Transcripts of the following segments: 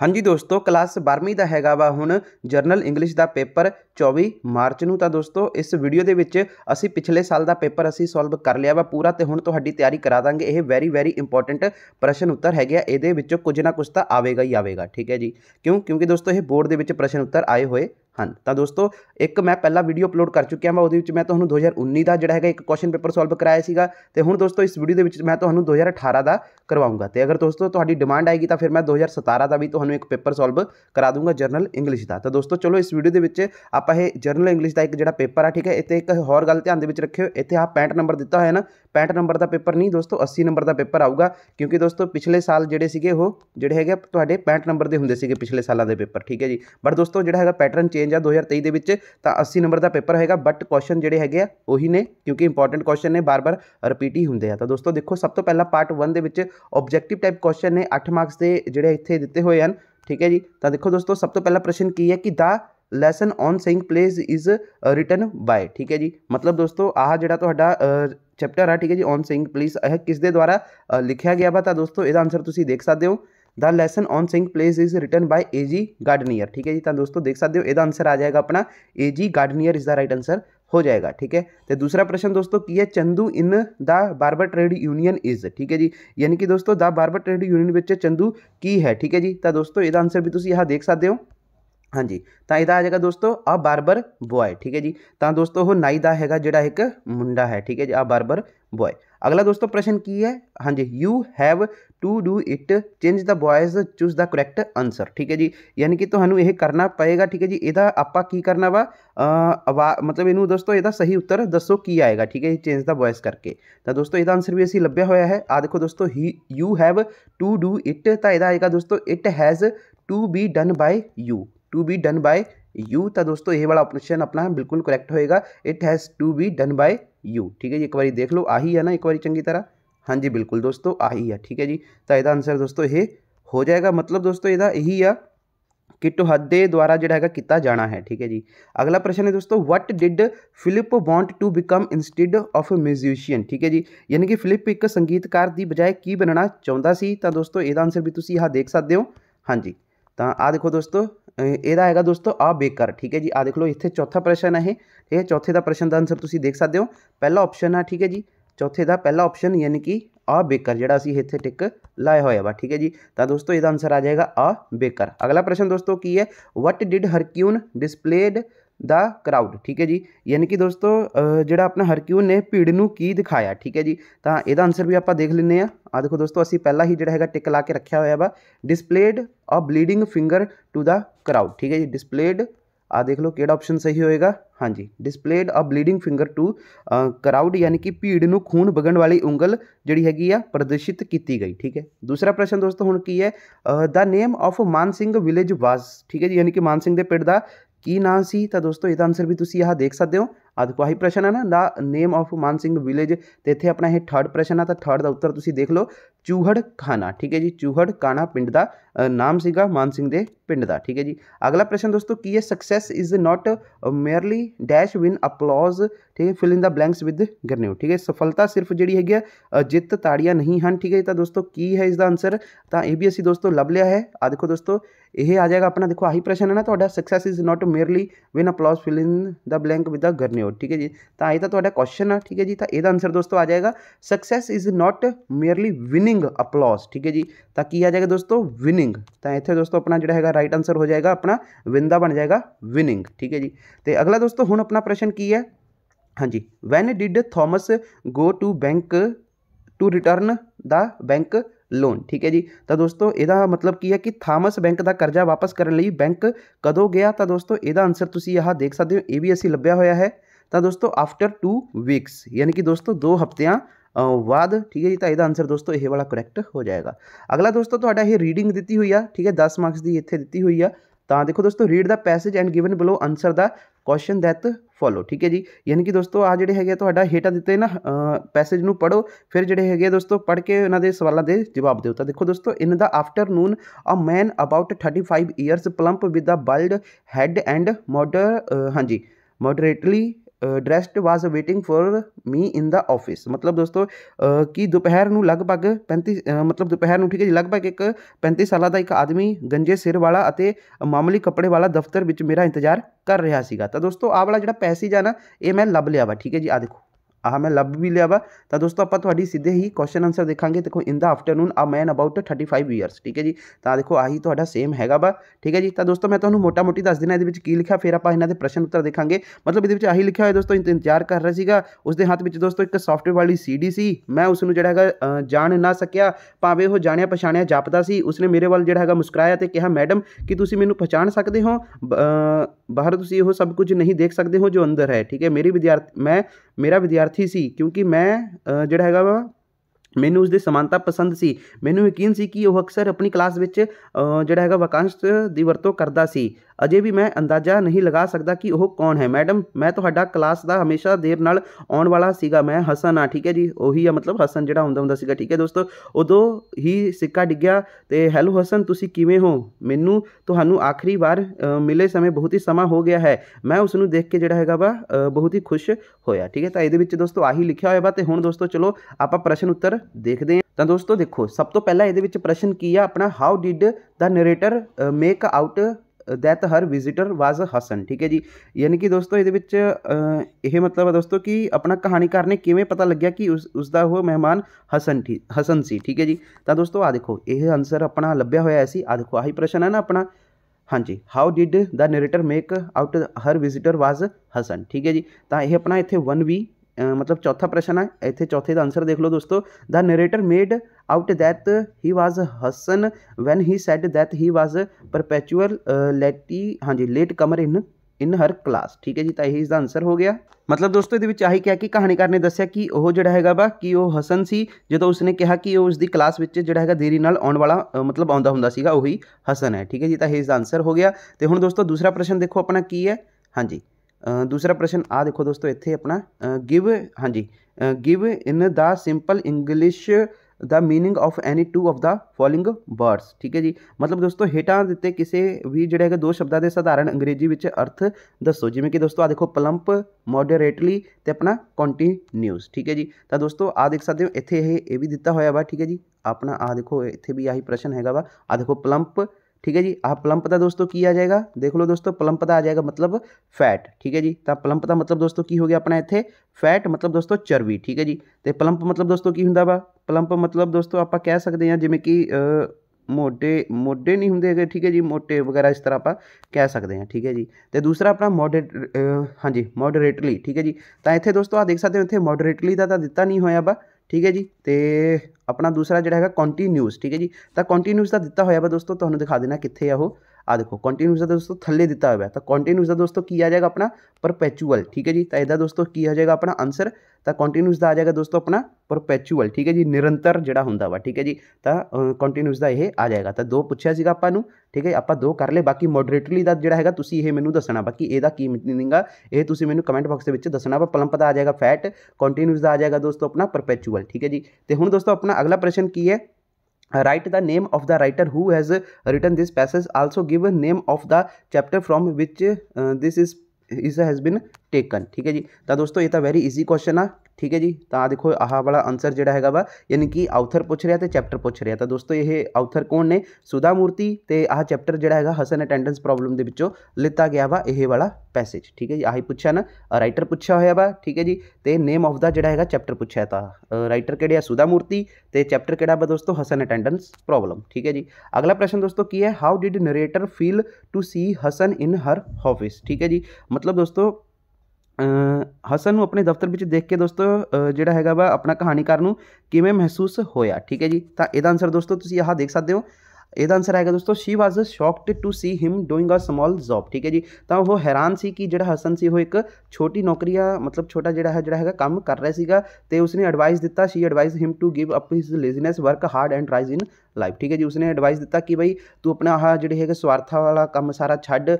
हाँ जी दोस्तों क्लास बारहवीं का है वा हूँ जनरल इंग्लिश का पेपर चौबी मार्च में तो दोस्तों इस भीडियो के असी पिछले साल का पेपर असी सोल्व कर लिया वा पूरा तो हूँ थोड़ी तैयारी करा देंगे यह वैरी वैरी इंपोर्टेंट प्रश्न उत्तर है ये कुछ ना कुछ तो आएगा ही आएगा ठीक है जी क्यों क्योंकि दोस्तों ये बोर्ड के प्रश्न उत्तर आए हुए हैं हाँ, तो दोस्तों एक मैं पहला वीडियो अपलोड कर चुका वा वो मैं तो दो हज़ार उन्नी का जोड़ा है एक क्वेश्चन पेपर सोल्व कराया तो हूँ दोस्तों इस वीडियो के मैं तो दो हज़ार अठारह का करवाऊंगा तो अगर दोस्तों थोड़ी डिमांड आएगी तो फिर मैं दो हज़ार सतारा का भी तो एक पेपर सोल्व करा दूंगा जनरल इंग्लिश का तो दोस्तों चलो इस वीडियो के आप जनरल इंग्लिश का एक जो पेपर है ठीक है इतने एक होर गल ध्यान रखियो इतने आप पैंठ नंबर दिता हो ना पैंठ नंबर का पेपर नहीं दोस्तों अस्सी नंबर का पेपर आऊगा क्योंकि दोस्तों पिछले साल जो से जोड़े है पैंठ नंबर के होंगे पिछले सालों के पेपर ठीक है जी बट दोस्तों जो है पैटर्न चेंज चेंज आ दो हज़ार तेईस के अस्सी नंबर का पेपर है बट क्वेश्चन जोड़े है उही ने क्योंकि इंपोर्टेंट क्वेश्चन ने बार बार रिपीट ही होंगे तो दोस्तों देखो सब तो पहला part one objective type question ने अठ मार्क्स के जोड़े इतने दिते हुए हैं ठीक है जी तो देखो दोस्तों सब तो पहला प्रश्न की है कि the lesson on saying please is written by ठीक है जी मतलब दोस्तों आह जोड़ा तो चैप्टर आ ठीक है जी ऑन सेंग प्लेस किस द्वारा लिखा गया वा तो दोस्तों यदा आंसर तुम देख सकते हो the lesson on saying please is written by A G Gardiner ठीक है जी तो दोस्तों देख सकते हो यदा आंसर आ जाएगा अपना A G Gardiner is the right answer हो जाएगा ठीक है तो दूसरा प्रश्न दोस्तों की है Chandu in the barber trade union is ठीक है जी यानी कि दोस्तों the barber trade union Chandu की है ठीक है जी तो ਤਾਂ ਦੋਸਤੋ ਇਹਦਾ ਆਨਸਰ यहाँ देख सकते हो हाँ जी तो यदा आ जाएगा दोस्तों आ बारबर बॉय ठीक है जी तो दोस्तों नाई का है जो एक मुंडा है ठीक है जी आ बारबर बॉय अगला दोस्तों प्रश्न की है हाँ जी you have to do it change the voice choose the correct answer ठीक है जी यानी कि तुम्हें तो यह करना पेगा ठीक है जी यदा आप करना वा आवा मतलब इनू दोस्तों यदा सही उत्तर दसो की आएगा ठीक है जी चेंज द बॉयज करके तो दोस्तों यदा आंसर भी असं लभ्या होया है आ देखो दोस्तों ही you have to do it तो यह आएगा दोस्तों it has to be done by you to be done by you था दोस्तों ये वाला ऑप्शन अपना बिल्कुल करेक्ट होएगा it has to be done by you ठीक है जी एक बार देख लो आ ही है ना एक बार चंगी तरह हाँ जी बिल्कुल दोस्तों आ ही है ठीक है जी तो यदा आंसर दोस्तों ये हो जाएगा मतलब दोस्तों यदा यही है कि टोहदे द्वारा जोड़ा है किता जाना है ठीक है जी अगला प्रश्न है दोस्तों what did Philip want to become instead of musician ठीक है जी यानी कि फिलिप एक संगीतकार की बजाय की बनना चाहता सी तो दोस्तों यदा आंसर भी तुम यहाँ देख सकते हो हाँ जी तो आ देखो दोस्तों यद है दोस्तों आ बेकर ठीक है जी आख लो इतने चौथा प्रश्न है ठीक है चौथे का प्रश्न का आंसर तुम देख सकते हो पहला ऑप्शन है ठीक है जी चौथे का पहला ऑप्शन यानी कि आ बेकर जरा अभी इतने टिक लाया हुआ वा ठीक है जी तो दोस्तों यद आंसर आ जाएगा आ बेकर अगला प्रश्न दोस्तों की है वट डिड हरक्यून डिस्प्लेड द कराउड ठीक है जी यानी कि दोस्तों जोड़ा अपना हरक्यून ने भीड़ की दिखाया ठीक है जी तो यद आंसर भी आप देख लें आ देखो दोस्तों असी पहला ही जोड़ा है टिक ला के रखा हुआ वा displayed a bleeding finger to the crowd ਠੀਕ ਹੈ ਜੀ ਡਿਸਪਲੇਡ ਆ ਦੇਖ ਲਓ ਕਿਹੜਾ ਆਪਸ਼ਨ ਸਹੀ ਹੋਏਗਾ ਹਾਂਜੀ displayed a bleeding finger to crowd ਯਾਨੀ ਕਿ ਭੀੜ ਨੂੰ ਖੂਨ ਵਗਣ ਵਾਲੀ ਉਂਗਲ ਜਿਹੜੀ ਹੈਗੀ ਆ ਪ੍ਰਦਰਸ਼ਿਤ ਕੀਤੀ ਗਈ ਠੀਕ ਹੈ ਦੂਸਰਾ ਪ੍ਰਸ਼ਨ ਦੋਸਤੋ ਹੁਣ ਕੀ ਹੈ the name of Man Singh village was ਠੀਕ ਹੈ ਜੀ ਯਾਨੀ ਕਿ ਮਾਨ ਸਿੰਘ ਦੇ ਪਿੰਡ ਦਾ ਕੀ ਨਾਂ ਸੀ ਤਾਂ ਦੋਸਤੋ ਇਹਦਾ ਆਨਸਰ ਵੀ ਤੁਸੀਂ ਆਹ ਦੇਖ ਸਕਦੇ ਹੋ आज को ही प्रश्न है ना the name of Mansingh village तो इतने अपना यह थर्ड प्रश्न है तो थर्ड का उत्तर तुम देख लो चूहड़ खाना ठीक है जी चूहड़ खाना पिंड का नाम सेगा मानसिंह के पिंड का ठीक है जी अगला प्रश्न दोस्तों की है success is not merely dash win applause ठीक है fill in the blanks with gerund ठीक है सफलता सिर्फ जी है जित ताड़िया नहीं हैं ठीक है जी तो दोस्तों की है इसका आंसर तो यह भी असी दोस्तों लभ लिया है आ देखो दोस्तों यह आ जाएगा अपना देखो आही प्रश्न है ना तो success is not merely win applause fill in the blank with the gerund हो ठीक है जी तो आई था थोड़ा क्वेश्चन है ठीक है जी तो यह आंसर दोस्तों आ जाएगा success is not merely winning applause ठीक है जी तो की आ जाएगा दोस्तों विनिंग तो इतने दोस्तों अपना जो है राइट आंसर हो जाएगा अपना विंदा बन जाएगा विनिंग ठीक है जी तो अगला दोस्तों हूँ अपना प्रश्न की है हाँ जी when did Thomas go to bank to return the bank loan ठीक है जी तो दोस्तों ਇਹਦਾ मतलब की है कि ਥਾਮਸ बैंक का कर्जा वापस ਕਰਨ बैंक कदों गया तो दोस्तों यदा आंसर तुम यहाँ देख सकते हो ਹੋ भी असी ਅਸੀਂ ਲੱਭਿਆ तो दोस्तों आफ्टर टू वीक्स यानी कि दोस्तों दो हफ्तियाँ बाद ठीक है जी तो यह आंसर दोस्तों ये वाला करैक्ट हो जाएगा अगला दोस्तों तो यह रीडिंग दी हुई है ठीक है दस मार्क्स की इतने दी हुई है तो देखो दोस्तों read the passage and given below answer the question that follow ठीक है जी यानी कि दोस्तों आ जोड़े है तो हेठा दिते ना पैसेज न पढ़ो फिर जोड़े है दोस्तों पढ़ के उन्होंने सवालों के जवाब दो देखो दोस्तों in the afternoon a man about thirty five years plump with the bald head and moder हाँ जी moderately dressed was waiting for me in the office ਮਤਲਬ ਦੋਸਤੋ ਕਿ ਦੁਪਹਿਰ ਨੂੰ ਲਗਭਗ 35 ਮਤਲਬ ਦੁਪਹਿਰ ਨੂੰ ਠੀਕ ਹੈ ਜੀ ਲਗਭਗ ਇੱਕ 35 ਸਾਲਾਂ ਦਾ ਇੱਕ ਆਦਮੀ ਗੰਜੇ ਸਿਰ ਵਾਲਾ ਅਤੇ ਮਾਮੂਲੀ ਕੱਪੜੇ ਵਾਲਾ ਦਫ਼ਤਰ ਵਿੱਚ ਮੇਰਾ ਇੰਤਜ਼ਾਰ ਕਰ ਰਿਹਾ ਸੀਗਾ ਤਾਂ ਦੋਸਤੋ ਆਹ ਵਾਲਾ ਜਿਹੜਾ ਪੈਸੇਜ ਆ ਨਾ ਇਹ ਮੈਂ ਲੱਭ ਲਿਆ ਵਾ ਠੀਕ ਹੈ ਜੀ ਆ ਦੇਖੋ ਆਹ ਮੈਂ ਲੱਭ ਵੀ ਲਿਆ ਵਾ ਤਾਂ ਦੋਸਤੋ ਆਪਾਂ ਤੁਹਾਡੀ ਸਿੱਧੇ ਹੀ ਕੁਐਸਚਨ ਆਨਸਰ ਦੇਖਾਂਗੇ ਦੇਖੋ ਇਨ ਦਾ ਆਫਟਰਨੂਨ ਆ ਮੈਨ ਅਬਾਊਟ 35 ਇਅਰਸ ਠੀਕ ਹੈ ਜੀ ਤਾਂ ਦੇਖੋ ਆਹੀ ਤੁਹਾਡਾ ਸੇਮ ਹੈਗਾ ਵਾ ਠੀਕ ਹੈ ਜੀ ਤਾਂ ਦੋਸਤੋ ਮੈਂ ਤੁਹਾਨੂੰ ਮੋਟਾ-ਮੋਟੀ ਦੱਸ ਦੇਣਾ ਇਹਦੇ ਵਿੱਚ ਕੀ ਲਿਖਿਆ ਫਿਰ ਆਪਾਂ ਇਹਨਾਂ ਦੇ ਪ੍ਰਸ਼ਨ ਉੱਤਰ ਦੇਖਾਂਗੇ ਮਤਲਬ ਇਹਦੇ ਵਿੱਚ ਆਹੀ ਲਿਖਿਆ ਹੋਇਆ ਦੋਸਤੋ ਇੰਤਜ਼ਾਰ ਕਰ ਰਿਹਾ ਸੀਗਾ ਉਸਦੇ ਹੱਥ ਵਿੱਚ ਦੋਸਤੋ ਇੱਕ ਸੌਫਟਵੇਅਰ ਵਾਲੀ ਸੀਡੀ ਸੀ ਮੈਂ ਉਸ ਨੂੰ ਜਿਹੜਾ ਹੈਗਾ ਜਾਣ ਨਾ ਸਕਿਆ ਭਾਵੇਂ ਉਹ ਜਾਣਿਆ ਪਛਾਣਿਆ ਜਾਪਦਾ ਸੀ ਉਸਨੇ ਮੇਰੇ ਵੱਲ ਜਿਹੜਾ ਹੈਗਾ ਮੁਸਕਰਾਇਆ ਤੇ ਕਿਹਾ ਮੈਡਮ ਕਿ ਤੁਸੀਂ ਮੈਨੂੰ ਪਛਾਣ ਸਕਦੇ ਹੋ ਬਾਹਰ ਤੁਸੀਂ ਇਹੋ ਸਭ ਕੁਝ ਨਹੀਂ ਦੇਖ ਸਕਦੇ ਹੋ ਜੋ ਅੰਦਰ ਹੈ ਠੀਕ ਹੈ ਮੇਰੀ ਵਿਦਿਆਰਥੀ ਮੈਂ मेरा विद्यार्थी सी क्योंकि मैं जोड़ा है वा ਮੈਨੂੰ ਉਸ ਦੀ ਸਮਾਨਤਾ ਪਸੰਦ ਸੀ ਮੈਨੂੰ ਯਕੀਨ ਸੀ ਕਿ ਉਹ ਅਕਸਰ ਆਪਣੀ ਕਲਾਸ ਵਿੱਚ ਜਿਹੜਾ ਹੈਗਾ ਵਾਕਾਂਸ਼ ਦੀ ਵਰਤੋਂ ਕਰਦਾ ਸੀ ਅਜੇ ਵੀ ਮੈਂ ਅੰਦਾਜ਼ਾ ਨਹੀਂ ਲਗਾ ਸਕਦਾ ਕਿ ਉਹ ਕੌਣ ਹੈ ਮੈਡਮ ਮੈਂ ਤੁਹਾਡਾ ਕਲਾਸ ਦਾ ਹਮੇਸ਼ਾ ਦੇਰ ਨਾਲ ਆਉਣ ਵਾਲਾ ਸੀਗਾ ਮੈਂ ਹਸਨ ਆ ਠੀਕ ਹੈ ਜੀ ਉਹੀ ਆ ਮਤਲਬ ਹਸਨ ਜਿਹੜਾ ਹੁੰਦਾ ਹੁੰਦਾ ਸੀਗਾ ਠੀਕ ਹੈ ਦੋਸਤੋ ਉਦੋਂ ਹੀ ਸਿੱਕਾ ਡਿੱਗਿਆ ਤੇ ਹੈਲੋ ਹਸਨ ਤੁਸੀਂ ਕਿਵੇਂ ਹੋ ਮੈਨੂੰ ਤੁਹਾਨੂੰ ਆਖਰੀ ਵਾਰ ਮਿਲੇ ਸਮੇਂ ਬਹੁਤ ਹੀ ਸਮਾਂ ਹੋ ਗਿਆ ਹੈ ਮੈਂ ਉਸ ਨੂੰ ਦੇਖ ਕੇ ਜਿਹੜਾ ਹੈਗਾ ਵਾ ਬਹੁਤ ਹੀ ਖੁਸ਼ ਹੋਇਆ ਠੀਕ ਹੈ ਤਾਂ ਇਹਦੇ ਵਿੱਚ ਦੋਸਤੋ ਆਹੀ ਲਿਖਿਆ ਹੋਇਆ ਵਾ ਤੇ ਹੁਣ ਦੋਸਤੋ ਚਲੋ ਆਪਾਂ ਪ੍ਰਸ਼ਨ ਉੱਤਰ ਦੇਖਦੇ ਹਾਂ ਤਾਂ ਦੋਸਤੋ ਦੇਖੋ ਸਭ ਤੋਂ ਪਹਿਲਾਂ ਇਹਦੇ ਵਿੱਚ ਪ੍ਰਸ਼ਨ ਕੀ ਆ ਆਪਣਾ how did the narrator make out that her visitor was Hasan ਠੀਕ ਹੈ ਜੀ ਯਾਨੀ ਕਿ ਦੋਸਤੋ ਇਹਦੇ ਵਿੱਚ ਇਹ ਮਤਲਬ ਹੈ ਦੋਸਤੋ ਕਿ ਆਪਣਾ ਕਹਾਣੀਕਾਰ ਨੇ ਕਿਵੇਂ ਪਤਾ ਲੱਗਿਆ ਕਿ ਉਸ ਉਸ ਦਾ ਉਹ ਮਹਿਮਾਨ ਹਸਨ ਠੀ ਹਸਨ ਸੀ ਠੀਕ ਹੈ ਜੀ ਤਾਂ ਦੋਸਤੋ ਆ ਦੇਖੋ ਇਹ ਆਨਸਰ ਆਪਣਾ ਲੱਭਿਆ ਹੋਇਆ ਸੀ ਆ ਦੇਖੋ ਆਹੀ ਪ੍ਰਸ਼ਨ ਹੈ ਨਾ ਆਪਣਾ ਹਾਂਜੀ how did the narrator make out her visitor was Hasan ਠੀਕ ਹੈ ਜੀ ਤਾਂ ਇਹ ਆਪਣਾ ਇੱਥੇ 1 ਵੀ मतलब चौथा प्रश्न है ਇੱਥੇ ਚੌਥੇ ਦਾ ਆਨਸਰ ਦੇਖ ਲਓ ਦੋਸਤੋ the narrator made out that he was Hasan when he said that he was perpetually late ਹਾਂਜੀ ਲੇਟ ਕਮਰ ਇਨ ਇਨ ਹਰ ਕਲਾਸ ਠੀਕ ਹੈ ਜੀ ਤਾਂ ਇਹ ਇਸ ਦਾ ਆਨਸਰ ਹੋ ਗਿਆ ਮਤਲਬ ਦੋਸਤੋ ਇਹਦੇ ਵਿੱਚ ਆਹੀ ਕਿਹਾ ਕਿ ਕਹਾਣੀਕਾਰ ਨੇ ਦੱਸਿਆ ਕਿ ਉਹ ਜਿਹੜਾ ਹੈਗਾ ਵਾ ਕਿ ਉਹ ਹਸਨ ਸੀ ਜਦੋਂ ਉਸਨੇ ਕਿਹਾ ਕਿ ਉਹ ਉਸ ਦੀ ਕਲਾਸ ਵਿੱਚ ਜਿਹੜਾ ਹੈਗਾ ਦੇਰੀ ਨਾਲ ਆਉਣ ਵਾਲਾ ਮਤਲਬ ਆਉਂਦਾ ਹੁੰਦਾ ਸੀਗਾ ਉਹੀ ਹਸਨ ਹੈ ਠੀਕ ਹੈ ਜੀ ਤਾਂ ਇਹ ਇਸ ਦਾ ਆਨਸਰ ਹੋ ਗਿਆ ਤੇ ਹੁਣ ਦੋਸਤੋ ਦੂਸਰਾ ਪ੍ਰਸ਼ਨ ਦੇਖੋ ਆਪਣਾ ਕੀ ਹੈ ਹਾਂਜੀ दूसरा प्रश्न आ देखो दोस्तों इतने अपना गिव हाँ जी give in the simple English the meaning of any two of the following words ठीक है जी मतलब दोस्तों हेटा दिते किसी भी जोड़े है दो शब्दों के साधारण अंग्रेजी अर्थ दसो जिमें कि दोस्तों आ देखो पलंप मॉडरेटली तो अपना कॉन्टीन्यूज ठीक है जी तो दोस्तों आ देख सकते हो इतने ये भी दिता हुआ वा ठीक है जी अपना आ देखो इतने भी आही प्रश्न है वा आ देखो पलंप ठीक है जी आप प्लम पता दोस्तों की आ जाएगा देख लो दोस्तों प्लम पता आ जाएगा मतलब फैट ठीक है जी तो प्लम पता मतलब दोस्तों की हो गया अपना इतने फैट मतलब दोस्तों चर्बी ठीक है जी तो प्लम्प मतलब दोस्तों की ਹੁੰਦਾ ਵਾ ਪਲੰਪ ਮਤਲਬ ਦੋਸਤੋ ਆਪਾਂ ਕਹਿ ਸਕਦੇ ਹਾਂ ਜਿਵੇਂ ਕਿ ਮੋਢੇ ਮੋਢੇ ਨਹੀਂ ਹੁੰਦੇ ਹੈਗੇ ਠੀਕ ਹੈ ਜੀ ਮੋਟੇ ਵਗੈਰਾ ਇਸ ਤਰ੍ਹਾਂ ਆਪਾਂ ਕਹਿ ਸਕਦੇ ਹਾਂ ਠੀਕ ਹੈ ਜੀ ਤੇ ਦੂਸਰਾ ਆਪਣਾ ਮੋਡਰੇਟ ਹਾਂਜੀ ਮੋਡਰੇਟਲੀ ਠੀਕ ਹੈ ਜੀ ਤਾਂ ਇੱਥੇ ਦੋਸਤੋ ਆ ਦੇਖ ਸਕਦੇ ਹੋ ਇੱਥੇ ਮੋਡਰੇਟਲੀ ਦਾ ਤਾਂ ਦਿੱਤਾ ਨਹੀਂ ਹੋਇਆ ਬਾ ਠੀਕ ਹੈ ਜੀ ਤੇ ਆਪਣਾ ਦੂਸਰਾ ਜਿਹੜਾ ਹੈਗਾ ਕੰਟੀਨਿਊਸ ਠੀਕ ਹੈ ਜੀ ਤਾਂ ਕੰਟੀਨਿਊਸ ਦਾ ਦਿੱਤਾ ਹੋਇਆ ਵਾ ਦੋਸਤੋ ਤੁਹਾਨੂੰ ਦਿਖਾ ਦੇਣਾ ਕਿੱਥੇ ਆ ਉਹ ਆ ਦੇਖੋ ਕੰਟੀਨਿਊਸ ਦਾ ਦੋਸਤੋ ਥੱਲੇ ਦਿੱਤਾ ਹੋਇਆ ਤਾਂ ਕੰਟੀਨਿਊਸ ਦਾ ਦੋਸਤੋ ਕੀ ਆ ਜਾਏਗਾ ਆਪਣਾ ਪਰਪੈਚੁਅਲ ਠੀਕ ਹੈ ਜੀ ਤਾਂ ਇਹਦਾ ਦੋਸਤੋ ਕੀ ਆ ਜਾਏਗਾ ਆਪਣਾ ਆਨਸਰ ਤਾਂ ਕੰਟੀਨਿਊਸ ਦਾ ਆ ਜਾਏਗਾ ਦੋਸਤੋ ਆਪਣਾ ਪਰਪੈਚੁਅਲ ਠੀਕ ਹੈ ਜੀ ਨਿਰੰਤਰ ਜਿਹੜਾ ਹੁੰਦਾ ਵਾ ਠੀਕ ਹੈ ਜੀ ਤਾਂ ਕੰਟੀਨਿਊਸ ਦਾ ਇਹ ਆ ਜਾਏਗਾ ਤਾਂ ਦੋ ਪੁੱਛਿਆ ਸੀਗਾ ਆਪਾਂ ਨੂੰ ਠੀਕ ਹੈ ਆਪਾਂ ਦੋ ਕਰ ਲਏ ਬਾਕੀ ਮੋਡਰੇਟਲੀ ਦਾ ਜਿਹੜਾ ਹੈਗਾ ਤੁਸੀਂ ਇਹ ਮੈਨੂੰ ਦੱਸਣਾ ਬਾਕੀ ਇਹਦਾ ਕੀ ਮੀਨਿੰਗ ਆ ਇਹ ਤੁਸੀਂ ਮੈਨੂੰ ਕਮੈਂਟ ਬਾਕਸ ਦੇ ਵਿੱਚ ਦੱਸਣਾ ਆਪਾਂ ਪਲੰਪ ਦਾ ਆ ਜਾਏਗਾ ਫੈਟ ਕੰਟੀਨਿਊਸ ਦਾ ਆ ਜਾਏਗਾ ਦੋਸਤੋ ਆਪਣਾ ਪਰਪੈਚੁਅਲ ਠੀਕ ਹੈ ਜੀ ਤੇ ਹੁਣ ਦੋਸਤੋ ਆਪਣਾ ਅਗਲਾ ਪ੍ਰਸ਼ਨ ਕੀ ਹੈ write the name of the writer who has uh, written this passage also give a name of the chapter from which uh, this is is has been taken ठीक है जी तो दोस्तों ये तो वेरी इजी क्वेश्चन आ ठीक है जी तो देखो आह वाला आंसर जोड़ा है वा यानी कि आउथर पुछ रहा तो चैप्टर पुछ रहा तो दोस्तों ये आउथर कौन ने सुधा मूर्ति तो आह चैप्टर जोड़ा है हसन अटेंडेंस प्रॉब्लम के लिता गया वा ये वाला पैसेज ठीक है जी आही पूछा ना राइटर पूछा हुआ वा ठीक है जी तो नेम ऑफ द जोड़ा है चैप्टर पूछा था राइटर कि सुधा मूर्ति तो चैप्टर वा दोस्तों हसन अटेंडेंस प्रॉब्लम ठीक है जी अगला प्रश्न दोस्तों की है how did narrator feel to see Hasan in her office ठीक है जी मतलब दोस्तों हसन अपने दफ्तर में देख के दोस्तों जोड़ा है वा अपना कहानीकार किमें महसूस होया ठीक है जी तो यद आंसर दोस्तों तुम आह देख सकते हो यद आंसर है दोस्तों she was shocked to see him doing a small job ठीक है जी तो वो हैरान कि जोड़ा हसन से वो एक छोटी नौकरी आ मतलब छोटा जोड़ा है जोड़ा है काम कर रहा है उसने एडवाइस दिता she advise him to give up his laziness work hard and rise in life ਠੀਕ ਹੈ ਜੀ ਉਸਨੇ ਐਡਵਾਈਸ ਦਿੱਤਾ ਕਿ ਭਾਈ ਤੂੰ ਆਪਣਾ ਆਹ ਜਿਹੜੇ ਹੈਗੇ ਸਵਾਰਥਾ ਵਾਲਾ ਕੰਮ ਸਾਰਾ ਛੱਡ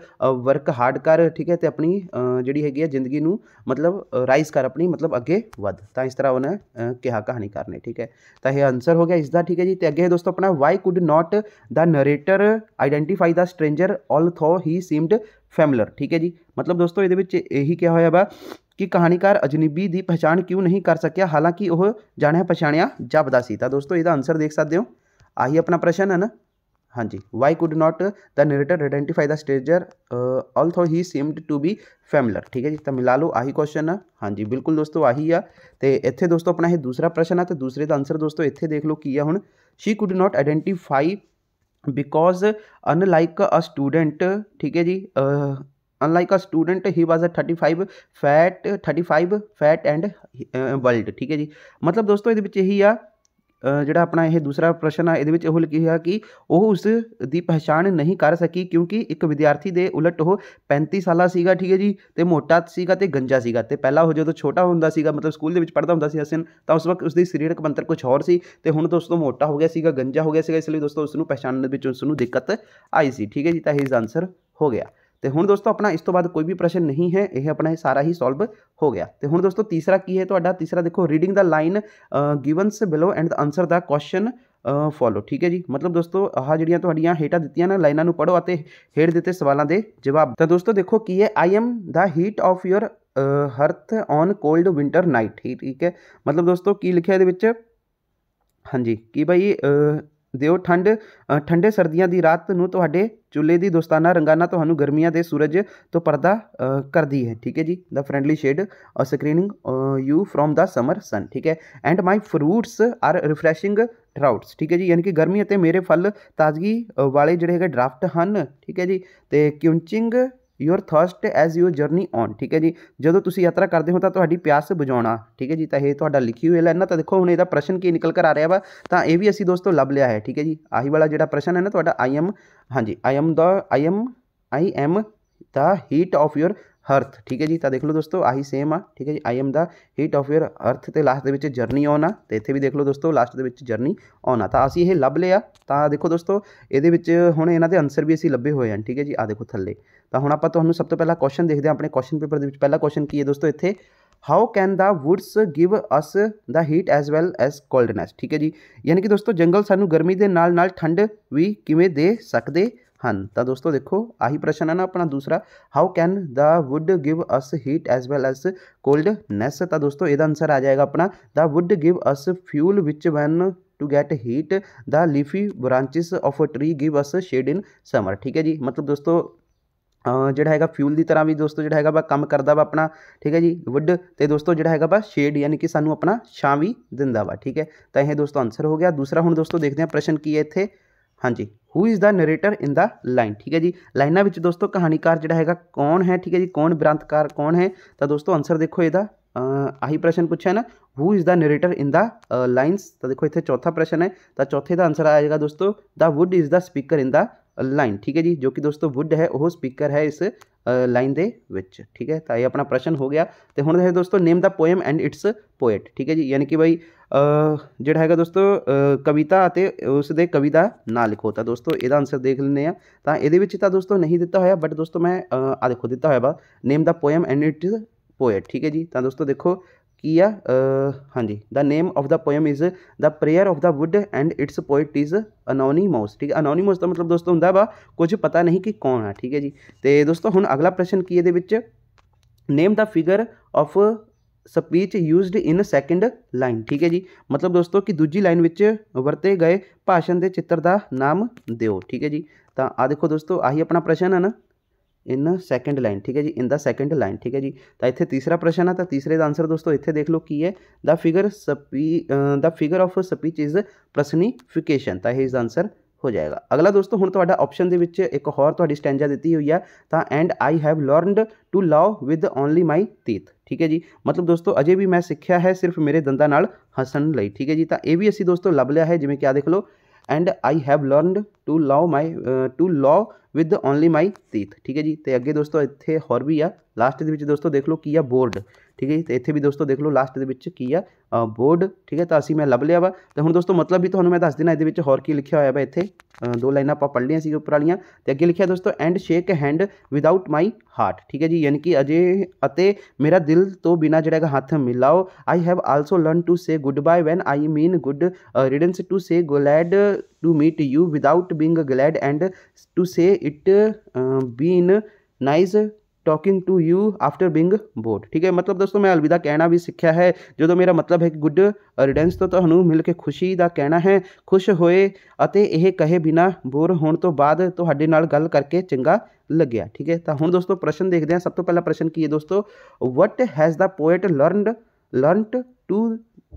ਵਰਕ ਹਾਰਡ ਕਰ ਠੀਕ ਹੈ ਤੇ ਆਪਣੀ ਜਿਹੜੀ ਹੈਗੀ ਹੈ ਜ਼ਿੰਦਗੀ ਨੂੰ ਮਤਲਬ ਰਾਈਜ਼ ਕਰ ਆਪਣੀ ਮਤਲਬ ਅੱਗੇ ਵਧ ਤਾਂ ਇਸ ਤਰ੍ਹਾਂ ਉਹਨੇ ਕਿਹਾ ਕਹਾਣੀ ਕਰਨੀ ਠੀਕ ਹੈ ਤਾਂ ਇਹ ਆਨਸਰ ਹੋ ਗਿਆ ਇਸ ਦਾ ਠੀਕ ਹੈ ਜੀ ਤੇ ਅੱਗੇ ਹੈ ਦੋਸਤੋ ਆਪਣਾ why could not the narrator identify the stranger although he seemed familiar ਠੀਕ ਹੈ ਜੀ ਮਤਲਬ ਦੋਸਤੋ ਇਹਦੇ ਵਿੱਚ ਇਹੀ ਕਿਹਾ ਹੋਇਆ ਵਾ ਕਿ ਕਹਾਣੀਕਾਰ ਅਜਨਬੀ ਦੀ ਪਛਾਣ ਕਿਉਂ ਨਹੀਂ ਕਰ ਸਕਿਆ ਹਾਲਾਂਕਿ ਉਹ ਜਾਣਿਆ ਪਛਾਣਿਆ ਜਪਦਾ ਸੀ ਤਾਂ ਦੋਸਤੋ ਇਹਦਾ ਆਨਸਰ ਦੇਖ ਸਕਦੇ ਹੋ आही अपना प्रश्न है ना हाँ जी why could not the narrator identify the stranger although he seemed to be familiar ठीक है जी तो मिला लो आही क्वेश्चन है हाँ जी बिल्कुल दोस्तों आही है तो इतने दोस्तों अपना यह दूसरा प्रश्न है तो दूसरे का आंसर दोस्तों इतने देख लो की है हूँ she could not identify because unlike a student ठीक है जी unlike a student he was a thirty five fat thirty five fat and world ठीक है जी मतलब दोस्तों ये यही आ ਜਿਹੜਾ ਆਪਣਾ ਇਹ ਦੂਸਰਾ ਪ੍ਰਸ਼ਨ ਆ ਇਹਦੇ ਵਿੱਚ ਉਹ ਲਿਖਿਆ ਕਿ ਉਹ ਉਸ ਦੀ ਪਛਾਣ ਨਹੀਂ ਕਰ ਸਕੀ ਕਿਉਂਕਿ ਇੱਕ ਵਿਦਿਆਰਥੀ ਦੇ ਉਲਟ ਉਹ 35 ਸਾਲਾ ਸੀਗਾ ਠੀਕ ਹੈ ਜੀ ਤੇ ਮੋਟਾ ਸੀਗਾ ਤੇ ਗੰਜਾ ਸੀਗਾ ਤੇ ਪਹਿਲਾਂ ਉਹ ਜਦੋਂ ਛੋਟਾ ਹੁੰਦਾ ਸੀਗਾ ਮਤਲਬ ਸਕੂਲ ਦੇ ਵਿੱਚ ਪੜ੍ਹਦਾ ਹੁੰਦਾ ਸੀ ਹਸਨ ਤਾਂ ਉਸ ਵਕਤ ਉਸ ਦੀ ਸਰੀਰਕ ਬੰਤਰ ਕੁਝ ਹੋਰ ਸੀ ਤੇ ਹੁਣ ਦੋਸਤੋ ਮੋਟਾ ਹੋ ਗਿਆ ਸੀਗਾ ਗੰਜਾ ਹੋ ਗਿਆ ਸੀਗਾ ਇਸ ਲਈ ਦੋਸਤੋ ਉਸ ਨੂੰ ਪਛਾਣਨ ਵਿੱਚ ਉਸ ਨੂੰ ਦਿੱਕਤ ਆਈ ਸੀ ਠੀਕ ਹੈ ਜੀ ਤਾਂ ਇਹ ਇਸ ਆਨਸਰ ਹੋ ਗਿਆ तो हूँ दोस्तों अपना इस तो बाद कोई भी प्रश्न नहीं है यह अपना है सारा ही सॉल्व हो गया तो हूँ दोस्तों तीसरा की है तो तीसरा देखो reading the line givens below and answer the question follow uh, ठीक है जी मतलब दोस्तों आह जीडिया तो हेटा दीतिया ना लाइना पढ़ो आते हेठ देते सवालों के जवाब तो दोस्तों देखो की है I am the heat of your hearth on cold winter night ही ठीक है मतलब दोस्तों की लिखे ये हाँ जी कि भाई दौ ठंड ठंडे सर्दियों की रात में थोड़े चूल्हे की दोस्ताना रंगाना तो गर्मिया के सूरज तो परदा करती है ठीक है जी the friendly shade screening you from the summer sun ठीक है and my fruits are refreshing draughts ठीक है जी यानी कि गर्मी मेरे फल ताजगी वाले जड़े है ड्राफ्ट हैं ठीक है जी तो quenching your thirst as your journey on ठीक है जी जो तुम यात्रा करते हो तो प्यास बुझा ठीक है जी तो यह लिखी हुई लाइन तो देखो हूँ यदा प्रश्न की निकल कर आ रहा वा तो यह भी असी दोस्तों लभ लिया है ठीक है जी आही वाला जो प्रश्न है ना तो आई एम हाँ जी I am the I am I am the heat of your hearth ਠੀਕ ਹੈ ਜੀ ਤਾਂ ਦੇਖ ਲਓ ਦੋਸਤੋ ਆਹੀ ਸੇਮ ਆ ਠੀਕ ਹੈ ਜੀ I am the heat of your earth ਤੇ ਲਾਸਟ ਦੇ ਵਿੱਚ ਜਰਨੀ ਆਉਣਾ ਤੇ ਇੱਥੇ ਵੀ ਦੇਖ ਲਓ ਦੋਸਤੋ ਲਾਸਟ ਦੇ ਵਿੱਚ ਜਰਨੀ ਆਉਣਾ ਤਾਂ ਅਸੀਂ ਇਹ ਲੱਭ ਲਿਆ ਤਾਂ ਦੇਖੋ ਦੋਸਤੋ ਇਹਦੇ ਵਿੱਚ ਹੁਣ ਇਹਨਾਂ ਦੇ ਆਨਸਰ ਵੀ ਅਸੀਂ ਲੱਭੇ ਹੋਏ ਹਨ ਠੀਕ ਹੈ ਜੀ ਆ ਦੇਖੋ ਥੱਲੇ ਤਾਂ ਹੁਣ ਆਪਾਂ ਤੁਹਾਨੂੰ ਸਭ ਤੋਂ ਪਹਿਲਾਂ ਕੁਐਸਚਨ ਦੇਖਦੇ ਹਾਂ ਆਪਣੇ ਕੁਐਸਚਨ ਪੇਪਰ ਦੇ ਵਿੱਚ ਪਹਿਲਾ ਕੁਐਸਚਨ ਕੀ ਹੈ ਦੋਸਤੋ ਇੱਥੇ how can the woods give us the heat as well as coldness ਠੀਕ ਹੈ ਜੀ ਯਾਨੀ ਕਿ ਦੋਸਤੋ ਜੰਗਲ ਸਾਨੂੰ ਗਰਮੀ ਦੇ ਨਾਲ ਨਾਲ ਠੰਡ ਵੀ ਕਿਵੇਂ ਦੇ ਸਕਦੇ हैं तो दोस्तों देखो आही प्रश्न है ना अपना दूसरा how can the wood give us heat as well as coldness तो दोस्तों यदा आंसर आ जाएगा अपना the wood give us fuel which when to get heat the leafy branches of a tree give us shade in summer ठीक है जी मतलब दोस्तों जोड़ा है फ्यूल की तरह भी दोस्तों जो है वा कम करता वा अपना ठीक है जी वुड तो दोस्तों जोड़ा है वह शेड यानी कि सूँ अपना छां भी दिता वा ठीक है तो यह दोस्तों आंसर हो गया दूसरा हूँ दोस्तों देखते हैं प्रश्न की है इतने हाँ जी who is the narrator in the line ठीक है जी लाइना में दोस्तों कहानीकार जोड़ा है कौन है ठीक है जी कौन ब्रांतकार कौन है तो दोस्तों आंसर देखो यद आही प्रश्न पूछा है ना who is the narrator in the lines तो देखो इतने चौथा प्रश्न है तो चौथे का आंसर आएगा दोस्तों the wood is the speaker in the line ठीक है जी जो कि दोस्तों वुड है वो स्पीकर है इस लाइन दे विच ठीक है तो यह अपना प्रश्न हो गया तो हूँ है दोस्तों name the poem and it's poet ठीक है जी यानी कि भाई जोड़ा है दोस्तों कविता उसद कविता ना लिखो तो दोस्तों आंसर देख लें तो ये तो दोस्तों नहीं दिता हो बट दोस्तों मैं आ देखो दिता हो name the poem and it's poet ठीक है जी तो दोस्तों देखो ਕੀ ਆ ਹਾਂਜੀ ਦਾ name of the poem is the prayer of the wood and it's poet is ਅਨੋਨੀਮਸ ਠੀਕ ਹੈ ਅਨੋਨੀਮਸ ਦਾ ਮਤਲਬ ਦੋਸਤੋ ਹੁੰਦਾ ਵਾ ਕੁਝ ਪਤਾ ਨਹੀਂ ਕਿ ਕੌਣ ਆ ਠੀਕ ਹੈ ਜੀ ਤੇ ਦੋਸਤੋ ਹੁਣ ਅਗਲਾ ਪ੍ਰਸ਼ਨ ਕੀ ਇਹਦੇ ਵਿੱਚ ਨੇਮ ਦਾ figure of speech used in second line ਠੀਕ ਹੈ ਜੀ ਮਤਲਬ ਦੋਸਤੋ ਕਿ ਦੂਜੀ ਲਾਈਨ ਵਿੱਚ ਵਰਤੇ ਗਏ ਭਾਸ਼ਣ ਦੇ ਚਿੱਤਰ ਦਾ ਨਾਮ ਦਿਓ ਠੀਕ ਹੈ ਜੀ ਤਾਂ ਆ ਦੇਖੋ ਦੋਸਤੋ ਆਹੀ ਆਪਣਾ ਪ੍ਰਸ਼ਨ ਹੈ ਨਾ इन सैकेंड लाइन ठीक है जी इन द सैकेंड लाइन ठीक है जी तो इतने तीसरा प्रश्न है तो तीसरे का आंसर दोस्तों इतने देख लो की है the figure स्पी the figure of speech is प्रसनीफिकेशन तो यह इसका आंसर हो जाएगा अगला दोस्तों हूँ थोड़ा ऑप्शन के एक होर थोड़ी स्टैंडा दी हुई है तो and I have learned to love with only my तीथ ठीक है जी मतलब दोस्तों अजे भी मैं सीख्या है सिर्फ मेरे दंदा हसन ठीक है जी तो यह भी असी दोस्तों लभ लिया है जिमें क्या देख लो and I have learn to love my to love with only my teeth ठीक है जी तो अगे दोस्तों इतने होर भी आ लास्ट दोस्तों देख लो की आ बोर्ड ठीक है तो इतने भी दोस्तों देख लो लास्ट के बोर्ड ठीक है तो असी मैं लभ लिया वा तो हूँ दोस्तों मतलब भी थोड़ा मैं दस दिना ये होर की लिखा हुआ वा इतने दो लाइन आप पढ़ लिया उपर वालिया तो अगर लिखिया दोस्तों and shake hand without my heart ठीक है जी यानी कि अजय अते मेरा दिल तो बिना जरा हाथ मिलाओ I have also learn to से good bye when I mean good riddance to से गोलैड to meet you without being glad and to से it been noise talking to you after being board ਠੀਕ ਹੈ ਮਤਲਬ ਦੋਸਤੋ ਮੈਂ ਅਲਵਿਦਾ ਕਹਿਣਾ ਵੀ ਸਿੱਖਿਆ ਹੈ ਜਦੋਂ ਮੇਰਾ ਮਤਲਬ ਹੈ ਕਿ ਗੁੱਡ ਰਿਡੈਂਸ ਤੋਂ ਤੁਹਾਨੂੰ ਮਿਲ ਕੇ ਖੁਸ਼ੀ ਦਾ ਕਹਿਣਾ ਹੈ ਖੁਸ਼ ਹੋਏ ਅਤੇ ਇਹ ਕਹੇ ਬਿਨਾ ਬੋਰ ਹੋਣ ਤੋਂ ਬਾਅਦ ਤੁਹਾਡੇ ਨਾਲ ਗੱਲ ਕਰਕੇ ਚੰਗਾ ਲੱਗਿਆ ਠੀਕ ਹੈ ਤਾਂ ਹੁਣ ਦੋਸਤੋ ਪ੍ਰਸ਼ਨ ਦੇਖਦੇ ਹਾਂ ਸਭ ਤੋਂ ਪਹਿਲਾ ਪ੍ਰਸ਼ਨ ਕੀ ਹੈ ਦੋਸਤੋ ਵਟ has the poet learned ਲਰਨਟ to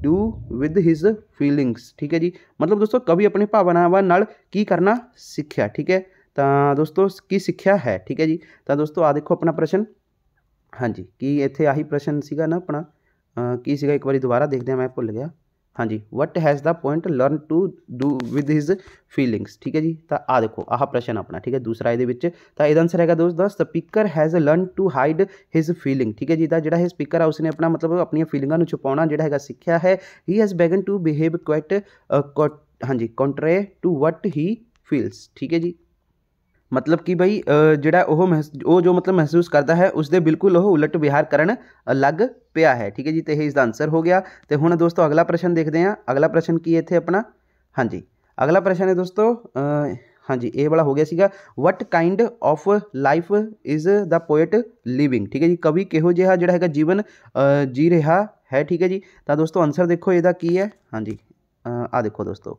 do with his feelings ਠੀਕ ਹੈ ਜੀ ਮਤਲਬ ਦੋਸਤੋ ਕਵੀ ਆਪਣੇ ਭਾਵਨਾਵਾਂ ਨਾਲ ਕੀ ਕਰਨਾ ਸਿੱਖਿਆ ਠੀਕ ਹੈ तो दोस्तों की सिक्ख्या है ठीक है जी तो दोस्तों आ देखो अपना प्रश्न हाँ जी कि इतने आही प्रश्न ना अपना की सगा एक बार दोबारा देखते मैं भुल गया हाँ जी what has the point learn to do with his feelings ठीक है जी तो आ देखो आह प्रश्न अपना ठीक है दूसरा ये तो यद आंसर है दोस्त speaker has learn to hide his feeling ठीक है जी तो जो स्पीकर है उसने अपना मतलब अपन फीलिंगा छुपा जो है सीख्या है ही हैज़ बैगन टू बिहेव क्वैट हाँ जी कॉन्ट्रे टू वट ही फील्स ठीक है जी मतलब कि बई जोड़ा वह महस जो मतलब महसूस करता है उसके बिल्कुल वह उलट विहार कर अलग पिया है ठीक है जी तो यह इसका आंसर हो गया तो हूँ दोस्तों अगला प्रश्न देखते हैं अगला प्रश्न की इतने अपना हाँ जी अगला प्रश्न है दोस्तों हाँ जी ए वाला हो गया सगा what kind of life is the poet living ठीक है जी कवि कहोजा जोड़ा है जीवन जी रहा है ठीक है जी तो दोस्तों आंसर देखो यदा की है हाँ जी आ देखो दोस्तों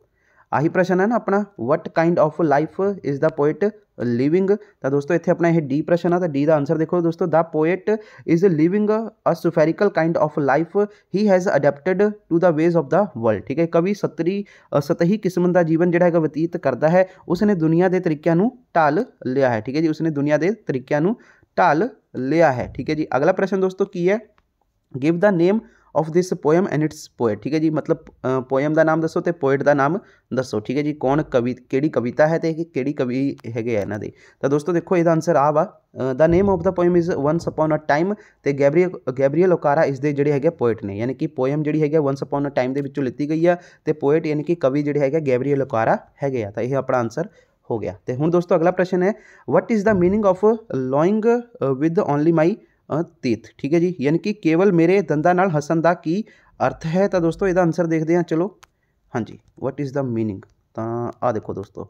आही प्रश्न है ना अपना what kind of life is the poet living तो दोस्तों इतने अपना यह डी प्रश्न है तो डी का आंसर देखो दोस्तों the poet is living a सुफेरिकल kind of life he has अडेप्टड to the ways of the world ठीक है कवि सतरी सतही किस्म का जीवन जोड़ा है व्यतीत करता है उसने दुनिया के तरीकों ढाल लिया है ठीक है जी उसने दुनिया के तरीकों ढाल लिया है ठीक है जी अगला प्रश्न दोस्तों की है give the name of this poem and it's poet ठीक है जी मतलब पोएम का नाम दसो तो पोएट का नाम दसो ठीक है जी कौन कवि कि कविता है तो कि कवि है ना दी तो दोस्तों देखो यदा आंसर आ वा the name of the poem is once upon a time तो गैबरी गैबरीएल ओकारा इस जे है पोएट ने यानी कि पोयम जी है वंस अपॉन अ टाइम के लिती गई है तो पोएट यानी कि कवि जी है गैबरीएल ओकारा है तो यह अपना आंसर हो गया तो हूँ दोस्तों अगला प्रश्न है what is the meaning of लॉइंग with only my तीत ठीक है जी यानी कि केवल मेरे दंदा नाल हसन का की अर्थ है तो दोस्तों यदा आंसर देखते हैं चलो हाँ जी वट इज़ द मीनिंग आ देखो दोस्तों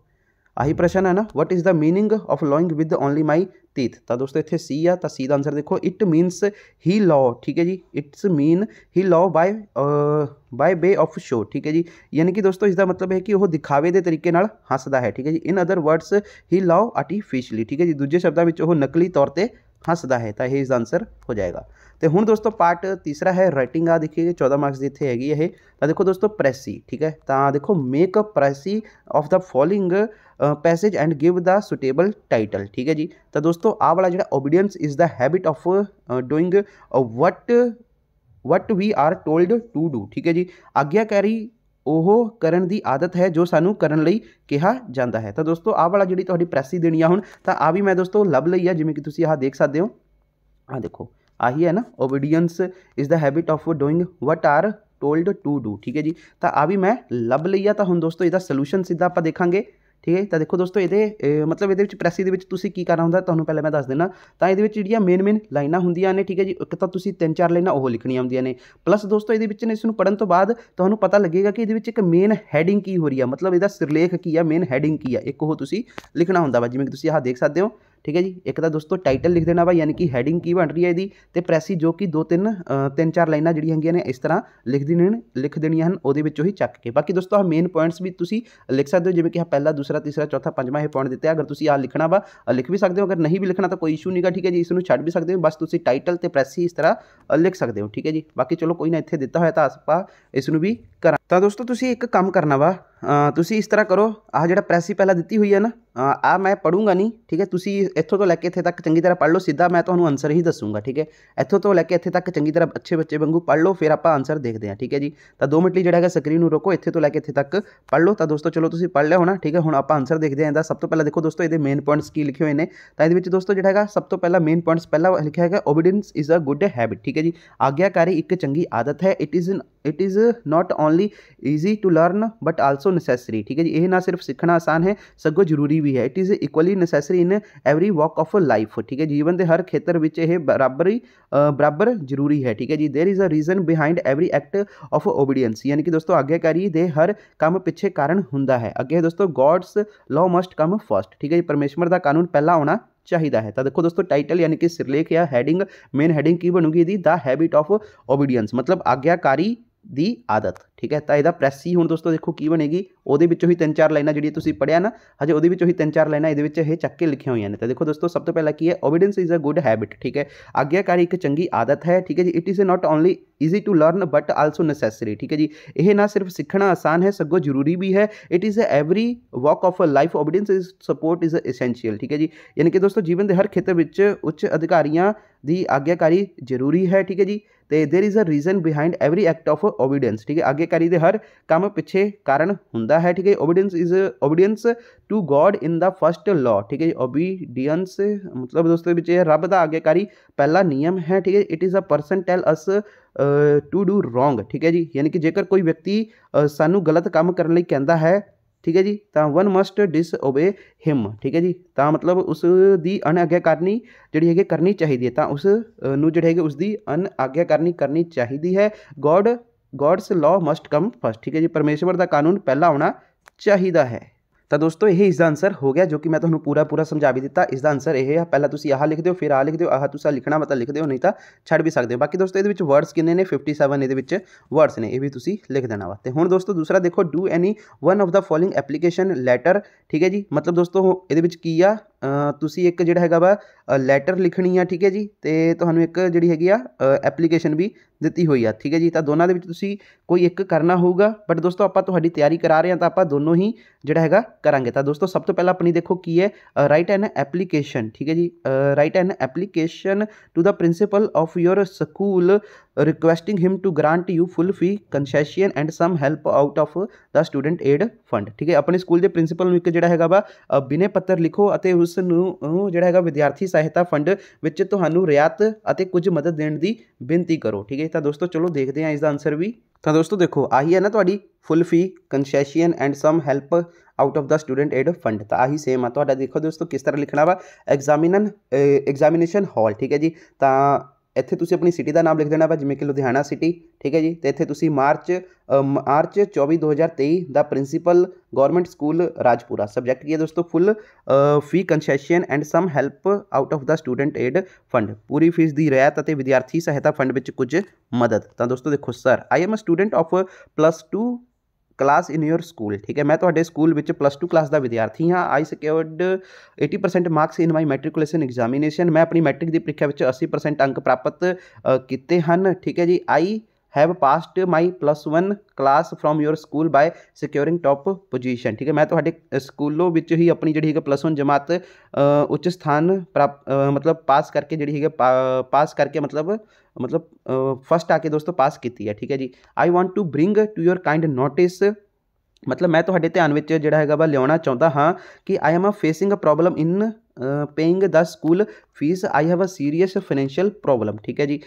आही प्रश्न है ना what is the meaning of लॉइंग with only my तीथ तो दोस्तों इतने सी आ सी का आंसर देखो इट मीनस ही लॉ ठीक है जी it's mean he law by bye bay of show ठीक है जी यानी कि दोस्तों इसका मतलब है कि वह दिखावे के तरीके हंसता है ठीक है जी in other words he law artificially ठीक है जी दूजे शब्दों में नकली तौर पर हंसता है तो यह इस आंसर हो जाएगा तो हूँ दोस्तों पार्ट तीसरा है राइटिंग आ देखिए चौदह मार्क्स जितने हैगी है तो देखो दोस्तों प्रेसी ठीक है तो देखो make a प्रेसी of the following passage and give the suitable title ठीक है जी तो दोस्तों आ वाला जो obedience is the habit of doing what what we are told to do ठीक है जी आज्ञाकारी ਉਹ ਕਰਨ ਦੀ ਆਦਤ ਹੈ ਜੋ ਸਾਨੂੰ ਕਰਨ ਲਈ ਕਿਹਾ ਜਾਂਦਾ ਹੈ ਤਾਂ ਦੋਸਤੋ ਆਹ ਵਾਲਾ ਜਿਹੜੀ ਤੁਹਾਡੀ ਪ੍ਰੈਸ ਹੀ ਦੇਣੀ ਆ ਹੁਣ ਤਾਂ ਆ ਵੀ ਮੈਂ ਦੋਸਤੋ ਲੱਭ ਲਈ ਆ ਜਿਵੇਂ ਕਿ ਤੁਸੀਂ ਆਹ ਦੇਖ ਸਕਦੇ ਹੋ ਆਹ ਦੇਖੋ ਆਹੀ ਹੈ ਨਾ ਓਬੀਡੀਅੰਸ is the habit of doing what are told to do ਠੀਕ ਹੈ ਜੀ ਤਾਂ ਆ ਵੀ ਮੈਂ ਲੱਭ ਲਈ ਆ ਤਾਂ ਹੁਣ ਦੋਸਤੋ ਇਹਦਾ ਸੋਲੂਸ਼ਨ ਸਿੱਧਾ ਆਪਾਂ ਦੇਖਾਂਗੇ ਠੀਕ ਹੈ ਤਾਂ ਦੇਖੋ ਦੋਸਤੋ ਇਹਦੇ ਮਤਲਬ ਇਹਦੇ ਵਿੱਚ ਪ੍ਰੈਸੀ ਦੇ ਵਿੱਚ ਤੁਸੀਂ ਕੀ ਕਰਨਾ ਹੁੰਦਾ ਤੁਹਾਨੂੰ ਪਹਿਲਾਂ ਮੈਂ ਦੱਸ ਦਿੰਦਾ ਤਾਂ ਇਹਦੇ ਵਿੱਚ ਜਿਹੜੀਆਂ ਮੇਨ ਮੇਨ ਲਾਈਨਾਂ ਹੁੰਦੀਆਂ ਨੇ ਠੀਕ ਹੈ ਜੀ ਇੱਕ ਤਾਂ ਤੁਸੀਂ ਤਿੰਨ ਚਾਰ ਲਾਈਨਾਂ ਉਹ ਲਿਖਣੀਆਂ ਹੁੰਦੀਆਂ ਨੇ ਪਲੱਸ ਦੋਸਤੋ ਇਹਦੇ ਵਿੱਚ ਨੇ ਇਸ ਨੂੰ ਪੜਨ ਤੋਂ ਬਾਅਦ ਤੁਹਾਨੂੰ ਪਤਾ ਲੱਗੇਗਾ ਕਿ ਇਹਦੇ ਵਿੱਚ ਇੱਕ ਮੇਨ ਹੈਡਿੰਗ ਕੀ ਹੋ ਰਹੀ ਆ ਮਤਲਬ ਇਹਦਾ ਸਿਰਲੇਖ ਕੀ ਆ ਮੇਨ ਹੈਡਿੰਗ ਕੀ ਆ ਇੱਕ ਉਹ ਤੁਸੀਂ ਲਿਖਣਾ ਹੁੰਦਾ ਵਾ ਜਿਵੇਂ ਕਿ ਤੁਸੀਂ ਆਹ ਦੇਖ ਸਕਦੇ ਹੋ ਠੀਕ ਹੈ ਜੀ ਇੱਕ ਤਾਂ ਦੋਸਤੋ ਟਾਈਟਲ ਲਿਖ ਦੇਣਾ ਵਾ ਯਾਨੀ ਕਿ ਹੈਡਿੰਗ ਕੀ ਬਣ ਰਹੀ ਹੈ ਇਹਦੀ ਤੇ ਪ੍ਰੈਸੀ ਜੋ ਕਿ ਦੋ ਤਿੰਨ ਤਿੰਨ ਚਾਰ ਲਾਈਨਾਂ ਜਿਹੜੀਆਂ ਹੈਗੀਆਂ ਨੇ ਇਸ ਤਰ੍ਹਾਂ ਲਿਖ ਦੇਣੀਆਂ ਲਿਖ ਦੇਣੀਆਂ ਹਨ ਉਹਦੇ ਵਿੱਚੋਂ ਹੀ ਚੱਕ ਕੇ ਬਾਕੀ ਦੋਸਤੋ ਆ ਮੇਨ ਪੁਆਇੰਟਸ ਵੀ ਤੁਸੀਂ ਲਿਖ ਸਕਦੇ ਹੋ ਜਿਵੇਂ ਕਿ ਆ ਪਹਿਲਾ ਦੂਸਰਾ ਤੀਸਰਾ ਚੌਥਾ ਪੰਜਵਾਂ ਇਹ ਪੁਆਇੰਟ ਦਿੱਤੇ ਅਗਰ ਤੁਸੀਂ ਆ ਲਿਖਣਾ ਵਾ ਲਿਖ ਵੀ ਸਕਦੇ ਹੋ ਅਗਰ ਨਹੀਂ ਵੀ ਲਿਖਣਾ ਤਾਂ ਕੋਈ ਇਸ਼ੂ ਨਹੀਂਗਾ ਠੀਕ ਹੈ ਜੀ ਇਸ ਨੂੰ ਛੱਡ ਵੀ ਸਕਦੇ ਹੋ ਬਸ ਤੁਸੀਂ ਟਾਈਟਲ ਤੇ ਪ੍ਰੈਸੀ ਇਸ ਤਰ੍ਹਾਂ ਲਿਖ ਸਕਦੇ ਹੋ ਠੀਕ ਹੈ ਜੀ ਬਾਕੀ ਚਲੋ ਕੋਈ ਨਾ ਇੱਥੇ ਦਿੱਤਾ ਹੋਇਆ ਤਾਂ ਆਪਾਂ ਇਸ ਨੂੰ ਵੀ ਕਰਾਂ ਤਾਂ ਦੋਸਤੋ ਤੁਸੀਂ ਇੱਕ ਕੰਮ ਕਰਨਾ ਵਾ तुम इस तरह करो आह जो प्रेसी पहला दिती हुई है ना आ मैं पढ़ूंगा नहीं ठीक है तुम इतों तो लैके इतने तक चंकी तरह पढ़ लो सीधा मैं तुम्हें तो आंसर ही दसूँगा ठीक है इतों तो लैके इतने तक चंकी तरह अच्छे बच्चे वगू पढ़ लो फिर आप आंसर देखते हैं ठीक है जी तो दो मिनट जो है स्क्रीन रोको इतने तो लैके इतने तक पढ़ लो तो दोस्तों चलो तुम पढ़ लिया होना ठीक है हम आप आंसर देखते हैं सब तो पहले देखो दोस्तों ये मेन पॉइंट्स की लिखे हुए हैं तो ये दोस्तों जो है सब तो पहला मेन पॉइंट्स पहला लिखा है obedience is a good habit ठीक है जी आज्ञाकारी एक चंकी आदत है it is in it is not only easy to learn but also necessary ठीक है जी ये ना सिर्फ सीखना आसान है सगो जरूरी भी है it is equally necessary in every walk of life ठीक है जीवन के हर खेत्र में यह बराबरी बराबर जरूरी है ठीक है जी there is a reason behind every act of obedience यानी कि दोस्तों आगे दे हर काम पिछे कारण हों अगे दोस्तों God's law must come first ठीक है जी परमेश्वर का कानून पहला आना चाहिए है तो देखो दोस्तों टाइटल यानी कि सिरलेख या हैडिंग मेन हैडिंग की बनूगी दी द हैबिट ऑफ ओबीडियंस मतलब आज्ञाकारी ਦੀ ਆਦਤ ਠੀਕ ਹੈ ਤਾਂ ਇਹਦਾ ਪ੍ਰੈਸ ਹੀ ਹੁਣ ਦੋਸਤੋ ਦੇਖੋ ਕੀ ਬਣੇਗੀ ਉਹਦੇ ਵਿੱਚੋਂ ਹੀ ਤਿੰਨ ਚਾਰ ਲਾਈਨਾਂ ਜਿਹੜੀ ਤੁਸੀਂ ਪੜਿਆ ਨਾ ਹਜੇ ਉਹਦੇ ਵਿੱਚੋਂ ਹੀ ਤਿੰਨ ਚਾਰ ਲਾਈਨਾਂ ਇਹਦੇ ਵਿੱਚ ਇਹ ਚੱਕ ਕੇ ਲਿਖੀਆਂ ਹੋਈਆਂ ਨੇ ਤਾਂ ਦੇਖੋ ਦੋਸਤੋ ਸਭ ਤੋਂ ਪਹਿਲਾਂ ਕੀ ਹੈ ਓਬੀਡੀਐਂਸ ਇਜ਼ ਅ ਗੁੱਡ ਹੈਬਿਟ ਠੀਕ ਹੈ ਆਗਿਆਕਾਰੀ ਇੱਕ ਚੰਗੀ ਆਦਤ ਹੈ ਠੀਕ ਹੈ ਜੀ it is not only easy to learn but also necessary ਠੀਕ ਹੈ ਜੀ ਇਹ ਨਾ ਸਿਰਫ ਸਿੱਖਣਾ ਆਸਾਨ ਹੈ ਸਗੋਂ ਜ਼ਰੂਰੀ ਵੀ ਹੈ it is every walk of a life ਓਬੀਡੀਐਂਸ is support is a essential ਠੀਕ ਹੈ ਜੀ ਯਾਨੀ ਕਿ ਦੋਸਤੋ ਜੀਵਨ ਦੇ ਹਰ ਖੇਤਰ ਵਿੱਚ ਉੱਚ ਅਧਿਕਾਰੀਆਂ ਦੀ ਆਗਿਆਕਾਰੀ ਜ਼ਰੂਰੀ ਹੈ ਠੀਕ ਹੈ ਜੀ ਤੇ there is a reason behind every act of ਓਬੀਡੀਐਂਸ ਠੀਕ ਹੈ ਆਗਿਆਕਾਰੀ ਦੇ ਹਰ ਕੰਮ ਪਿੱਛੇ ਕਾਰਨ ਹੁੰਦਾ ਹੈ ਠੀਕ ਹੈ ਓਬੀਡੀਐਂਸ is ਓਬੀਡੀਐਂਸ to God in the first law ਠੀਕ ਹੈ ਜੀ ਮਤਲਬ ਦੋਸਤੋ ਵਿੱਚ ਇਹ ਰੱਬ ਦਾ ਆਗਿਆਕਾਰੀ ਪਹਿਲਾ ਨਿਯਮ ਹੈ ਠੀਕ ਹੈ it is a person tile us to do wrong ਠੀਕ ਹੈ ਜੀ ਯਾਨੀ ਕਿ ਜੇਕਰ ਕੋਈ ਵਿਅਕਤੀ ਸਾਨੂੰ ਗਲਤ ਕੰਮ ਕਰਨ ਲਈ ਕਹਿੰਦਾ ਹੈ ठीक है जी तो वन मस्ट डिस ओबे हिम ठीक है जी तो मतलब उस दी अनआग्ञाकारनी जी है करनी चाहिए तो उस जी है उसकी अनआग्ञाकारनी करनी चाहिए है God God's law must come first ठीक है जी परमेश्वर का कानून पहला आना चाहिए है तो दोस्तों यही इसका आंसर हो गया जो कि मैं तुम्हें तो पूरा पूरा समझा भी दिता इसका आंसर यह है पहला तुम आह लिख दो फिर आ लिख दो आह तुम लिखना मतलब लिख दो नहीं तो छड़ भी सकते हो बाकी दोस्तों ये वर्ड्स किन्ने ने फिफ्टी सैवन ये वर्ड्स ने यह भी लिख देना वा तो हूँ दोस्तों दूसरा देखो do any one of the following application letter ठीक है जी मतलब दोस्तों ये की आ ਤੁਸੀਂ ਇੱਕ ਜਿਹੜਾ ਹੈਗਾ ਵਾ ਲੈਟਰ ਲਿਖਣੀ ਆ ਠੀਕ ਹੈ ਜੀ ਤੇ ਤੁਹਾਨੂੰ ਇੱਕ ਜਿਹੜੀ ਹੈਗੀ ਆ ਐਪਲੀਕੇਸ਼ਨ ਵੀ ਦਿੱਤੀ ਹੋਈ ਆ ਠੀਕ ਹੈ ਜੀ ਤਾਂ ਦੋਨਾਂ ਦੇ ਵਿੱਚ ਤੁਸੀਂ ਕੋਈ ਇੱਕ ਕਰਨਾ ਹੋਊਗਾ ਬਟ ਦੋਸਤੋ ਆਪਾਂ ਤੁਹਾਡੀ ਤਿਆਰੀ ਕਰਾ ਰਹੇ ਹਾਂ ਤਾਂ ਆਪਾਂ ਦੋਨੋਂ ਹੀ ਜਿਹੜਾ ਹੈਗਾ ਕਰਾਂਗੇ ਤਾਂ ਦੋਸਤੋ ਸਭ ਤੋਂ ਪਹਿਲਾਂ ਆਪਣੀ ਦੇਖੋ ਕੀ ਹੈ ਰਾਈਟ ਐਨ ਐਪਲੀਕੇਸ਼ਨ ਠੀਕ ਹੈ ਜੀ right N application to the principal of your school requesting him to grant you full fee concession and sum help out of the student aid fund ਠੀਕ ਹੈ ਆਪਣੇ ਸਕੂਲ ਦੇ ਪ੍ਰਿੰਸੀਪਲ ਨੂੰ ਇੱਕ ਜਿਹੜਾ ਹੈਗਾ ਵਾ ਬਿਨੇ ਪੱਤਰ ਲਿਖੋ ਅਤੇ ਉਸ ਨੂੰ ਜਿਹੜਾ ਹੈਗਾ ਵਿਦਿਆਰਥੀ ਸਹਾਇਤਾ ਫੰਡ ਵਿੱਚ ਤੁਹਾਨੂੰ ਰਿਆਤ ਅਤੇ ਕੁਝ ਮਦਦ ਦੇਣ ਦੀ ਬੇਨਤੀ ਕਰੋ ਠੀਕ ਹੈ ਤਾਂ ਦੋਸਤੋ ਚਲੋ ਦੇਖਦੇ ਹਾਂ ਇਸ ਦਾ ਆਨਸਰ ਵੀ ਤਾਂ ਦੋਸਤੋ ਦੇਖੋ ਆਹੀ ਹੈ ਨਾ ਤੁਹਾਡੀ ਫੁੱਲ ਫੀ concession and sum help out of the student aid fund ਤਾਂ ਆਹੀ ਸੇਮ ਆ ਤੁਹਾਡਾ ਦੇਖੋ ਦੋਸਤੋ ਕਿਸ ਤਰ੍ਹਾਂ ਲਿਖਣਾ ਵਾ ਐਗਜ਼ਾਮਿਨਨ ਐਗਜ਼ਾਮੀਨੇਸ਼ਨ ਹਾਲ ਠੀਕ ਹੈ ਜੀ ਤਾਂ इतने अपनी सिटी का नाम लिख देना वा जिमें कि लुधियाना सिटी ठीक है जी तो इतने मार्च मार्च चौबी दो हज़ार तेई का principal government school Rajpura subject की है दोस्तों full fee concession and some help out of the student add fund पूरी फीस की रियायत और विद्यार्थी सहायता फंड कुछ मदद तो दोस्तों देखो sir I am a student of plus two class in your school ठीक है मैं थोड़े स्कूल में प्लस टू क्लास का विद्यार्थी हाँ आई secured eighty percent marks in my matriculation examination मैं अपनी मैट्रिक की प्रीख्या अस्सी परसेंट अंक प्राप्त किए हैं ठीक है जी I have passed my plus one class from your school by securing top position ठीक है मैं थोड़े स्कूलों में ही अपनी जी प्लस वन जमात उच्च स्थान प्राप मतलब पास करके जी पा, पास करके मतलब ਮਤਲਬ ਫਰਸਟ ਆ ਕੇ ਦੋਸਤੋ ਪਾਸ ਕੀਤੀ ਹੈ ਠੀਕ ਹੈ ਜੀ I want to bring to your kind notice ਮਤਲਬ ਮੈਂ ਤੁਹਾਡੇ ਧਿਆਨ ਵਿੱਚ ਜਿਹੜਾ ਹੈਗਾ ਵਾ ਲਿਆਉਣਾ ਚਾਹੁੰਦਾ ਹਾਂ ਕਿ I am facing a problem in paying the school fees I have a serious financial problem ਠੀਕ ਹੈ ਜੀ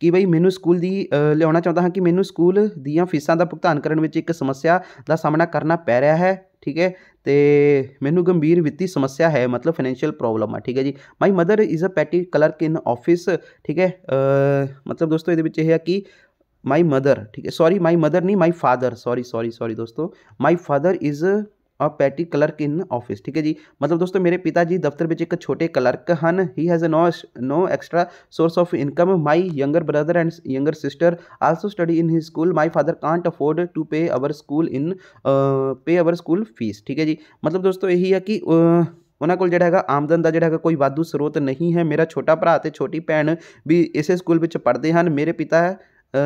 ਕਿ ਬਈ ਮੈਨੂੰ ਸਕੂਲ ਦੀ ਲਿਆਉਣਾ ਚਾਹੁੰਦਾ ਹਾਂ ਕਿ ਮੈਨੂੰ ਸਕੂਲ ਦੀਆਂ ਫੀਸਾਂ ਦਾ ਭੁਗਤਾਨ ਕਰਨ ਵਿੱਚ ਇੱਕ ਸਮੱਸਿਆ ਦਾ ਸਾਹਮਣਾ ਕਰਨਾ ਪੈ ਰਿਹਾ ਹੈ ठीक है तो मैनू गंभीर वित्तीय समस्या है मतलब फाइनैशियल प्रॉब्लम आठ ठीक है जी my mother is a patty clerk in office ठीक है मतलब दोस्तों ये है कि माई मदर ठीक है सॉरी माई मदर नहीं my father sorry sorry sorry दोस्तों माई फादर इज़ और पैटी क्लर्क इन ऑफिस ठीक है जी मतलब दोस्तों मेरे पिताजी दफ्तर में एक छोटे क्लर्क हैं he has no no extra source of income my younger brother and younger sister also study in his school my father can't afford to पे अवर स्कूल इन पे अवर स्कूल फीस ठीक है जी मतलब दोस्तों यही है कि uh, को जोड़ा है आमदन का ਦਾ ਜਿਹੜਾ ਹੈਗਾ ਕੋਈ ਵਾਧੂ ਸਰੋਤ ਨਹੀਂ ਹੈ ਮੇਰਾ ਛੋਟਾ ਭਰਾ ਤੇ ਛੋਟੀ ਭੈਣ ਵੀ ਇਸੇ पढ़ते हैं मेरे पिता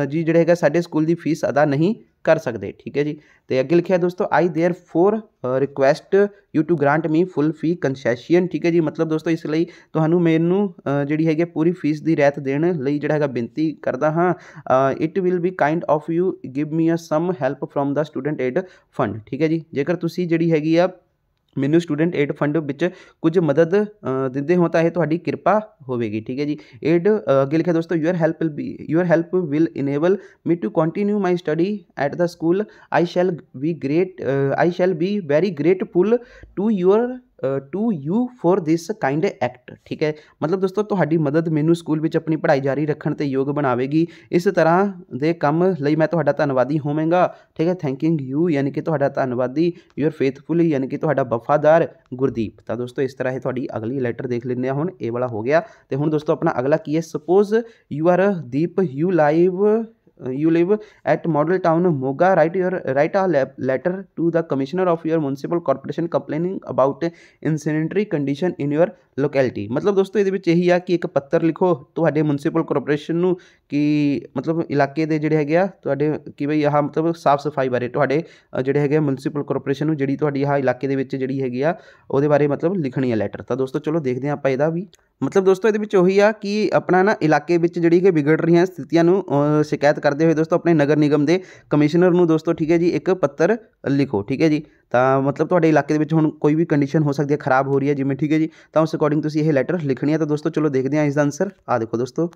ਜੀ ਜਿਹੜੇ ਹੈਗਾ ਸਾਡੇ ਸਕੂਲ ਦੀ ਫੀਸ ਅਦਾ ਨਹੀਂ ਕਰ ਸਕਦੇ ਠੀਕ ਹੈ ਜੀ ਤੇ ਅੱਗੇ ਲਿਖਿਆ ਦੋਸਤੋ ਆਈ there four request you to grant me full fee concession ਠੀਕ ਹੈ ਜੀ ਮਤਲਬ ਦੋਸਤੋ ਇਸ ਲਈ ਤੁਹਾਨੂੰ ਮੈਨੂੰ ਜਿਹੜੀ ਹੈਗੀ ਪੂਰੀ ਫੀਸ ਦੀ ਰਹਿਤ ਦੇਣ ਲਈ ਜਿਹੜਾ ਹੈਗਾ ਬੇਨਤੀ ਕਰਦਾ ਹਾਂ it will be kind of you give me a sum help firm the student aid fund ਠੀਕ ਹੈ ਜੀ ਜੇਕਰ ਤੁਸੀਂ ਜਿਹੜੀ ਹੈਗੀ ਆ मैनू स्टूडेंट एड फंड कुछ मदद देंदे हो तो यह थोड़ी कृपा होगी ठीक है जी एड अगे लिखा दोस्तों your help your help will enable me to continue my study at the school I shall be great I shall be very grateful to your to you for this kind act ਠੀਕ ਹੈ ਮਤਲਬ ਦੋਸਤੋ ਤੁਹਾਡੀ ਮਦਦ ਮੈਨੂੰ school ਵਿੱਚ ਆਪਣੀ ਪੜ੍ਹਾਈ ਜਾਰੀ ਰੱਖਣ ਤੇ ਯੋਗ ਬਣਾਵੇਗੀ ਇਸ ਤਰ੍ਹਾਂ ਦੇ ਕੰਮ ਲਈ ਮੈਂ ਤੁਹਾਡਾ ਧੰਨਵਾਦੀ ਹੋਵਾਂਗਾ ਠੀਕ ਹੈ ਥੈਂਕਿੰਗ ਯੂ ਯਾਨੀ ਕਿ ਤੁਹਾਡਾ ਧੰਨਵਾਦੀ ਯੂਅਰ ਫੇਥਫੁਲੀ ਯਾਨੀ ਕਿ ਤੁਹਾਡਾ ਵਫਾਦਾਰ ਗੁਰਦੀਪ ਤਾਂ ਦੋਸਤੋ ਇਸ ਤਰ੍ਹਾਂ ਇਹ ਤੁਹਾਡੀ ਅਗਲੀ ਲੈਟਰ ਦੇਖ ਲੈਂਦੇ ਆ ਹੁਣ ਇਹ ਵਾਲਾ ਹੋ ਗਿਆ ਤੇ ਹੁਣ ਦੋਸਤੋ ਆਪਣਾ ਅਗਲਾ ਕੀ ਹੈ suppose you are Deep you live you live at model town Moga, write your write a letter to the commissioner of your municipal corporation complaining about incendiary condition in your locality ਮਤਲਬ ਦੋਸਤੋ ਇਹਦੇ ਵਿੱਚ ਇਹੀ ਆ ਕਿ ਇੱਕ ਪੱਤਰ ਲਿਖੋ ਤੁਹਾਡੇ ਮਿਊਨਿਸਪਲ ਕਾਰਪੋਰੇਸ਼ਨ ਨੂੰ ਕਿ ਮਤਲਬ ਇਲਾਕੇ ਦੇ ਜਿਹੜੇ ਹੈਗੇ ਆ ਤੁਹਾਡੇ ਕਿ ਬਈ ਆਹ ਮਤਲਬ ਸਾਫ ਸਫਾਈ ਬਾਰੇ ਤੁਹਾਡੇ ਜਿਹੜੇ ਹੈਗੇ ਮਿਊਨਿਸਪਲ ਕਾਰਪੋਰੇਸ਼ਨ ਨੂੰ ਜਿਹੜੀ ਤੁਹਾਡੀ ਆਹ ਇਲਾਕੇ ਦੇ ਵਿੱਚ ਜਿਹੜੀ ਹੈਗੀ ਆ ਉਹਦੇ ਬਾਰੇ ਮਤਲਬ ਲਿਖਣੀ ਹੈ ਲੈਟਰ ਤਾਂ ਦੋਸਤੋ ਚਲੋ ਦੇਖਦੇ ਆਪਾਂ ਇਹਦਾ ਵੀ ਮਤਲਬ ਦੋਸਤੋ ਇਹਦੇ ਵਿੱਚ ਉਹੀ ਆ ਕਿ ਆਪਣਾ ਨਾ ਇਲਾਕੇ ਵਿੱਚ ਜਿਹੜੀ ਕਿ ਵਿਗੜ ਰਹੀਆਂ ਸਥਿਤੀਆਂ ਨੂੰ ਸ਼ਿਕਾਇਤ करते हुए दोस्तों अपने नगर निगम के कमिश्नर दोस्तों ठीक है जी एक पत्र लिखो ठीक है जी तो मतलब थोड़े इलाके हूँ कोई भी कंडीशन हो सकती है खराब हो रही है जिमें ठीक है जी तो उस अकॉर्डिंग तुम यह लैटर लिखनी है तो दोस्तों चलो देखते हैं इसका आंसर आ देखो दोस्तों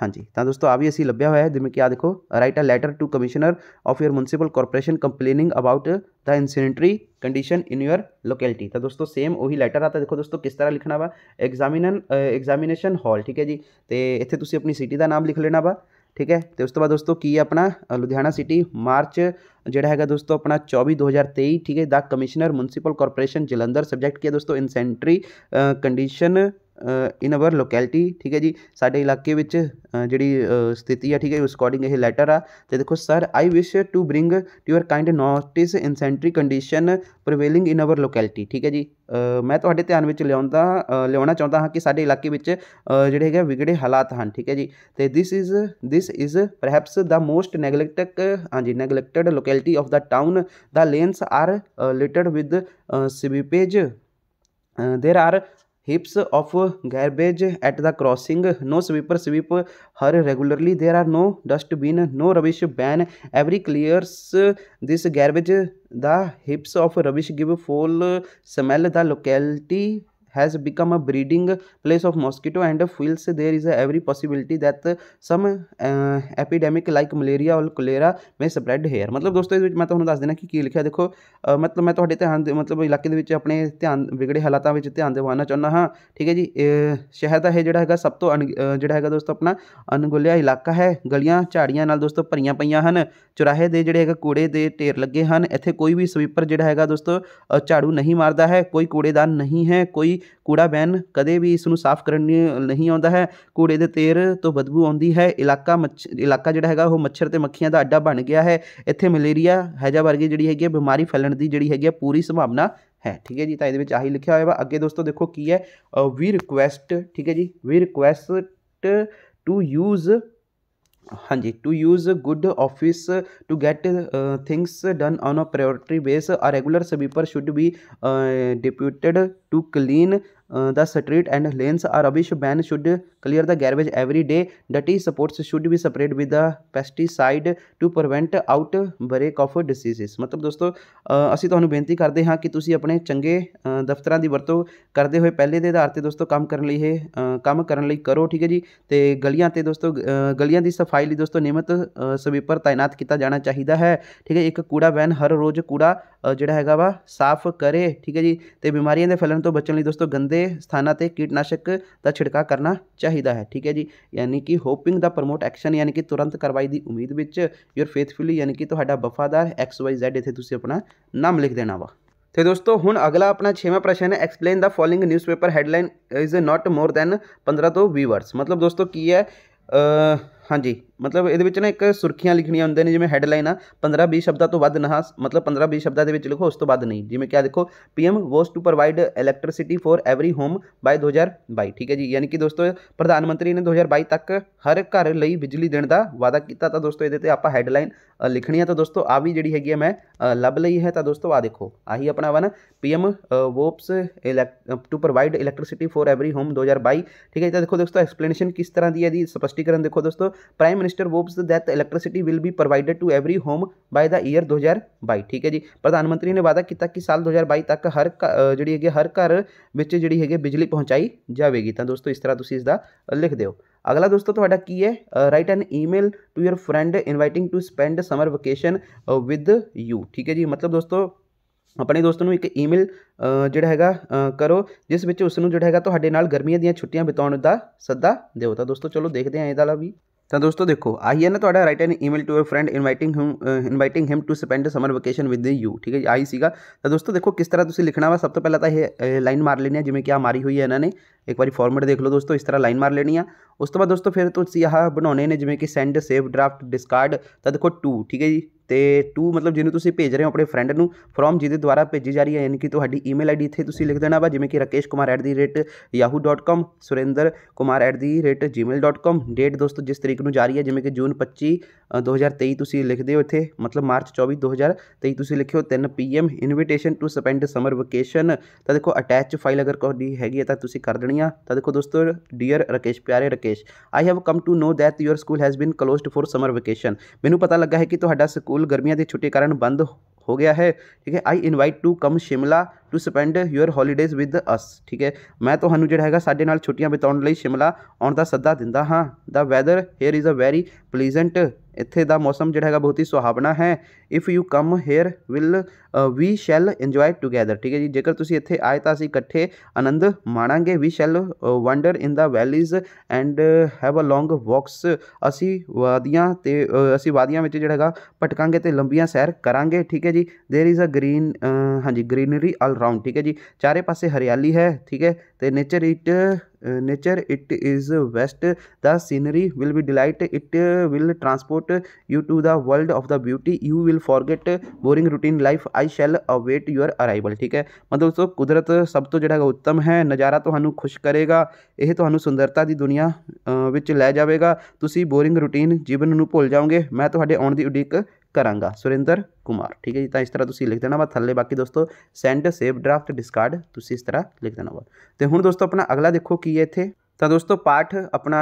हाँ जी तो दोस्तों आ भी असी लभ्या हुआ है जिम्मे कि आ देखो right a letter to commissioner of your municipal corporation complaining about the इंसिडेंटरी condition in your locality तो दोस्तों सेम उ लैटर आता देखो दोस्तों किस तरह लिखना वा एग्जामिन एग्जामीनेशन हॉल ठीक है जी तो इतने तुम्हें अपनी सिटी का नाम लिख लेना वा ठीक है तो उस तो बाद दोस्तों की अपना लुधियाना सिटी मार्च जोड़ा है दोस्तों अपना चौबी दो हज़ार तेई ठीक है the commissioner municipal corporation Jalandhar subject किया दोस्तों इंसेंट्री कंडीशन ਇਨ ਅਵਰ ਲੋਕੈਲਿਟੀ ਠੀਕ ਹੈ ਜੀ ਸਾਡੇ ਇਲਾਕੇ ਵਿੱਚ ਜਿਹੜੀ ਸਥਿਤੀ ਆ ਠੀਕ ਹੈ ਉਸ ਅਕੋਰਡਿੰਗ ਇਹ ਲੈਟਰ ਆ ਤੇ ਦੇਖੋ sir I wish to bring to your kind notice in sanitary condition ਪ੍ਰਵੇਲਿੰਗ in our locality ਠੀਕ ਹੈ ਜੀ ਮੈਂ ਤੁਹਾਡੇ ਧਿਆਨ ਵਿੱਚ ਲਿਆਉਂਦਾ ਲਿਆਉਣਾ ਚਾਹੁੰਦਾ ਹਾਂ ਕਿ ਸਾਡੇ ਇਲਾਕੇ ਵਿੱਚ ਜਿਹੜੇ ਹੈਗੇ ਵਿਗੜੇ ਹਾਲਾਤ ਹਨ ਠੀਕ ਹੈ ਜੀ ਤੇ this is this is ਪਰਹੈਪਸ the most ਨੈਗਲੈਕਟਡ ਹਾਂਜੀ ਨੈਗਲੈਕਟਡ locality of the town the lanes R ਲਿਟਰਡ with ਸਿਵੀਪੇਜ ਦੇਰ R heaps of garbage at the crossing no sweeper sweep her regularly there are no dustbin no rubbish ban every clears this garbage the heaps of rubbish give full smell the locality has become a breeding place of mosquito and feels there is every every that some some like uh, malaria like cholera or spread may मतलब दोस्तों इस मैं तुम्हें तो दस देना कि लिखा देखो आ, मतलब मैं थोड़े तो ध्यान मतलब इलाके अपने ध्यान बिगड़े हालातों में ध्यान दवाना चाहता हाँ ठीक है जी शहर का यह जो है सब तो अन जो है दोस्तों अपना अनगुलिया इलाका है गलिया झाड़िया दोस्तों भरिया हैं पुराहे के जोड़े है कूड़े के ढेर लगे हैं इतने कोई भी स्वीपर जोड़ा है दोस्तों झाड़ू नहीं मारता है कोई कूड़ेदान नहीं है कोई ਕੂੜਾ ਵੈਨ ਕਦੇ ਵੀ ਇਸ ਨੂੰ ਸਾਫ਼ ਕਰਨ ਨਹੀਂ ਆਉਂਦਾ ਹੈ ਕੂੜੇ ਦੇ ਤੇਰ ਤੋਂ ਬਦਬੂ ਆਉਂਦੀ ਹੈ ਇਲਾਕਾ ਇਲਾਕਾ ਜਿਹੜਾ ਹੈਗਾ ਉਹ ਮੱਛਰ ਤੇ ਮੱਖੀਆਂ ਦਾ ਅੱਡਾ ਬਣ ਗਿਆ ਹੈ ਇੱਥੇ ਮਲੇਰੀਆ ਹੈਜਾ ਵਰਗੀ ਜਿਹੜੀ ਹੈਗੀ ਹੈ ਬਿਮਾਰੀ ਫੈਲਣ ਦੀ ਜਿਹੜੀ ਹੈਗੀ ਹੈ ਪੂਰੀ ਸੰਭਾਵਨਾ ਹੈ ਠੀਕ ਹੈ ਜੀ ਤਾਂ ਇਹਦੇ ਵਿੱਚ ਆਹੀ ਲਿਖਿਆ ਹੋਇਆ ਵਾ ਅੱਗੇ ਦੋਸਤੋ ਦੇਖੋ ਕੀ ਹੈ ਵੀ ਰਿਕੁਐਸਟ ਠੀਕ ਹੈ ਜੀ ਵੀ ਰਿਕੁਐਸਟ ਟੂ ਯੂਜ਼ हाँ जी to use good office to get things done on a priority base a regular sweeper should be deputed to clean the street and lanes are rubbish ban should clear the garbage every day dirty sports should be separated with the pesticide to prevent outbreak of diseases ਮਤਲਬ ਦੋਸਤੋ ਅਸੀਂ ਤੁਹਾਨੂੰ ਬੇਨਤੀ ਕਰਦੇ ਹਾਂ ਕਿ ਤੁਸੀਂ ਆਪਣੇ ਚੰਗੇ ਦਫ਼ਤਰਾਂ ਦੀ ਵਰਤੋਂ ਕਰਦੇ ਹੋਏ ਪਹਿਲੇ ਦੇ ਆਧਾਰ ਤੇ ਦੋਸਤੋ ਕੰਮ ਕਰਨ ਲਈ ਇਹ ਕੰਮ ਕਰਨ ਲਈ ਕਰੋ ਠੀਕ ਹੈ ਜੀ ਤੇ ਗਲੀਆਂ ਤੇ ਦੋਸਤੋ ਗਲੀਆਂ ਦੀ ਸਫਾਈ ਲਈ ਦੋਸਤੋ ਨਿਯਮਤ ਸਵੀਪਰ ਤਾਇਨਾਤ ਕੀਤਾ ਜਾਣਾ ਚਾਹੀਦਾ ਹੈ ਠੀਕ ਹੈ ਇੱਕ ਕੂੜਾ ਵੈਨ ਹਰ ਰੋਜ਼ ਕੂੜਾ ਜਿਹੜਾ ਹੈਗਾ ਵਾ ਸਾਫ਼ ਕਰੇ ਠੀਕ ਹੈ ਜੀ ਤੇ ਬਿਮਾਰੀਆਂ ਦੇ ਫੈਲਣ ਤੋਂ ਬਚਣ ਲਈ ਦੋਸਤੋ ਗੰਦੇ स्थाना पर कीटनाशक का छिड़काव करना चाहिए है ठीक है जी यानी कि होपिंग द प्रमोट एक्शन यानी कि तुरंत करवाई की उम्मीद में योर फेथफुली यानी कि वफादार एक्स वाई जैड इतने अपना नाम लिख देना वा तो दोस्तों हूँ अगला अपना छेवें प्रश्न है explain the following newspaper headline is not more than पंद्रह तो वीवर्स मतलब दोस्तों की है आ, हाँ जी मतलब ये ना एक सुरखियां लिखनिया होंगे ने जिमें हैडलाइन आ पंद्रह भी शब्दों तो व्ध नहा मतलब पंद्रह भी शब्दों के लिखो उस तो बद नहीं जिमें क्या देखो P M vows to provide electricity for every home by दो हज़ार बई ठीक है जी यानी कि दोस्तों प्रधानमंत्री ने दो हज़ार बई तक हर घर बिजली देने का वादा किया तो दोस्तों ये आप हैडलाइन लिखनी है तो दोस्तों आ भी जी है मैं लभ ली है तो दोस्तों आ देखो आही अपना वन पी एम वोप्स इलैक् to provide electricity for every home दो हज़ार बई ठीक है जी तो देखो दोस्तों एक्सप्लेनेशन किस तरह की है जी स्पष्टीकरण देखो दोस्तों prime minister hopes that electricity will be provided to every home by the year दो हज़ार बई ठीक है जी प्रधानमंत्री ने वादा किया कि साल दो हज़ार बई तक हर जी है हर घर में जी है बिजली पहुँचाई जाएगी तो दोस्तों इस तरह तुम इसका लिख दौ अगला दोस्तों तो की है write an email to your friend inviting to spend summer vacation with you ठीक है जी मतलब दोस्तों अपने दोस्तों एक ईमेल जोड़ा है करो जिस उस जो है तो गर्मिया दिया बिताने का सद्दा दौ तो दोस्तों चलो देखते हैं यदा भी तो दोस्तों देखो आई है ना तो write an email to your friend inviting him inviting him to spend summer vacation with you ठीक है आई का तो दोस्तों देखो किस तरह तुम्हें लिखना वा सब तो पहला तो यह लाइन मार लेनी है जिम्मे क्या मारी हुई है इन्होंने एक बार फॉर्मेट देख लो दोस्तों इस तरह लाइन मार लेनी है उस तो बाद दोस्तों फिर तो यहाँ बनाने जिम्मे कि सेंड सेव ड्राफ्ट डिस्कार्ड तो देखो टू ठीक है जी ਤੇ ਟੂ ਮਤਲਬ ਜਿਹਨੂੰ ਤੁਸੀਂ ਭੇਜ ਰਹੇ ਹੋ ਆਪਣੇ ਫਰੈਂਡ ਨੂੰ ਫਰੋਮ ਜਿਹਦੇ ਦੁਆਰਾ ਭੇਜੀ ਜਾ ਰਹੀ ਹੈ ਯਾਨੀ ਕਿ ਤੁਹਾਡੀ ਈਮੇਲ ਆਈਡੀ ਇੱਥੇ ਤੁਸੀਂ ਲਿਖ ਦੇਣਾ ਵਾ ਜਿਵੇਂ ਕਿ ਰਕੇਸ਼ ਕੁਮਾਰ ਡੇਟ ਦੋਸਤੋ ਜਿਸ ਤਰੀਕ ਨੂੰ ਜਾ ਰਹੀ ਹੈ ਜਿਵੇਂ ਕਿ ਜੂਨ 25 2023 ਤੁਸੀਂ ਲਿਖਦੇ ਹੋ ਇੱਥੇ ਮਤਲਬ ਮਾਰਚ 24 2023 ਤੁਸੀਂ ਲਿਖਿਓ 3 PM invitation to spend summer vacation ਤਾਂ ਦੇਖੋ ਅਟੈਚ ਫਾਈਲ ਅਗਰ ਕੋਈ ਹੈਗੀ ਹੈ ਤਾਂ ਤੁਸੀਂ ਕਰ ਦੇਣੀ ਆ ਤਾਂ ਦੇਖੋ ਦੋਸਤੋ ਡੀਅਰ ਰਕੇਸ਼ ਪਿਆਰੇ Rakesh I have come to know that your school has been closed for summer vacation ਮੈਨੂੰ ਪਤਾ ਲੱਗਾ ਹੈ ਕਿ ਤੁਹਾਡਾ ਸਕੂਲ स्कूल गर्मियों की छुट्टी कारण बंद हो गया है ठीक है I invite to come Shimla to spend your holidays with us ठीक है मैं तो हनु जड़ेगा साढ़े न छुट्टियां बिताने लिमला आने का सद् दिता हाँ the weather here is a very pleasant इतने का मौसम जड़ेगा बहुत ही सुहावना है if you come here will we shall enjoy together ठीक है जी जेकर इतने आए तो असं इकट्ठे आनंद माणा we shall wander in the valleys and have a long walks असी वादिया असी वादिया है भटकों तो लंबिया सैर करा ठीक है जी देर इज़ अ ग्रीन हाँ जी ग्रीनरी अल रहा ठीक है जी चारे पासे हरियाली है ठीक है तो nature it nature it is best the scenery will be delight it will transport you to the world of the beauty you will forget boring routine life I shall await your arrival ठीक है मतलब दोस्तों ਕੁਦਰਤ ਸਭ ਤੋਂ ਜਿਹੜਾ ਉੱਤਮ ਹੈ ਨਜ਼ਾਰਾ खुश करेगा ਕਰੇਗਾ ਇਹ ਤੁਹਾਨੂੰ सुंदरता ਦੀ दुनिया ਵਿੱਚ ਲੈ ਜਾਵੇਗਾ ਤੁਸੀਂ ਬੋਰਿੰਗ ਰੁਟੀਨ ਜੀਵਨ ਨੂੰ ਭੁੱਲ ਜਾਓਗੇ ਮੈਂ तो आने की उड़ीक करा सुरेंद्र कुमार ठीक है जी तो इस तरह तुम्हें लिख देना वा थले बाकी दोस्तों सेंड सेव ड्राफ्ट डिस्कार्ड तुम इस तरह लिख देना वा तो हूँ दोस्तों अपना अगला देखो की है इतने ਤਾਂ ਦੋਸਤੋ ਪਾਠ ਆਪਣਾ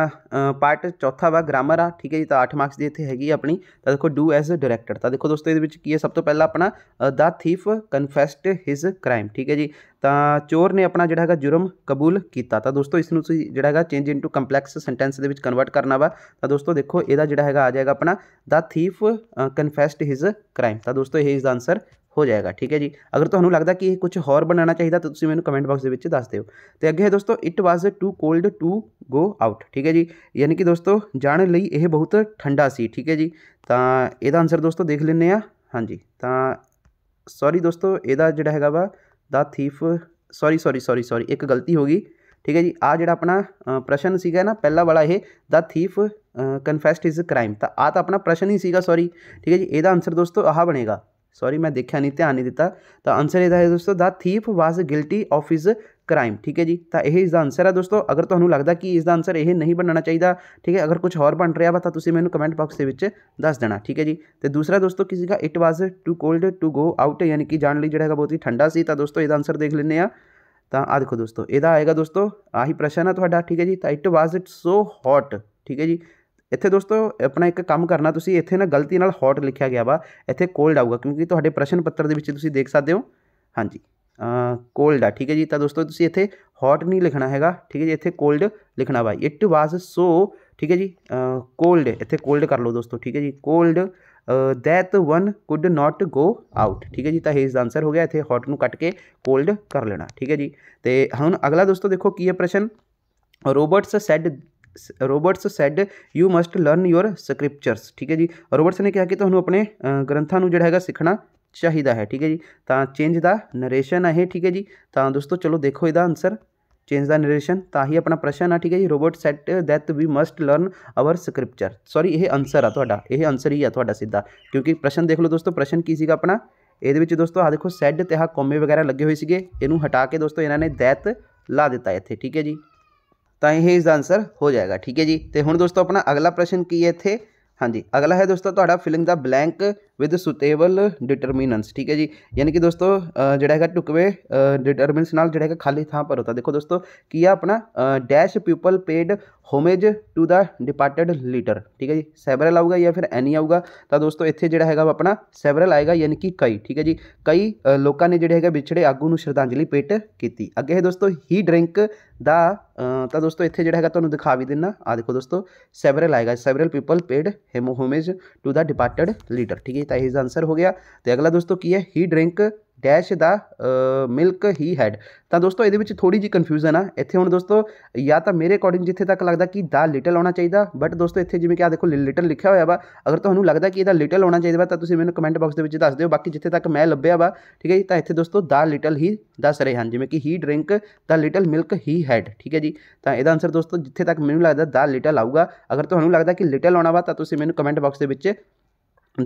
ਪਾਠ ਚੌਥਾ ਵਾ ਗ੍ਰਾਮਰ ਆ ਠੀਕ ਹੈ ਜੀ ਤਾਂ 8 ਮਾਰਕਸ ਦੀ ਇੱਥੇ ਹੈਗੀ ਆਪਣੀ ਤਾਂ ਦੇਖੋ ਡੂ ਐਸ ਅ ਡਾਇਰੈਕਟਡ ਤਾਂ ਦੇਖੋ ਦੋਸਤੋ ਇਹਦੇ ਵਿੱਚ ਕੀ ਹੈ ਸਭ ਤੋਂ ਪਹਿਲਾਂ ਆਪਣਾ ਦਾ ਥੀਫ ਕਨਫੈਸਡ ਹਿਸ ਕ੍ਰਾਈਮ ਠੀਕ ਹੈ ਜੀ ਤਾਂ ਚੋਰ ਨੇ ਆਪਣਾ ਜਿਹੜਾ ਹੈਗਾ ਜੁਰਮ ਕਬੂਲ ਕੀਤਾ ਤਾਂ ਦੋਸਤੋ ਇਸ ਨੂੰ ਤੁਸੀਂ ਜਿਹੜਾ ਹੈਗਾ ਚੇਂਜ ਇਨਟੂ ਕੰਪਲੈਕਸ ਸੈਂਟੈਂਸ ਦੇ ਵਿੱਚ ਕਨਵਰਟ ਕਰਨਾ ਵਾ ਤਾਂ ਦੋਸਤੋ ਦੇਖੋ ਇਹਦਾ ਜਿਹੜਾ ਹੈਗਾ ਆ ਜਾਏਗਾ ਆਪਣਾ ਦਾ ਥੀਫ ਕਨਫੈਸਡ ਹਿਸ ਕ੍ਰਾਈਮ ਤਾਂ ਦੋਸਤੋ ਇਹ ਇਸ ਦਾ ਆਨਸਰ हो जाएगा ठीक है जी अगर तुम्हें तो लगता कि कुछ होर बना चाहिए तो मैंने कमेंट बॉक्स के दस दौ तो अगे है दोस्तों it was too cold to go out ठीक है जी यानी कि दोस्तों जाने लिए यह बहुत ठंडा सी ठीक है जी तो यद आंसर दोस्तों देख लें हाँ जी तो सॉरी दोस्तों यदा जोड़ा है वा the thief sorry sorry sorry sorry एक गलती होगी ठीक है जी आ जो अपना प्रश्न सगा ना पहला वाला यह the thief confessed is crime तो आ तो अपना प्रश्न ही सॉरी ठीक है जी यदा आंसर दोस्तों आह बनेगा सॉरी मैं देखा नहीं ध्यान नहीं दिता तो आंसर ਇਹਦਾ है ਦੋਸਤੋ the thief was guilty of his crime ठीक है जी तो यही इसका आंसर है दोस्तों अगर तुम्हें लगता कि इसका आंसर यह नहीं बनना चाहिए ठीक है अगर कुछ होर बन रहा वा तो मैं कमेंट बॉक्स के दस देना ठीक है जी तो दूसरा दोस्तों किसी का it was too cold to go out यानी कि जाने जो है बहुत ही ठंडा से तो दोस्तों यह आंसर देख लें तो आ देखो दोस्तों यदा आएगा दोस्तों आही प्रश्न है तो ठीक है जी तो it was it so hot ठीक है जी ਇੱਥੇ ਦੋਸਤੋ ਆਪਣਾ ਇੱਕ ਕੰਮ ਕਰਨਾ ਤੁਸੀਂ ਇੱਥੇ ਨਾ ਗਲਤੀ ਨਾਲ ਹੌਟ ਲਿਖਿਆ ਗਿਆ ਵਾ ਇੱਥੇ ਕੋਲਡ ਆਊਗਾ ਕਿਉਂਕਿ ਤੁਹਾਡੇ ਪ੍ਰਸ਼ਨ ਪੱਤਰ ਦੇ ਵਿੱਚ ਤੁਸੀਂ ਦੇਖ ਸਕਦੇ ਹੋ ਹਾਂਜੀ ਕੋਲਡ ਆ ਠੀਕ ਹੈ ਜੀ ਤਾਂ ਦੋਸਤੋ ਤੁਸੀਂ ਇੱਥੇ ਹੌਟ ਨਹੀਂ ਲਿਖਣਾ ਹੈਗਾ ਠੀਕ ਹੈ ਜੀ ਇੱਥੇ ਕੋਲਡ ਲਿਖਣਾ ਵਾ ਇਟ ਵਾਸ ਸੋ ਠੀਕ ਹੈ ਜੀ ਕੋਲਡ ਇੱਥੇ ਕੋਲਡ ਕਰ ਲਓ ਦੋਸਤੋ ਠੀਕ ਹੈ ਜੀ cold that one could not go out ਠੀਕ ਹੈ ਜੀ ਤਾਂ ਇਸ ਦਾ ਆਨਸਰ ਹੋ ਗਿਆ ਇੱਥੇ ਹੌਟ ਨੂੰ ਕੱਟ ਕੇ ਕੋਲਡ ਕਰ ਲੈਣਾ ਠੀਕ ਹੈ ਜੀ ਤੇ ਹੁਣ ਅਗਲਾ ਦੋਸਤੋ ਦੇਖੋ ਕੀ ਹੈ ਪ੍ਰਸ਼ਨ Roberts said Roberts said you must learn your scriptures ਠੀਕ ਹੈ ਜੀ ਰੋਬਰਟਸ ਨੇ ਕਿਹਾ ਕਿ ਤੁਹਾਨੂੰ ਆਪਣੇ ਗ੍ਰੰਥਾਂ ਨੂੰ ਜਿਹੜਾ ਹੈਗਾ ਸਿੱਖਣਾ ਚਾਹੀਦਾ ਹੈ ਠੀਕ ਹੈ ਜੀ ਤਾਂ ਚੇਂਜ ਦਾ ਨਰੇਸ਼ਨ ਹੈ ਠੀਕ ਹੈ ਜੀ ਤਾਂ ਦੋਸਤੋ ਚਲੋ ਦੇਖੋ ਇਹਦਾ ਆਨਸਰ ਚੇਂਜ ਦਾ ਨਰੇਸ਼ਨ ਤਾਂ ਹੀ ਆਪਣਾ ਪ੍ਰਸ਼ਨ ਆ ਠੀਕ ਹੈ ਜੀ Robert said that we must learn our scripture sorry ਇਹ ਆਨਸਰ ਆ ਤੁਹਾਡਾ ਇਹ ਆਨਸਰ ਹੀ ਆ ਤੁਹਾਡਾ ਸਿੱਧਾ ਕਿਉਂਕਿ ਪ੍ਰਸ਼ਨ ਦੇਖ ਲਓ ਦੋਸਤੋ ਪ੍ਰਸ਼ਨ ਕੀ ਸੀਗਾ ਆਪਣਾ ਇਹਦੇ ਵਿੱਚ ਦੋਸਤੋ ਆ ਦੇਖੋ ਸੈਡ ਤੇ ਆ ਕੋਮੇ ਵਗੈਰਾ ਲੱਗੇ ਹੋਏ ਸੀਗੇ ਇਹਨੂੰ ਹਟਾ ਕੇ ਦੋਸਤੋ ਇਹਨਾਂ ਨੇ ਦੈਤ ਲਾ ਦਿੱਤਾ ਇੱਥੇ ਠੀਕ ਹੈ ਜੀ तो यही इसका आंसर हो जाएगा ठीक है जी तो हूँ दोस्तों अपना अगला प्रश्न की है इतने हाँ जी अगला है दोस्तों तो filling the blank with suitable determinants ठीक है जी यानी कि दोस्तों जोड़ा है ढुकवे डिटरमिनेंट्स नाल जोड़ा है खाली थां पर होता देखो दोस्तों किया अपना dash people paid homage to the departed leader ठीक है जी सैवरल आऊगा या फिर एनी आऊगा तो दोस्तों इतने जोड़ा है अपना सैवरल आएगा यानी कि कई ठीक है जी कई लोगों ने जोड़े है बिछड़े आगू श्रद्धांजलि भेट की अगे है दोस्तों ही ड्रिंक दा तो दोस्तों इतने जोड़ा है तुम्हें दिखा भी दिना आ देखो दोस्तों सैवरल आएगा सैवरल पीपल पेड हेमो homage to the departed leader ठीक है ਤਾਂ ਇਹ ਇਸਦਾ ਆਨਸਰ ਹੋ ਗਿਆ ਤੇ ਅਗਲਾ ਦੋਸਤੋ ਕੀ ਹੈ he drink dash the milk he had ਤਾਂ ਦੋਸਤੋ ਇਹਦੇ ਵਿੱਚ ਥੋੜੀ ਜੀ ਕਨਫਿਊਜ਼ਨ ਆ ਇੱਥੇ ਹੁਣ ਦੋਸਤੋ ਜਾਂ ਤਾਂ ਮੇਰੇ ਅਕੋਰਡਿੰਗ ਜਿੱਥੇ ਤੱਕ ਲੱਗਦਾ ਕਿ ਦਾ ਲਿਟਲ ਆਉਣਾ ਚਾਹੀਦਾ ਬਟ ਦੋਸਤੋ ਇੱਥੇ ਜਿਵੇਂ ਕਿ ਆ ਦੇਖੋ ਲਿਟਲ ਲਿਖਿਆ ਹੋਇਆ ਵਾ ਅਗਰ ਤੁਹਾਨੂੰ ਲੱਗਦਾ ਕਿ ਇਹਦਾ ਲਿਟਲ ਆਉਣਾ ਚਾਹੀਦਾ ਵਾ ਤਾਂ ਤੁਸੀਂ ਮੈਨੂੰ ਕਮੈਂਟ ਬਾਕਸ ਦੇ ਵਿੱਚ ਦੱਸ ਦਿਓ ਬਾਕੀ ਜਿੱਥੇ ਤੱਕ ਮੈਂ ਲੱਭਿਆ ਵਾ ਠੀਕ ਹੈ ਜੀ ਤਾਂ ਇੱਥੇ ਦੋਸਤੋ ਦਾ ਲਿਟਲ ਹੀ ਦੱਸ ਰਹੇ ਹਨ ਜਿਵੇਂ ਕਿ he drink the little milk he had ਠੀਕ ਹੈ ਜੀ ਤਾਂ ਇਹਦਾ ਆਨਸਰ ਦੋਸਤੋ ਜਿੱਥੇ ਤੱਕ ਮੈਨੂੰ ਲੱਗਦਾ ਦਾ ਲਿਟਲ ਆਊਗਾ ਅਗਰ ਤੁਹਾਨੂੰ ਲੱਗਦਾ ਕਿ ਲਿਟਲ ਆਉਣਾ ਵਾ ਤਾਂ ਤੁਸੀਂ ਮੈਨੂੰ ਕਮੈਂਟ ਬਾਕਸ ਦੇ ਵਿੱਚ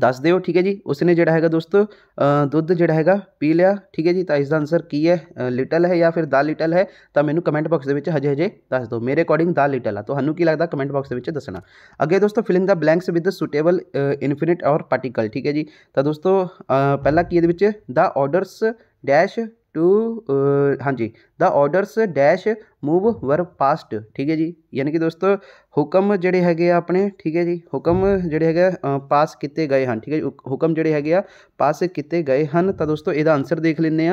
ਦੱਸ ਦਿਓ ਠੀਕ ਹੈ ਜੀ ਉਸਨੇ ਜਿਹੜਾ ਹੈਗਾ ਦੋਸਤੋ ਦੁੱਧ ਜਿਹੜਾ ਹੈਗਾ ਪੀ ਲਿਆ ਠੀਕ ਹੈ ਜੀ ਤਾਂ ਇਸ ਦਾ ਆਨਸਰ ਕੀ ਹੈ ਲਿਟਲ ਹੈ ਜਾਂ ਫਿਰ ਦਾ ਲਿਟਲ ਹੈ ਤਾਂ ਮੈਨੂੰ ਕਮੈਂਟ ਬਾਕਸ ਦੇ ਵਿੱਚ ਹਜੇ ਹਜੇ ਦੱਸ ਦਿਓ ਮੇਰੇ ਅਕੋਰਡਿੰਗ ਦਾ ਲਿਟਲ ਆ ਤੁਹਾਨੂੰ ਕੀ ਲੱਗਦਾ ਕਮੈਂਟ ਬਾਕਸ ਦੇ ਵਿੱਚ ਦੱਸਣਾ ਅੱਗੇ ਦੋਸਤੋ filling the blanks with suitable infinite or particle ਠੀਕ ਹੈ ਜੀ ਤਾਂ ਦੋਸਤੋ ਪਹਿਲਾ ਕੀ ਇਹਦੇ ਵਿੱਚ ਦਾ ਆਰਡਰਸ ਡੈਸ਼ टू हाँ जी the orders dash move were passed ठीक है जी यानी कि दोस्तों हुक्म जोड़े है अपने ठीक है जी हुक्म जोड़े है पास किए गए हैं ठीक है जी हुक्म जोड़े है पास किए गए हैं तो दोस्तों यदा आंसर देख लें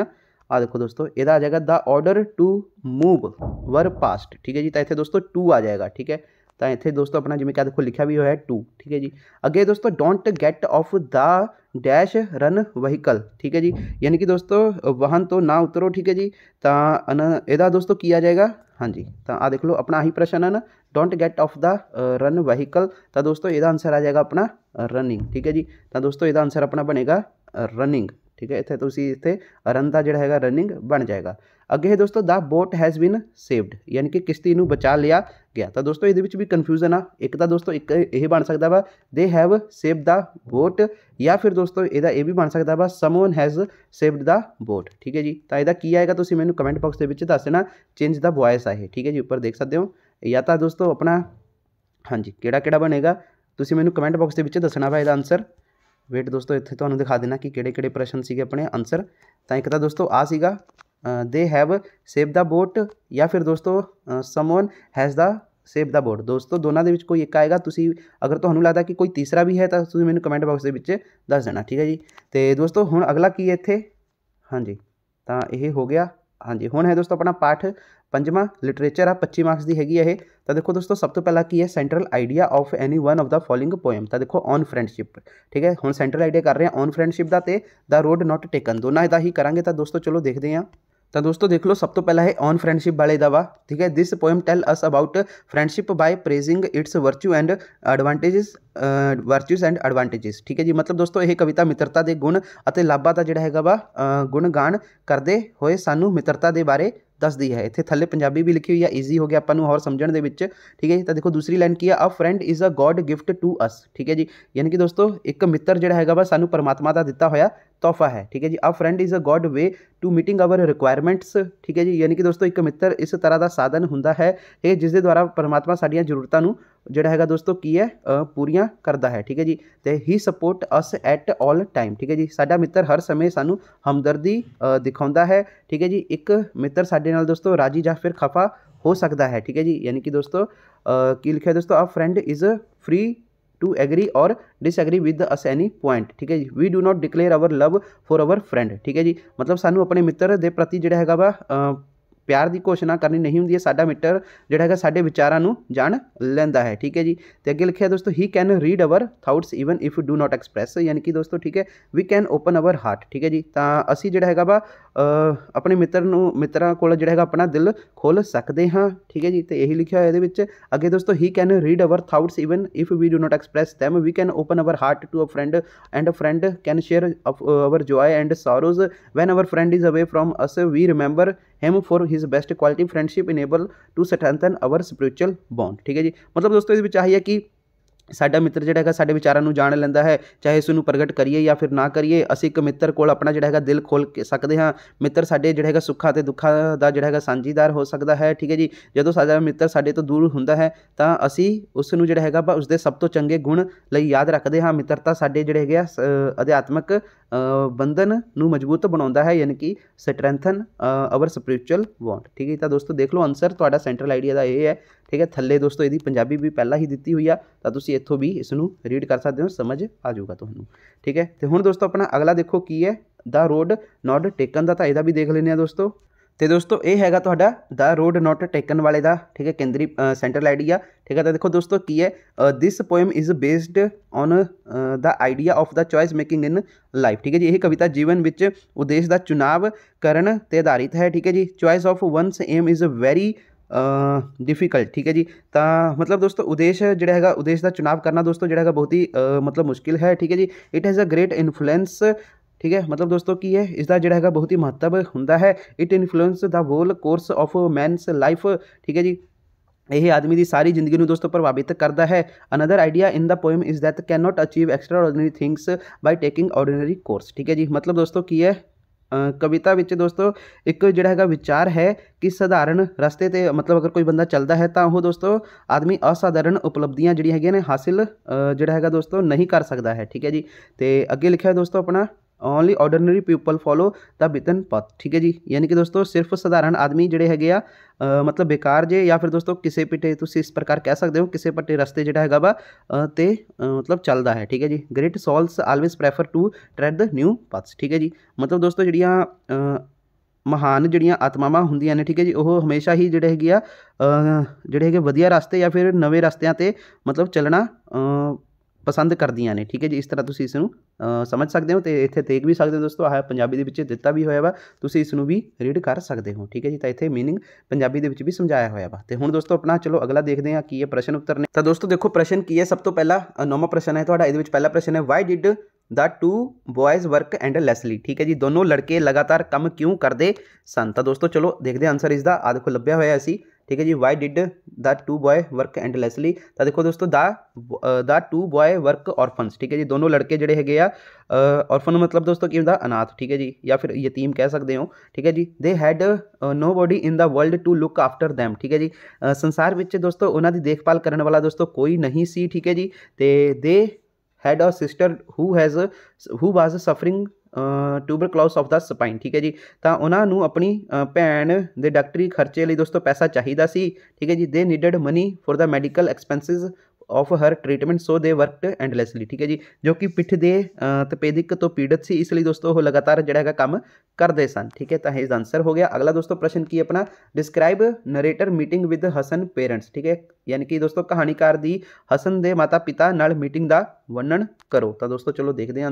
आ देखो दोस्तों यद आ जाएगा the order to move were passed ठीक है जी तो इतने दोस्तों टू आ जाएगा ठीक है तो इतने दोस्तों अपना जिम्मे क्या देखो लिखा भी हो है टू ठीक है जी अगे दोस्तों don't get off the dash run vehicle ठीक है जी यानी कि दोस्तों वाहन तो ना उतरो ठीक है जी तो यदा दोस्तों किया जाएगा हाँ जी तो आ देख लो अपना आई प्रश्न है ना don't get off the run vehicle तो दोस्तों यदा आंसर आ जाएगा अपना रनिंग ठीक है जी तो दोस्तों यदा आंसर अपना बनेगा रनिंग ਠੀਕ ਹੈ ਇੱਥੇ ਤੁਸੀਂ ਇੱਥੇ ਰਨ ਦਾ ਜਿਹੜਾ ਹੈਗਾ ਰਨਿੰਗ ਬਣ ਜਾਏਗਾ ਅੱਗੇ ਹੈ ਦੋਸਤੋ the boat has been saved ਯਾਨੀ ਕਿ ਕਿਸ਼ਤੀ ਨੂੰ ਬਚਾ ਲਿਆ ਗਿਆ ਤਾਂ ਦੋਸਤੋ ਇਹਦੇ ਵਿੱਚ ਵੀ ਕਨਫਿਊਜ਼ਨ ਆ ਇੱਕ ਤਾਂ ਦੋਸਤੋ ਇੱਕ ਇਹ ਬਣ ਸਕਦਾ ਵਾ they have saved the boat ਜਾਂ ਫਿਰ ਦੋਸਤੋ ਇਹਦਾ ਇਹ ਵੀ ਬਣ ਸਕਦਾ ਵਾ someone has saved the boat ਠੀਕ ਹੈ ਜੀ ਤਾਂ ਇਹਦਾ ਕੀ ਆਏਗਾ ਤੁਸੀਂ ਮੈਨੂੰ ਕਮੈਂਟ ਬਾਕਸ ਦੇ ਵਿੱਚ ਦੱਸ ਦੇਣਾ ਚੇਂਜ ਦਾ ਵੌਇਸ ਆ ਇਹ ਠੀਕ ਹੈ ਜੀ ਉੱਪਰ ਦੇਖ ਸਕਦੇ ਹੋ ਜਾਂ ਤਾਂ ਦੋਸਤੋ ਆਪਣਾ ਹਾਂਜੀ ਕਿਹੜਾ ਕਿਹੜਾ ਬਣੇਗਾ ਤੁਸੀਂ ਮੈਨੂੰ ਕਮੈਂਟ ਬਾਕਸ ਦੇ ਵਿੱਚ ਦੱਸਣਾ ਵਾ ਇਹਦਾ ਆਨਸਰ ਵੇਟ ਦੋਸਤੋ ਇੱਥੇ ਤੁਹਾਨੂੰ ਦਿਖਾ ਦੇਣਾ ਕਿ ਕਿਹੜੇ ਕਿਹੜੇ ਪ੍ਰਸ਼ਨ ਸੀਗੇ ਆਪਣੇ ਆਨਸਰ ਤਾਂ ਇੱਕ ਤਾਂ ਦੋਸਤੋ ਆ ਸੀਗਾ they have save the boat ਜਾਂ ਫਿਰ ਦੋਸਤੋ someone has the save the boat ਦੋਸਤੋ ਦੋਨਾਂ ਦੇ ਵਿੱਚ ਕੋਈ ਇੱਕ ਆਏਗਾ ਤੁਸੀਂ ਅਗਰ ਤੁਹਾਨੂੰ ਲੱਗਦਾ ਕਿ ਕੋਈ ਤੀਸਰਾ ਵੀ ਹੈ ਤਾਂ ਤੁਸੀਂ ਮੈਨੂੰ ਕਮੈਂਟ ਬਾਕਸ ਦੇ ਵਿੱਚ ਦੱਸ ਦੇਣਾ ਠੀਕ ਹੈ ਜੀ ਤੇ ਦੋਸਤੋ ਹੁਣ ਅਗਲਾ ਕੀ ਹੈ ਇੱਥੇ ਹਾਂਜੀ ਤਾਂ ਇਹ ਹੋ ਗਿਆ हाँ जी हूँ है दोस्तों अपना पाठ पंजा लिटरेचर आ पच्ची मार्क्स की हैगी है तो देखो दोस्तों सब तो पहला की है central idea of any one of the following poem तो देखो ऑन फ्रेंडशिप ठीक है हम सेंट्रल आइडिया कर रहे हैं ऑन फ्रेंडशिप का तो द रोड नॉट टेकन दोनों का ही करा तो दोस्तों चलो देखते हैं तो दोस्तों देख लो सब तो पहला है ऑन फ्रेंडशिप वाले दवा ठीक है this poem tell us about friendship by praising its virtue and advantages virtues and advantages ठीक है जी मतलब दोस्तोਂ ਇਹ ਕਵਿਤਾ ਮਿੱਤਰਤਾ ਦੇ ਗੁਣ ਅਤੇ ਲਾਭਾਂ ਦਾ ਜਿਹੜਾ ਹੈਗਾ ਵਾ ਗੁਣ ਗਾਣ ਕਰਦੇ ਹੋਏ ਸਾਨੂੰ ਮਿੱਤਰਤਾ ਦੇ ਬਾਰੇ ਦੱਸਦੀ ਹੈ ਇੱਥੇ ਥੱਲੇ ਪੰਜਾਬੀ ਵੀ ਲਿਖੀ ਹੋਈ ਹੈ ਈਜ਼ੀ ਹੋ ਗਿਆ ਆਪਾਂ ਨੂੰ ਹੋਰ ਸਮਝਣ ਦੇ ਵਿੱਚ ਠੀਕ ਹੈ ਜੀ ਤਾਂ ਦੇਖੋ ਦੂਸਰੀ ਲਾਈਨ ਕੀ ਹੈ a friend is a God gift to us ਠੀਕ ਹੈ ਜੀ ਯਾਨੀ ਕਿ ਦੋਸਤੋ ਇੱਕ ਮਿੱਤਰ ਜਿਹੜਾ ਹੈਗਾ ਵਾ ਸਾਨੂੰ ਪਰਮਾਤਮਾ ਦਾ ਦਿੱਤਾ ਹੋਇਆ तोहफा है ठीक है जी a friend is a God way to meeting our requirements ठीक है जी यानी कि दोस्तों एक मित्र इस तरह का साधन हूँ है जिस द्वारा परमात्मा साड़िया जरूरतों जोड़ा है दोस्तों की है पूरिया करता है ठीक है जी तो he support us at all time ठीक है जी साडा मित्र हर समय सानू हमदर्दी दिखाता है ठीक है जी एक मित्र साढ़े नाल दोस्तों राजी या फिर खफा हो सकता है ठीक है जी यानी कि दोस्तों की लिखे दोस्तों a friend is free to agree or disagree with us any point ठीक है जी we do not declare our love for our friend ठीक है जी मतलब सानू अपने मित्र के प्रति जोड़ा है वा प्यार की घोषणा करनी नहीं होंगी साडा मित्र जोड़ा है साढ़े विचार जान लेंदा है ठीक है जी तो अगर लिखे दोस्तों he can read our thoughts even if do not express यानी कि दोस्तों ठीक है we can open our heart ठीक है जी तो असी जोड़ा है वा अपने मित्र मित्रों को जो है अपना दिल खोल सकते हाँ ठीक है जी तो यही लिखा हुआ ये अगे दोस्तों he can read our thoughts even if we do not express them we can open our heart to a friend and a friend can share our joy and sorrows when our friend is away from us we remember him for his best quality friendship enable to strengthen our spiritual bond ठीक है जी मतलब दोस्तों ये आई है कि ਸਾਡਾ ਮਿੱਤਰ ਜਿਹੜਾ ਹੈਗਾ ਸਾਡੇ ਵਿਚਾਰਾਂ ਨੂੰ ਜਾਣ ਲੈਂਦਾ ਹੈ ਚਾਹੇ ਇਸ ਨੂੰ ਪ੍ਰਗਟ ਕਰੀਏ ਜਾਂ ਫਿਰ ਨਾ ਕਰੀਏ ਅਸੀਂ ਇੱਕ ਮਿੱਤਰ ਕੋਲ ਆਪਣਾ ਜਿਹੜਾ ਹੈਗਾ ਦਿਲ ਖੋਲ ਕੇ ਸਕਦੇ ਹਾਂ ਮਿੱਤਰ ਸਾਡੇ ਜਿਹੜਾ ਹੈਗਾ ਸੁੱਖਾਂ ਤੇ ਦੁੱਖਾਂ ਦਾ ਜਿਹੜਾ ਹੈਗਾ ਸਾਂਝੀਦਾਰ ਹੋ ਸਕਦਾ ਹੈ ਠੀਕ ਹੈ ਜੀ ਜਦੋਂ ਸਾਡਾ ਮਿੱਤਰ ਸਾਡੇ ਤੋਂ ਦੂਰ ਹੁੰਦਾ ਹੈ ਤਾਂ ਅਸੀਂ ਉਸ ਨੂੰ ਜਿਹੜਾ ਹੈਗਾ ਉਸ ਦੇ ਸਭ ਤੋਂ ਚੰਗੇ ਗੁਣ ਲਈ ਯਾਦ ਰੱਖਦੇ ਹਾਂ ਮਿੱਤਰਤਾ ਸਾਡੇ ਜਿਹੜੇ ਹੈਗੇ ਆ ਅਧਿਆਤਮਕ ਬੰਧਨ ਨੂੰ ਮਜ਼ਬੂਤ ਬਣਾਉਂਦਾ ਹੈ ਯਾਨੀ ਕਿ ਸਟਰੈਂਥਨ ਆਵਰ ਸਪਿਰਚੁਅਲ ਵਾਂਟ ਠੀਕ ਹੈ ਤਾਂ ਦੋਸਤੋ ਦੇਖ ਲਓ ਆਨਸਰ ਤੁਹਾਡਾ ਸੈਂਟਰਲ ਆਈਡੀਆ ਦਾ ਇਹ ਹੈ ਠੀਕ ਹੈ ਥੱਲੇ ਦੋਸਤੋ ਇਹਦੀ ਪੰਜਾਬੀ ਵੀ ਪਹਿਲਾਂ ਹੀ ਦਿੱਤੀ ਹੋਈ ਆ ਤਾਂ ਤੁਸੀਂ ਇੱਥੋਂ ਵੀ ਇਸ ਨੂੰ ਰੀਡ ਕਰ ਸਕਦੇ ਹੋ ਸਮਝ ਆ ਜਾਊਗਾ ਤੁਹਾਨੂੰ ਠੀਕ ਹੈ ਤੇ ਹੁਣ ਦੋਸਤੋ ਆਪਣਾ ਅਗਲਾ ਦੇਖੋ ਕੀ ਹੈ ਦਾ ਰੋਡ ਨਾਟ ਟੇਕਨ ਦਾ ਤਾਂ ਇਹਦਾ ਵੀ ਦੇਖ ਲੈਣੇ ਆ ਦੋਸਤੋ ਤੇ ਦੋਸਤੋ ਇਹ ਹੈਗਾ ਤੁਹਾਡਾ ਦਾ ਰੋਡ ਨਾਟ ਟੇਕਨ ਵਾਲੇ ਦਾ ਠੀਕ ਹੈ ਕੇਂਦਰੀ ਸੈਂਟਰਲ ਆਈਡੀਆ ਠੀਕ ਹੈ ਤਾਂ ਦੇਖੋ ਦੋਸਤੋ ਕੀ ਹੈ this poem is based on the idea of the choice making in life ਠੀਕ ਹੈ ਜੀ ਇਹ ਕਵਿਤਾ ਜੀਵਨ ਵਿੱਚ ਉਦੇਸ਼ ਦਾ ਚੁਣਾਵ ਕਰਨ ਤੇ ਆਧਾਰਿਤ ਹੈ ਠੀਕ ਹੈ ਜੀ choice of one's aim is a very difficult ठीक है जी तो मतलब दोस्तों उद्देश्य जोड़ा है उद्देश्य का चुनाव करना दोस्तों जोड़ा है बहुत ही मतलब मुश्किल है ठीक है जी it has a great influence ठीक है मतलब दोस्तों की है इसका जोड़ा है बहुत ही महत्व हूँ है it influence the whole course of man's life ठीक है जी यह आदमी की सारी जिंदगी दोस्तों प्रभावित करता है another idea in the poem is that can not achieve extraordinary things by taking ordinary course ठीक है जी मतलब दोस्तों की है ਕਵਿਤਾ ਵਿੱਚ ਦੋਸਤੋ ਇੱਕ ਜਿਹੜਾ ਹੈਗਾ ਵਿਚਾਰ ਹੈ ਕਿ ਸਧਾਰਨ ਰਸਤੇ ਤੇ ਮਤਲਬ ਅਗਰ ਕੋਈ ਬੰਦਾ ਚੱਲਦਾ ਹੈ ਤਾਂ ਉਹ ਦੋਸਤੋ ਆਦਮੀ ਅਸਾਧਾਰਨ ਉਪਲਬਧੀਆਂ ਜਿਹੜੀਆਂ ਹੈਗੀਆਂ ਨੇ ਹਾਸਿਲ ਜਿਹੜਾ ਹੈਗਾ ਦੋਸਤੋ ਨਹੀਂ ਕਰ ਸਕਦਾ ਹੈ ਠੀਕ ਹੈ ਜੀ ਤੇ ਅੱਗੇ ਲਿਖਿਆ ਦੋਸਤੋ ਆਪਣਾ only ordinary people follow the beaten path ठीक है जी यानी कि दोस्तों सिर्फ साधारण आदमी जोड़े है आ, मतलब बेकार जे या फिर दोस्तों किसी पिटे तुम इस प्रकार कह सकते हो किसी पट्टे रस्ते जोड़ा है वा तो मतलब चलता है ठीक है जी great souls always prefer to tread the new path ठीक है जी मतलब दोस्तों जीडिया महान जड़िया आत्मावान होंदिया ने ठीक है जी वह हमेशा ही जोड़े है जोड़े है वजिया रास्ते या फिर नवे रास्त मतलब चलना ਪਸੰਦ ਕਰਦੀਆਂ ਨੇ ਠੀਕ ਹੈ ਜੀ ਇਸ ਤਰ੍ਹਾਂ ਤੁਸੀਂ ਇਸ ਨੂੰ ਸਮਝ ਸਕਦੇ ਹੋ ਤੇ ਇੱਥੇ ਦੇਖ ਵੀ ਸਕਦੇ ਹੋ ਦੋਸਤੋ ਆਹ ਪੰਜਾਬੀ ਦੇ ਵਿੱਚ ਦਿੱਤਾ ਵੀ ਹੋਇਆ ਵਾ ਤੁਸੀਂ ਇਸ ਨੂੰ ਵੀ ਰੀਡ ਕਰ ਸਕਦੇ ਹੋ ਠੀਕ ਹੈ ਜੀ ਤਾਂ ਇੱਥੇ मीनिंग ਪੰਜਾਬੀ ਦੇ ਵਿੱਚ ਵੀ ਸਮਝਾਇਆ ਹੋਇਆ ਵਾ ਤੇ ਹੁਣ ਦੋਸਤੋ ਆਪਣਾ ਚਲੋ ਅਗਲਾ ਦੇਖਦੇ ਹਾਂ ਕੀ ਹੈ ਪ੍ਰਸ਼ਨ ਉੱਤਰ ਨੇ ਤਾਂ ਦੋਸਤੋ ਦੇਖੋ ਪ੍ਰਸ਼ਨ ਕੀ ਹੈ ਸਭ ਤੋਂ ਪਹਿਲਾ ਨੌਵਾਂ ਪ੍ਰਸ਼ਨ ਹੈ ਤੁਹਾਡਾ ਇਹਦੇ ਵਿੱਚ ਪਹਿਲਾ ਪ੍ਰਸ਼ਨ ਹੈ why did the two boys work endlessly ਠੀਕ ਹੈ ਜੀ ਦੋਨੋਂ ਲੜਕੇ ਲਗਾਤਾਰ ਕੰਮ ਕਿਉਂ ਕਰਦੇ ਸਨ ਤਾਂ ਦੋਸਤੋ ਚਲੋ ਦੇਖਦੇ ਆਨਸਰ ਇਸ ਦਾ ਆ ਦੇਖੋ ਲੱਭਿਆ ਹੋਇਆ ਅਸੀਂ ठीक है जी why did the two boy work endlessly तो देखो दोस्तों the the two boy work orphans ठीक है जी दोनों लड़के जड़े है ऑरफन ऑर्फन मतलब दोस्तों कि अनाथ ठीक है जी या फिर यतीम कह सकते हो ठीक है जी they had nobody in the world to look after them ठीक है जी संसार में दोस्तों ਉਹਨਾਂ ਦੀ ਦੇਖਭਾਲ ਕਰਨ ਵਾਲਾ ਦੋਸਤੋ ਕੋਈ ਨਹੀਂ ਸੀ ਠੀਕ ਹੈ ਜੀ ਤੇ they had a sister who has who was tuberculosis of the spine ਠੀਕ ਹੈ ਜੀ ਤਾਂ ਉਹਨਾਂ ਨੂੰ ਆਪਣੀ ਭੈਣ ਦੇ ਡਾਕਟਰੀ ਖਰਚੇ ਲਈ ਦੋਸਤੋ ਪੈਸਾ ਚਾਹੀਦਾ ਸੀ ਠੀਕ ਹੈ ਜੀ they needed money for the medical expenses of her treatment so they worked ਐਂਡਲੈਸਲੀ ਠੀਕ ਹੈ ਜੀ ਜੋ ਕਿ ਪਿੱਠ ਦੇ ਤਪੇਦਿਕ ਤੋਂ ਪੀੜਤ ਸੀ ਇਸ ਲਈ ਦੋਸਤੋ ਉਹ ਲਗਾਤਾਰ ਜਿਹੜਾ ਹੈਗਾ ਕੰਮ ਕਰਦੇ ਸਨ ਠੀਕ ਹੈ ਤਾਂ ਇਹ ਇਸ ਆਨਸਰ ਹੋ ਗਿਆ ਅਗਲਾ ਦੋਸਤੋ ਪ੍ਰਸ਼ਨ ਕੀ ਆਪਣਾ describe narrator meeting with Hasan parents ਠੀਕ ਹੈ ਯਾਨੀ ਕਿ ਦੋਸਤੋ ਕਹਾਣੀਕਾਰ ਦੀ ਹਸਨ ਦੇ ਮਾਤਾ-ਪਿਤਾ ਨਾਲ ਮੀਟਿੰਗ ਦਾ ਵਰਣਨ ਕਰੋ ਤਾਂ ਦੋਸਤੋ ਚਲੋ ਦੇਖਦੇ ਹਾਂ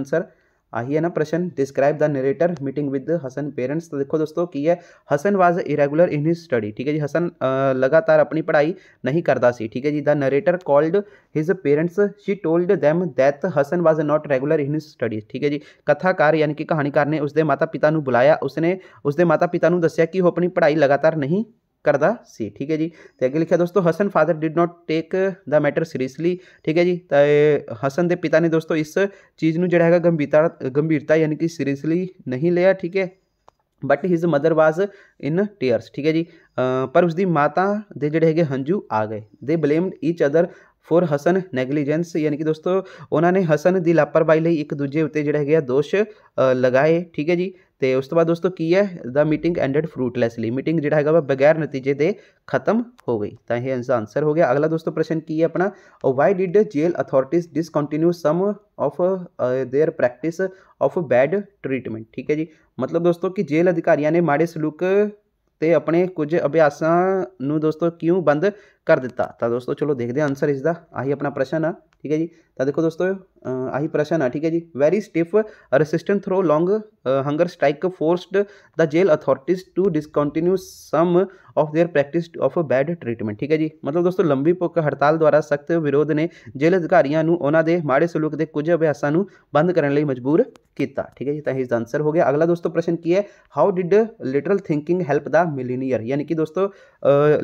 आइए ना प्रश्न describe the narrator meeting with Hasan parents तो देखो दोस्तों कि ये Hasan was irregular in his study ठीक है जी हसन लगातार अपनी पढ़ाई नहीं करता सी ठीक है जी the narrator called his parents she told them that Hasan was not regular in his study ठीक है जी कथाकार यानी कि कहानीकार ने उसके माता पिता को बुलाया उसने उसके माता पिता ਨੂੰ ਦੱਸਿਆ ਕਿ ਉਹ ਆਪਣੀ ਪੜ੍ਹਾਈ ਲਗਾਤਾਰ करता द सी ठीक है जी तो अगर लिखा दोस्तों Hasan father did not take the matter seriously ठीक है जी तो हसन के पिता ने दोस्तों इस चीज़ में जोड़ा है गंभीरता गंभीरता यानी कि सीरीसली नहीं लिया ठीक है but his mother was in tears ठीक है जी आ, पर उसकी माता दे जोड़े है हंजू आ गए they blame each other for हसन नैगलीजेंस यानी कि दोस्तों उन्होंने हसन की लापरवाही एक दूजे उत्ते जोड़े है दोष लगाए ठीक है जी ਤੇ ਉਸ ਤੋਂ ਬਾਅਦ ਦੋਸਤੋ ਕੀ ਹੈ the meeting ended fruitlessly meeting ਜਿਹੜਾ ਹੈਗਾ ਵਾ ਬਗੈਰ ਨਤੀਜੇ ਦੇ ਖਤਮ ਹੋ ਗਈ ਤਾਂ ਇਹ ਇਨਸਾਨ ਆਨਸਰ ਹੋ ਗਿਆ ਅਗਲਾ ਦੋਸਤੋ ਪ੍ਰਸ਼ਨ ਕੀ ਹੈ ਆਪਣਾ why did jail authorities discontinue some of their practice of bad treatment ਠੀਕ ਹੈ ਜੀ ਮਤਲਬ ਦੋਸਤੋ ਕਿ ਜੇਲ ਅਧਿਕਾਰੀਆਂ ਨੇ ਮਾੜੇ ਸਲੂਕ ਤੇ ਆਪਣੇ ਕੁਝ ਅਭਿਆਸਾਂ ਨੂੰ ਦੋਸਤੋ ਕਿਉਂ ਬੰਦ ਕਰ ਦਿੱਤਾ ਤਾਂ ਦੋਸਤੋ ਚਲੋ ਦੇਖਦੇ ਹਾਂ ਆਨਸਰ ਇਸ ਦਾ ਆਹੀ ਆਪਣਾ ਪ੍ਰਸ਼ਨ ਆ ठीक है जी तो देखो दोस्तों आई प्रश्न है ठीक है जी very stiff resistant through long hunger strike forced the jail authorities to discontinue some of their practice of bad treatment ठीक है जी मतलब दोस्तों लंबी भुख हड़ताल द्वारा सख्त विरोध ने जेल अधिकारियों उन्होंने माड़े सलूक के कुछ अभ्यासा बंद करने मजबूर किया ठीक है जी तो इसका आंसर हो गया अगला दोस्तों प्रश्न की है how did literal thinking help the millionaire यानी कि दोस्तों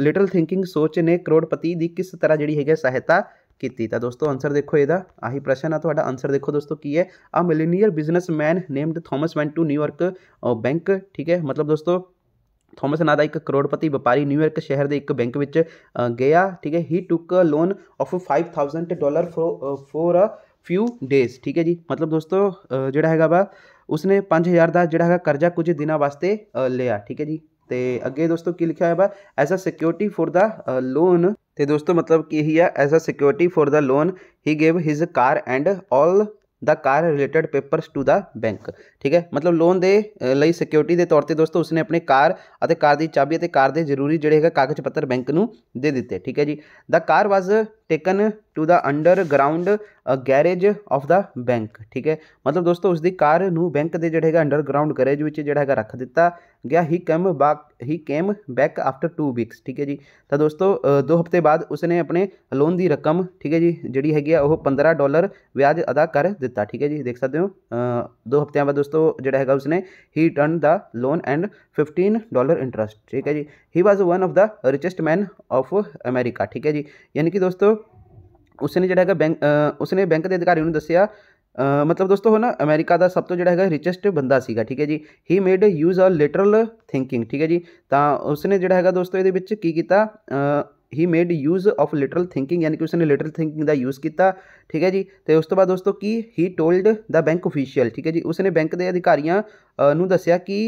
लिटल थिंकिंग सोच ने करोड़पति की किस तरह जी है सहायता ਕੀਤੀ ਤਾਂ ਦੋਸਤੋ ਆਨਸਰ ਦੇਖੋ ਇਹਦਾ ਆਹੀ ਪ੍ਰਸ਼ਨ ਆ ਤੁਹਾਡਾ ਆਨਸਰ ਦੇਖੋ ਦੋਸਤੋ ਕੀ ਹੈ a millionaire businessman named Thomas went to New York bank ਠੀਕ ਹੈ ਮਤਲਬ ਦੋਸਤੋ ਥਾਮਸ ਨਾਂ ਦਾ ਇੱਕ ਕਰੋੜਪਤੀ ਵਪਾਰੀ ਨਿਊਯਾਰਕ ਸ਼ਹਿਰ ਦੇ ਇੱਕ ਬੈਂਕ ਵਿੱਚ ਗਿਆ ਠੀਕ ਹੈ he took a loan of 5000 dollar for a few days ਠੀਕ ਹੈ ਜੀ ਮਤਲਬ ਦੋਸਤੋ ਜਿਹੜਾ ਹੈਗਾ ਵਾ ਉਸਨੇ 5000 ਦਾ ਜਿਹੜਾ ਹੈਗਾ ਕਰਜ਼ਾ ਕੁਝ ਦਿਨਾਂ ਵਾਸਤੇ ਲਿਆ ਠੀਕ ਹੈ ਜੀ ਤੇ ਅੱਗੇ ਦੋਸਤੋ ਕੀ ਲਿਖਿਆ ਹੋਇਆ ਵਾ as a security for the loan तो दोस्तों मतलब कि he as a security for the loan he gave his car and all the car related papers to the bank ठीक है मतलब लोन दे सिक्योरिटी के तौर पर दोस्तों उसने अपने कार और कार की चाबी और कार के जरूरी जोड़े है कागज़ पत्र बैंक में दे दते ठीक है जी the car was taken to the underground garage of the bank ठीक है मतलब दोस्तों उसकी कार न बैंक के जोड़े है अंडरग्राउंड गैरेज में जोड़ा है रख दिता गया he came back he came back after two weeks ठीक है जी तो दोस्तों दो हफ्ते बाद उसने अपने लोन की रकम ठीक है जी जी हैगी पंद्रह डॉलर व्याज अदा कर दिता ठीक है जी देख सकते हो दो हफ्त बाद दोस्तों दोस्तों जोड़ा है उसने he turn the loan and fifteen dollar interest ठीक है जी he was one of the richest man of America ठीक है जी यानी कि दोस्तों उसने जोड़ा है बैंक उसने बैंक के अधिकारी दसिया Uh, मतलब दोस्तों हो ना अमेरिका का सब तो जोड़ा है रिचेस्ट बंदा सीगा ठीक है जी he made use a literal thinking ठीक है जी तो उसने जोड़ा है दोस्तों ये की किया he made use of literal thinking ਯਾਨੀ ਕਿ ਉਸਨੇ ਲਿਟਰਲ ਥਿੰਕਿੰਗ ਦਾ ਯੂਜ਼ ਕੀਤਾ ਠੀਕ ਹੈ ਜੀ ਤੇ ਉਸ ਤੋਂ ਬਾਅਦ ਦੋਸਤੋ ਕੀ he told the bank official ਠੀਕ ਹੈ ਜੀ ਉਸਨੇ ਬੈਂਕ ਦੇ ਅਧਿਕਾਰੀਆਂ ਨੂੰ ਦੱਸਿਆ ਕਿ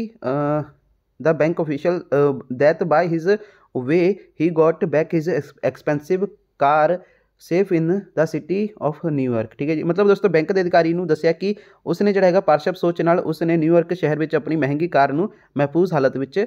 the bank official that by his way he got back his expensive car safe in the city of New York ਠੀਕ ਹੈ ਜੀ ਮਤਲਬ ਦੋਸਤੋ ਬੈਂਕ ਦੇ ਅਧਿਕਾਰੀ ਨੂੰ ਦੱਸਿਆ ਕਿ ਉਸਨੇ ਜਿਹੜਾ ਹੈਗਾ ਪਾਰਸ਼ਪ ਸੋਚ ਨਾਲ ਉਸਨੇ ਨਿਊਯਾਰਕ ਸ਼ਹਿਰ ਵਿੱਚ ਆਪਣੀ ਮਹਿੰਗੀ ਕਾਰ ਨੂੰ ਮਹਿਫੂਜ਼ ਹਾਲਤ ਵਿੱਚ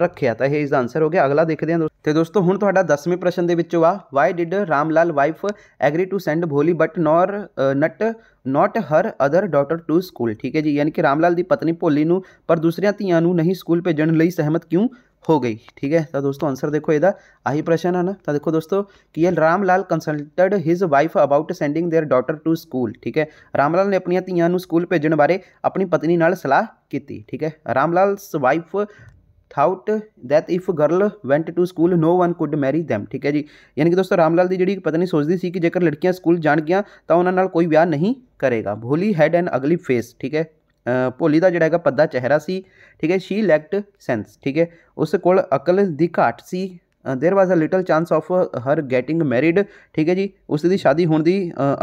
ਰੱਖਿਆ ਤਾਂ ਇਹ ਇਸ ਦਾ ਆਨਸਰ ਹੋ ਗਿਆ ਅਗਲਾ ਦੇਖਦੇ ਹਾਂ ਤੇ ਦੋਸਤੋ ਹੁਣ ਤੁਹਾਡਾ 10ਵੇਂ ਪ੍ਰਸ਼ਨ ਦੇ ਵਿੱਚੋਂ ਆ why did Ramlal wife agree to send Bholi but nor not not her other daughter to school ਠੀਕ ਹੈ ਜੀ ਯਾਨੀ ਕਿ ਰਾਮਲਾਲ ਦੀ ਪਤਨੀ ਭੋਲੀ ਨੂੰ ਪਰ ਦੂਸਰੀਆਂ ਧੀਆਂ ਨੂੰ ਨਹੀਂ ਸਕੂਲ ਭੇਜਣ ਲਈ ਸਹਿਮਤ ਕਿਉਂ ਹੋ ਗਈ ਠੀਕ ਹੈ ਤਾਂ ਦੋਸਤੋ ਆਨਸਰ ਦੇਖੋ ਇਹਦਾ ਆਹੀ ਪ੍ਰਸ਼ਨ ਹੈ ਨਾ ਤਾਂ ਦੇਖੋ ਦੋਸਤੋ ਕਿ ਇਹ Ramlal consulted his wife about sending their daughter to school ਠੀਕ ਹੈ ਰਾਮਲਾਲ ਨੇ ਆਪਣੀਆਂ ਧੀਆਂ ਨੂੰ ਸਕੂਲ ਭੇਜਣ ਬਾਰੇ ਆਪਣੀ ਪਤਨੀ ਨਾਲ ਸਲਾਹ ਕੀਤੀ ਠੀਕ ਹੈ Ramlal's wife thought that if girl went to school no one could marry them ठीक है जी यानी कि दोस्तों रामलाल की जी पता नहीं सोचती सी कि जेकर लड़कियाँ स्कूल जान तो उन्होंने कोई विह नहीं करेगा भोली हैड एंड अगली फेस ठीक है भोली का जोड़ा है पद्दा चेहरा सी ठीक है शी लैक्ट सेंस ठीक है उस को अकल की घाट सी there was a little chance of her getting married ਠੀਕ ਹੈ ਜੀ ਉਸ ਦੀ ਸ਼ਾਦੀ ਹੋਣ ਦੀ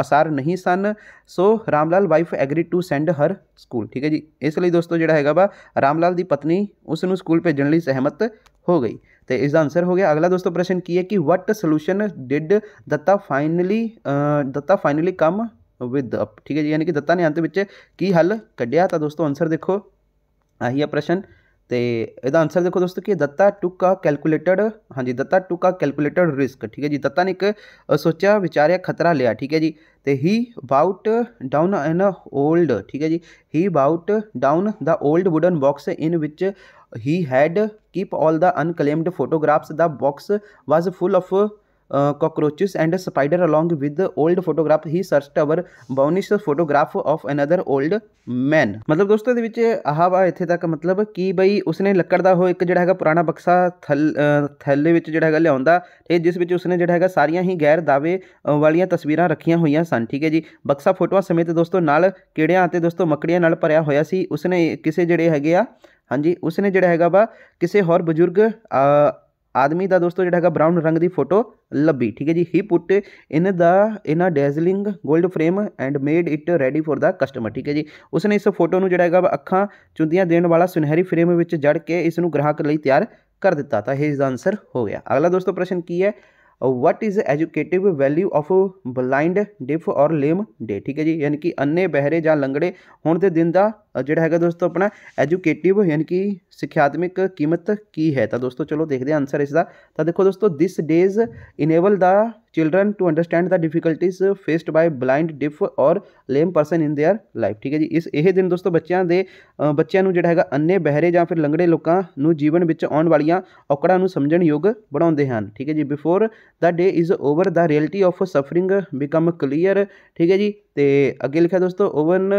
ਅਸਾਰ ਨਹੀਂ ਸਨ so Ramlal wife agreed to send her school ਠੀਕ ਹੈ ਜੀ ਇਸ ਲਈ ਦੋਸਤੋ ਜਿਹੜਾ ਹੈਗਾ ਵਾ ਰਾਮਲਾਲ ਦੀ ਪਤਨੀ ਉਸ ਨੂੰ ਸਕੂਲ ਭੇਜਣ ਲਈ ਸਹਿਮਤ ਹੋ ਗਈ ਤੇ ਇਸ ਦਾ ਆਨਸਰ ਹੋ ਗਿਆ ਅਗਲਾ ਦੋਸਤੋ ਪ੍ਰਸ਼ਨ ਕੀ ਹੈ ਕਿ what solution did Datta finally Datta finally come with up ਠੀਕ ਹੈ ਜੀ ਯਾਨੀ ਕਿ ਦੱਤਾ ਨੇ ਅੰਤ ਵਿੱਚ ਕੀ ਹੱਲ ਕੱਢਿਆ ਤਾਂ ਦੋਸਤੋ ਆਨਸਰ ਦੇਖੋ ਆਹੀ ਆ ਪ੍ਰਸ਼ਨ तो यद आंसर देखो दोस्तों कि दत्ता टुक आ कैलकुलेटड हाँ जी दत्ता टुक आ कैलकुलेटड रिस्क ठीक है जी दत्ता ने एक सोचा विचार खतरा लिया ठीक है जी तो he about down an old ठीक है जी he about down the old wooden box in which he had keep all the unclaimed photographs the box was full of cockroaches and a spider along with the old photograph he searched our brownish photograph of another old man ਮਤਲਬ ਦੋਸਤੋ ਇਹਦੇ ਵਿੱਚ ਆਹ ਵਾ ਇੱਥੇ ਤੱਕ ਮਤਲਬ ਕਿ ਬਈ ਉਸਨੇ ਲੱਕੜ ਦਾ ਹੋ ਇੱਕ ਜਿਹੜਾ ਹੈਗਾ ਪੁਰਾਣਾ ਬਕਸਾ ਥੱਲ ਥੈਲੇ ਵਿੱਚ ਜਿਹੜਾ ਹੈਗਾ ਲਿਆਉਂਦਾ ਤੇ ਜਿਸ ਵਿੱਚ ਉਸਨੇ ਜਿਹੜਾ ਹੈਗਾ ਸਾਰੀਆਂ ਹੀ ਗੈਰ ਦਾਵੇ ਵਾਲੀਆਂ ਤਸਵੀਰਾਂ ਰੱਖੀਆਂ ਹੋਈਆਂ ਸਨ ਠੀਕ ਹੈ ਜੀ ਬਕਸਾ ਫੋਟੋਆਂ ਸਮੇਤ ਦੋਸਤੋ ਨਾਲ ਕੀੜਿਆਂ ਅਤੇ ਦੋਸਤੋ ਮੱਕੜੀਆਂ ਨਾਲ ਭਰਿਆ ਹੋਇਆ ਸੀ ਉਸਨੇ ਕਿਸੇ ਜਿਹੜੇ ਹੈਗੇ ਆ ਹਾਂਜੀ ਉਸਨੇ ਜਿਹੜਾ ਹੈਗਾ ਵਾ ਕਿਸੇ ਹੋਰ ਬਜ਼ੁਰਗ ਆਦਮੀ ਦਾ ਦੋਸਤੋ ਜਿਹੜਾ ਹੈਗਾ ਬ੍ਰਾਊਨ ਰੰਗ ਦੀ ਫੋਟੋ ਲੱਭੀ ਠੀਕ ਹੈ ਜੀ ਹੀ ਪੁੱਟ ਇਨ ਦਾ ਇਨ ਅ ਡੈਜ਼ਲਿੰਗ 골ਡ frame and made it ready for the customer ਠੀਕ ਹੈ ਜੀ ਉਸਨੇ ਇਸ ਫੋਟੋ ਨੂੰ ਜਿਹੜਾ ਹੈਗਾ ਅੱਖਾਂ ਚੁੰਦੀਆਂ ਦੇਣ ਵਾਲਾ ਸੁਨਹਿਰੀ ਫਰੇਮ ਵਿੱਚ ਜੜ ਕੇ ਇਸ ਨੂੰ ਗ੍ਰਾਹਕ ਲਈ ਤਿਆਰ कर देता था ये इसका आंसर हो गया अगला दोस्तों प्रश्न की है what is educative value of blind deaf or lame day ठीक है जी यानी कि अन्ने बहरे या लंगड़े होने के दिन का ਜਿਹੜਾ ਹੈਗਾ ਦੋਸਤੋ ਆਪਣਾ ਐਜੂਕੇਟਿਵ ਯਾਨੀ ਕਿ ਸਿੱਖਿਆਤਮਿਕ ਕੀਮਤ ਕੀ ਹੈ ਤਾਂ ਦੋਸਤੋ ਚਲੋ ਦੇਖਦੇ ਹਾਂ ਆਨਸਰ ਇਸ ਦਾ ਤਾਂ ਦੇਖੋ ਦੋਸਤੋ this days enable the children to understand the difficulties faced by blind deaf or lame person in their life ਠੀਕ ਹੈ ਜੀ ਇਸ ਇਹ ਦਿਨ ਦੋਸਤੋ ਬੱਚਿਆਂ ਦੇ ਬੱਚਿਆਂ ਨੂੰ ਜਿਹੜਾ ਹੈਗਾ ਅੰਨੇ ਬਹਿਰੇ ਜਾਂ ਫਿਰ ਲੰਗੜੇ ਲੋਕਾਂ ਨੂੰ ਜੀਵਨ ਵਿੱਚ ਆਉਣ ਵਾਲੀਆਂ ਔਕੜਾਂ ਨੂੰ ਸਮਝਣ ਯੋਗ ਬਣਾਉਂਦੇ ਹਨ ਠੀਕ ਹੈ ਜੀ before the day is over the reality of suffering become clear ਠੀਕ ਹੈ ਜੀ ਤੇ ਅੱਗੇ ਲਿਖਿਆ ਦੋਸਤੋ own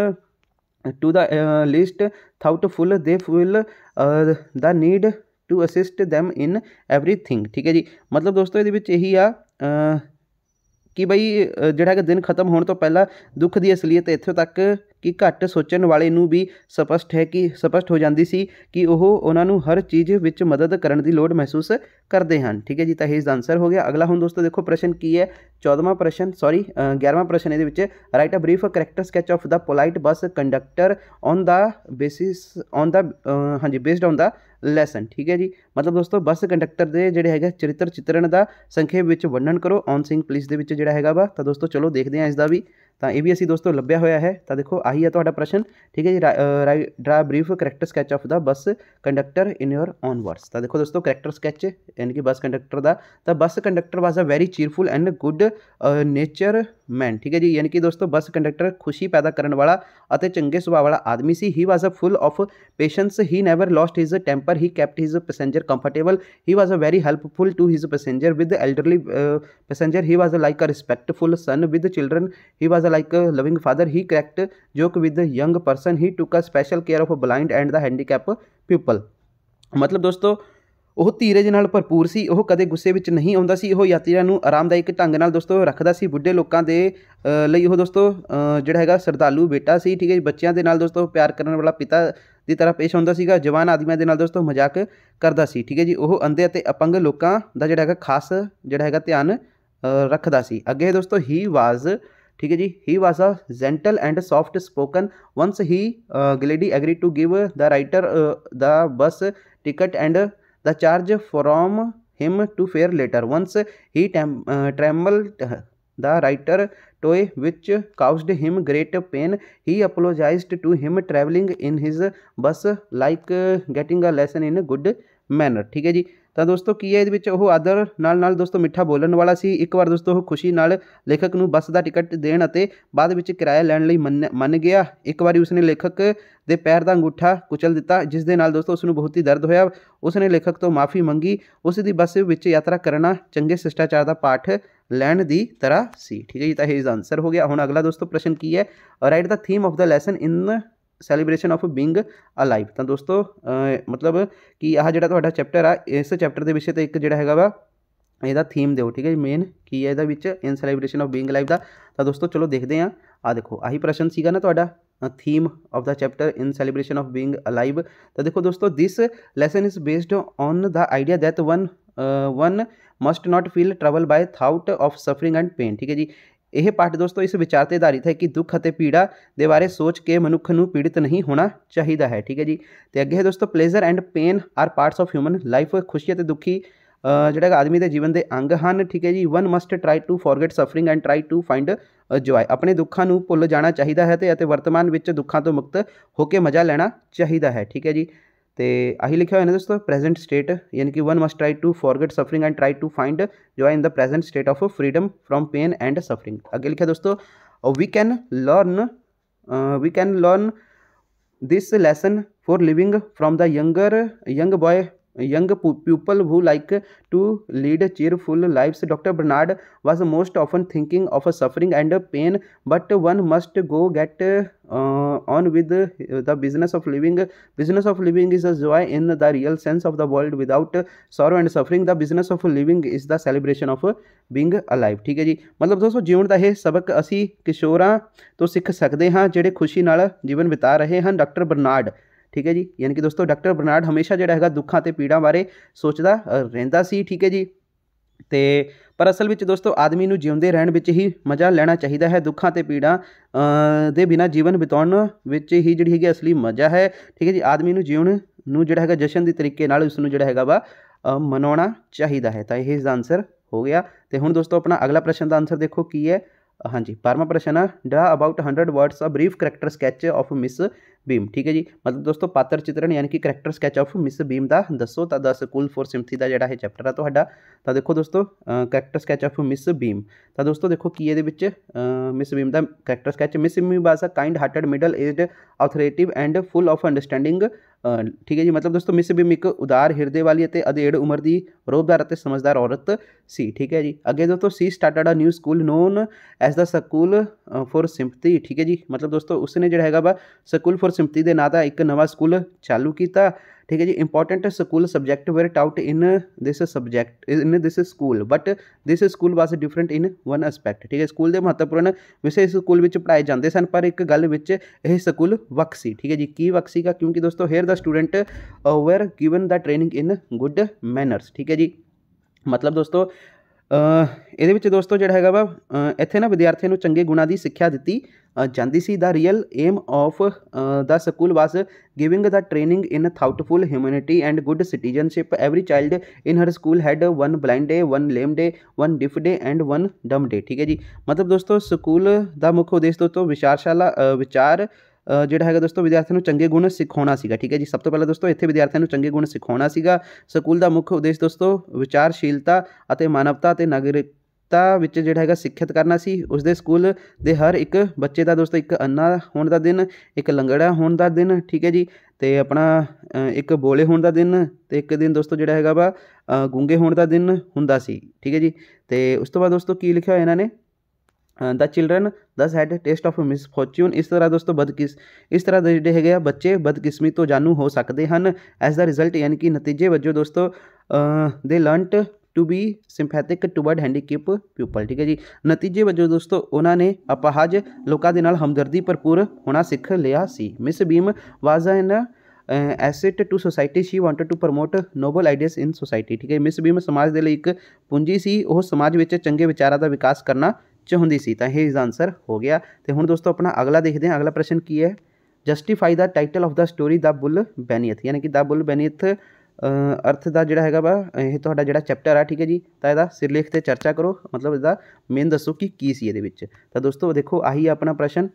to the list thoughtful they full the need to assist them in everything ठीक है जी मतलब दोस्तों ये यही आ कि बई जो दिन खत्म होने तो पहला दुख की असलीयत इतों तक ਕਿ ਘੱਟ ਸੋਚਣ ਵਾਲੇ ਨੂੰ ਵੀ ਸਪਸ਼ਟ ਹੈ ਕਿ ਸਪਸ਼ਟ ਹੋ ਜਾਂਦੀ ਸੀ ਕਿ ਉਹ ਉਹਨਾਂ ਨੂੰ ਹਰ ਚੀਜ਼ ਵਿੱਚ ਮਦਦ ਕਰਨ ਦੀ ਲੋੜ ਮਹਿਸੂਸ ਕਰਦੇ ਹਨ ਠੀਕ ਹੈ ਜੀ ਤਾਂ ਇਹ ਇਸ ਆਨਸਰ ਹੋ ਗਿਆ ਅਗਲਾ ਹੁਣ ਦੋਸਤੋ ਦੇਖੋ ਪ੍ਰਸ਼ਨ ਕੀ ਹੈ 14ਵਾਂ ਪ੍ਰਸ਼ਨ ਸੌਰੀ 11ਵਾਂ ਪ੍ਰਸ਼ਨ ਇਹਦੇ ਵਿੱਚ write a brief character sketch of the polite bus conductor on the basis on the ਹਾਂਜੀ ਬੇਸਡ ਔਨ ਦਾ ਲੈਸਨ ਠੀਕ ਹੈ ਜੀ ਮਤਲਬ ਦੋਸਤੋ ਬੱਸ ਕੰਡਕਟਰ ਦੇ ਜਿਹੜੇ ਹੈਗਾ ਚਰਿੱਤਰ ਚਿਤਰਣ ਦਾ ਸੰਖੇਪ ਵਿੱਚ ਵਰਣਨ ਕਰੋ ਔਨ ਸਿੰਘ ਪੁਲਿਸ ਦੇ ਵਿੱਚ ਜਿਹੜਾ ਹੈਗਾ ਵਾ ਤਾਂ ਦੋਸਤੋ ਚਲੋ ਦੇਖਦੇ ਹਾਂ ਇਸ ਦਾ ਵੀ तो यह भी असी दोस्तों लभ्या होया है तो देखो आही है तो प्रश्न ठीक है जी रा draw brief character sketch of the bus conductor in your own words तो देखो दोस्तों करैक्टर स्कैच यानी कि बस कंडक्टर का तो bus conductor was a very cheerful and good nature man ठीक है जी यानी कि दोस्तों बस कंडक्टर खुशी पैदा करने वाला और चंगे सुभाव वाला आदमी से he was a full of patience he never lost his temper he kept his passenger comfortable he was a very helpful to his passenger with elderly passenger he was a like a respectful son with children he was a like loving father he cracked cracked joke with the young person. He took a special care blind and the handicap people ਮਤਲਬ ਦੋਸਤੋ ਉਹ ਧੀਰਜ ਨਾਲ ਭਰਪੂਰ ਸੀ ਉਹ ਕਦੇ ਗੁੱਸੇ ਵਿੱਚ ਨਹੀਂ ਆਉਂਦਾ ਸੀ ਉਹ ਯਾਤਰੀਆਂ ਨੂੰ ਆਰਾਮਦਾਇਕ ਢੰਗ ਨਾਲ ਦੋਸਤੋ ਰੱਖਦਾ ਸੀ ਬੁੱਢੇ ਲੋਕਾਂ ਦੇ ਲਈ ਉਹ ਦੋਸਤੋ ਜਿਹੜਾ ਹੈਗਾ ਸਰਦਾਲੂ ਬੇਟਾ ਸੀ ਠੀਕ ਹੈ ਬੱਚਿਆਂ ਦੇ ਨਾਲ ਦੋਸਤੋ ਪਿਆਰ ਕਰਨ ਵਾਲਾ ਪਿਤਾ ਦੀ ਤਰ੍ਹਾਂ ਪੇਸ਼ ਹੁੰਦਾ ਸੀਗਾ ਜਵਾਨ ਆਦਮੀਆਂ ਦੇ ਨਾਲ ਦੋਸਤੋ ਮਜ਼ਾਕ ਕਰਦਾ ਸੀ ਠੀਕ ਹੈ ਜੀ ਉਹ ਅੰਧੇ ਅਤੇ ਅਪੰਗ ਲੋਕਾਂ ਦਾ ਜਿਹੜਾ ਹੈਗਾ ਖਾਸ ਜਿਹੜਾ ਹੈਗਾ ਧਿਆਨ ਰੱਖਦਾ ਸੀ ਅੱਗੇ ਦੋਸਤੋ ਹੀ ਵਾਜ਼ ठीक है जी he was a gentle and soft spoken once he gladly agree to give the writer the bus ticket and the charge from him to fare later once he trampled the writer toe which caused him great pain he apologize to him travelling in his bus like getting a lesson in good manner ठीक है जी ਤਾਂ ਦੋਸਤੋ ਕੀ ਹੈ ਇਹਦੇ ਵਿੱਚ ਉਹ ਆਦਰ ਨਾਲ ਨਾਲ ਦੋਸਤੋ ਮਿੱਠਾ ਬੋਲਣ ਵਾਲਾ ਸੀ ਇੱਕ ਵਾਰ ਦੋਸਤੋ ਉਹ ਖੁਸ਼ੀ ਨਾਲ ਲੇਖਕ ਨੂੰ ਬੱਸ ਦਾ ਟਿਕਟ ਦੇਣ ਅਤੇ ਬਾਅਦ ਵਿੱਚ ਕਿਰਾਇਆ ਲੈਣ ਲਈ ਮੰਨ ਗਿਆ ਇੱਕ ਵਾਰੀ ਉਸਨੇ ਲੇਖਕ ਦੇ ਪੈਰ ਦਾ ਅੰਗੂਠਾ ਕੁਚਲ ਦਿੱਤਾ ਜਿਸ ਦੇ ਨਾਲ ਦੋਸਤੋ ਉਸ ਨੂੰ ਬਹੁਤ ਹੀ ਦਰਦ ਹੋਇਆ ਉਸਨੇ ਲੇਖਕ ਤੋਂ ਮਾਫੀ ਮੰਗੀ ਉਸ ਦੀ ਬੱਸ ਵਿੱਚ ਯਾਤਰਾ ਕਰਨਾ ਚੰਗੇ ਸਿਸ਼ਟਾਚਾਰ ਦਾ ਪਾਠ ਲੈਣ ਦੀ ਤਰ੍ਹਾਂ ਸੀ ਠੀਕ ਹੈ ਜੀ ਤਾਂ ਇਹ ਇਸ ਆਨਸਰ ਹੋ ਗਿਆ ਹੁਣ ਅਗਲਾ ਦੋਸਤੋ ਪ੍ਰਸ਼ਨ ਕੀ ਹੈ write the theme of the lesson in celebration of being a life तो दोस्तों मतलब कि आह जो तो चैप्टर आ इस चैप्टर के विषय तो एक जो है वा यदा थीम दो ठीक है जी मेन की है यदि in celebration of being life का तो दोस्तों चलो देखते हैं आ देखो आही प्रश्न सगा ना तो theme of the chapter in celebration of being alive तो देखो दोस्तों this lesson is based on the idea that one one must not feel travel by thought of suffering and pain ठीक है जी ਇਹ ਪਾਠ ਦੋਸਤੋ ਇਸ ਵਿਚਾਰ ਤੇ ਆਧਾਰਿਤ ਹੈ ਕਿ ਦੁੱਖ ਅਤੇ ਪੀੜਾ ਦੇ ਬਾਰੇ ਸੋਚ ਕੇ ਮਨੁੱਖ ਨੂੰ ਪੀੜਿਤ ਨਹੀਂ ਹੋਣਾ ਚਾਹੀਦਾ ਹੈ ਠੀਕ ਹੈ ਜੀ ਤੇ ਅੱਗੇ ਹੈ ਦੋਸਤੋ pleasure and pain are parts of human life ਖੁਸ਼ੀ ਅਤੇ ਦੁਖੀ ਜਿਹੜਾ ਆਦਮੀ ਦੇ ਜੀਵਨ ਦੇ ਅੰਗ ਹਨ ਠੀਕ ਹੈ ਜੀ one must try to forget suffering and try to find joy ਆਪਣੇ ਦੁੱਖਾਂ ਨੂੰ ਭੁੱਲ ਜਾਣਾ ਚਾਹੀਦਾ ਹੈ ਤੇ ਅਤੇ ਵਰਤਮਾਨ ਵਿੱਚ ਦੁੱਖਾਂ ਤੋਂ ਮੁਕਤ ਹੋ ਕੇ ਮਜ਼ਾ ਲੈਣਾ ਚਾਹੀਦਾ ਹੈ ਠੀਕ ਹੈ ਜੀ तो आही लिखा होना दोस्तों प्रेजेंट स्टेट यानी कि one must try to forget suffering and try to find joy in the present state of freedom from pain and suffering अगे लिखा दोस्तों we can learn we can learn this lesson for living from the younger young boy young people who like to lead cheerful life doctor Bernard was most often thinking of a suffering and pain but one must go get on with the business of living business of living is a joy in the real sense of the world without sorrow and suffering the business of living is the celebration of being a life ठीक है जी मतलब दोस्तों जीवन का यह सबक असी किशोर तो सीख सकते हाँ जेडे खुशी जीवन बिता रहे हैं डॉक्टर बर्नार्ड ਠੀਕ ਹੈ ਜੀ ਯਾਨੀ ਕਿ ਦੋਸਤੋ ਡਾਕਟਰ ਬਰਨਾਰਡ ਹਮੇਸ਼ਾ ਜਿਹੜਾ ਹੈਗਾ ਦੁੱਖਾਂ ਤੇ ਪੀੜਾਂ ਬਾਰੇ ਸੋਚਦਾ ਰਹਿੰਦਾ ਸੀ ਠੀਕ ਹੈ ਜੀ ਤੇ ਪਰ ਅਸਲ ਵਿੱਚ ਦੋਸਤੋ ਆਦਮੀ ਨੂੰ ਜਿਉਂਦੇ ਰਹਿਣ ਵਿੱਚ ਹੀ ਮਜ਼ਾ ਲੈਣਾ ਚਾਹੀਦਾ ਹੈ ਦੁੱਖਾਂ ਤੇ ਪੀੜਾਂ ਦੇ ਬਿਨਾ ਜੀਵਨ ਬਿਤਾਉਣ ਵਿੱਚ ਹੀ ਜਿਹੜੀ ਹੈਗੀ ਅਸਲੀ ਮਜ਼ਾ ਹੈ ਠੀਕ ਹੈ ਜੀ ਆਦਮੀ ਨੂੰ ਜਿਉਣ ਨੂੰ ਜਿਹੜਾ ਹੈਗਾ ਜਸ਼ਨ ਦੇ ਤਰੀਕੇ ਨਾਲ ਉਸ ਨੂੰ ਜਿਹੜਾ ਹੈਗਾ ਵਾ ਮਨਾਉਣਾ ਚਾਹੀਦਾ ਹੈ ਤਾਂ ਇਹ ਇਸ ਦਾ ਆਨਸਰ ਹੋ ਗਿਆ ਤੇ ਹੁਣ ਦੋਸਤੋ ਆਪਣਾ ਅਗਲਾ ਪ੍ਰਸ਼ਨ ਦਾ ਆਨਸਰ ਦੇਖੋ ਕੀ ਹੈ ਹਾਂਜੀ 12ਵਾਂ ਪ੍ਰਸ਼ਨ ਹੈ draw about 100 words a brief character sketch of Miss Beam ठीक है जी मतलब दोस्तों पात्र चित्रण यानी कि character sketch of Miss Beam का दसो तो दस कुल फोर सिमथी का जोड़ा है चैप्टर है तो देखो दोस्तों character sketch of Miss Beam तो दोस्तों देखो कि ये मिस भीम का character sketch Miss Beam was a kind hearted middle age authoritative and full of understanding ठीक है जी मतलब दोस्तों मिस भीम एक उदार हिरदे वाली अधेड़ उम्र की रोबदार समझदार औरत सी ठीक है जी अगे दोस्तों she started a new school known as the school for sympathy ठीक है जी मतलब दोस्तों उसने जो है वा स्कूल फॉर ਸਿੰਪਤੀ ਦੇ ਨਾਂ ਦਾ ਇੱਕ ਨਵਾਂ ਸਕੂਲ ਚਾਲੂ ਕੀਤਾ ਠੀਕ ਹੈ ਜੀ important school subject were taught in this subject in this school but this school was different in one aspect ਠੀਕ ਹੈ ਸਕੂਲ ਦੇ ਮਹੱਤਵਪੂਰਨ ਵਿਸ਼ੇ ਇਸ ਸਕੂਲ ਵਿੱਚ ਪੜਾਏ ਜਾਂਦੇ ਸਨ ਪਰ ਇੱਕ ਗੱਲ ਵਿੱਚ ਇਹ ਸਕੂਲ ਵੱਖ ਸੀ ਠੀਕ ਹੈ ਜੀ ਕੀ ਵੱਖ ਸੀਗਾ ਕਿਉਂਕਿ ਦੋਸਤੋ here the student were given the training in good manners ਠੀਕ ਹੈ ਜੀ मतलब दोस्तों ਇਹਦੇ ਵਿੱਚ ਦੋਸਤੋ ਜਿਹੜਾ ਹੈਗਾ ਵਾ ਇੱਥੇ ਨਾ ਵਿਦਿਆਰਥੀਆਂ ਨੂੰ ਚੰਗੇ ਗੁਣਾਂ ਦੀ ਸਿੱਖਿਆ ਦਿੱਤੀ ਜਾਂਦੀ ਸੀ the real aim of the school was giving the training in thoughtful humanity and good citizenship every child in her school had one blind day one lame day one deaf day and one dumb day ਠੀਕ ਹੈ ਜੀ ਮਤਲਬ ਦੋਸਤੋ school ਦਾ ਮੁੱਖ ਉਦੇਸ਼ ਦੋਸਤੋ ਵਿਚਾਰਸ਼ਾਲਾ ਵਿਚਾਰ ਜਿਹੜਾ ਹੈਗਾ ਦੋਸਤੋ ਵਿਦਿਆਰਥੀਆਂ ਨੂੰ ਚੰਗੇ ਗੁਣ ਸਿਖਾਉਣਾ ਸੀਗਾ ਠੀਕ ਹੈ ਜੀ ਸਭ ਤੋਂ ਪਹਿਲਾਂ ਦੋਸਤੋ ਇੱਥੇ ਵਿਦਿਆਰਥੀਆਂ ਨੂੰ ਚੰਗੇ ਗੁਣ ਸਿਖਾਉਣਾ ਸੀਗਾ ਸਕੂਲ ਦਾ ਮੁੱਖ ਉਦੇਸ਼ ਦੋਸਤੋ ਵਿਚਾਰਸ਼ੀਲਤਾ ਅਤੇ ਮਾਨਵਤਾ ਤੇ ਨਾਗਰਿਕਤਾ ਵਿੱਚ ਜਿਹੜਾ ਹੈਗਾ ਸਿੱਖਿਅਤ ਕਰਨਾ ਸੀ ਉਸ ਦੇ ਸਕੂਲ ਦੇ ਹਰ ਇੱਕ ਬੱਚੇ ਦਾ ਦੋਸਤੋ ਇੱਕ ਅੰਨਾ ਹੋਣ ਦਾ ਦਿਨ ਇੱਕ ਲੰਗੜਾ ਹੋਣ ਦਾ ਦਿਨ ਠੀਕ ਹੈ ਜੀ ਤੇ ਆਪਣਾ ਇੱਕ ਬੋਲੇ ਹੋਣ ਦਾ ਦਿਨ ਤੇ ਇੱਕ ਦਿਨ ਦੋਸਤੋ ਜਿਹੜਾ ਹੈਗਾ ਵਾ ਗੁੰਗੇ ਹੋਣ ਦਾ ਦਿਨ ਹੁੰਦਾ ਸੀ ਠੀਕ ਹੈ ਜੀ ਤੇ ਉਸ ਤੋਂ ਬਾਅਦ ਦੋਸਤੋ ਕੀ ਲਿਖਿਆ ਹੋਇਆ ਇਹਨਾਂ ਨੇ the children thus had taste of misfortune ਇਸ ਤਰ੍ਹਾਂ ਦੋਸਤੋ ਬਦਕਿਸ ਇਸ ਤਰ੍ਹਾਂ ਦੇ ਜਿਹੜੇ ਹੈਗੇ ਆ ਬੱਚੇ ਬਦਕਿਸਮੀ ਤੋਂ ਜਾਣੂ ਹੋ ਸਕਦੇ ਹਨ ਐਸ ਦਾ ਰਿਜ਼ਲਟ ਯਾਨੀ ਕਿ ਨਤੀਜੇ ਵਜੋਂ ਦੋਸਤੋ they learnt to be sympathetic toward handicap people ਠੀਕ ਹੈ ਜੀ ਨਤੀਜੇ ਵਜੋਂ ਦੋਸਤੋ ਉਹਨਾਂ ਨੇ ਅਪਾਹਜ ਲੋਕਾਂ ਦੇ ਨਾਲ ਹਮਦਰਦੀ ਭਰਪੂਰ ਹੋਣਾ ਸਿੱਖ ਲਿਆ ਸੀ Miss Beam was an asset to society she wanted to promote noble ideas in society ਠੀਕ ਹੈ ਮਿਸ ਬੀਮ ਸਮਾਜ ਦੇ ਲਈ ਇੱਕ ਪੂੰਜੀ ਸੀ ਉਹ ਸਮਾਜ ਵਿੱਚ ਚੰਗੇ ਵਿਚਾਰਾਂ ਦਾ ਵਿਕਾਸ ਕਰਨਾ च होंगी सी यह इसका आंसर हो गया तो हूँ दोस्तों अपना अगला देखते हैं अगला प्रश्न की है justify the title of the story the bull beneath यानी कि द बुल बैनीयथ अर्थ का जोड़ा है वा यह तो जो चैप्टर आ ठीक है जी तो यदा सिरलेख से चर्चा करो मतलब इसका मेन दसो कि की सी तो दोस्तों देखो आही आ अपना प्रश्न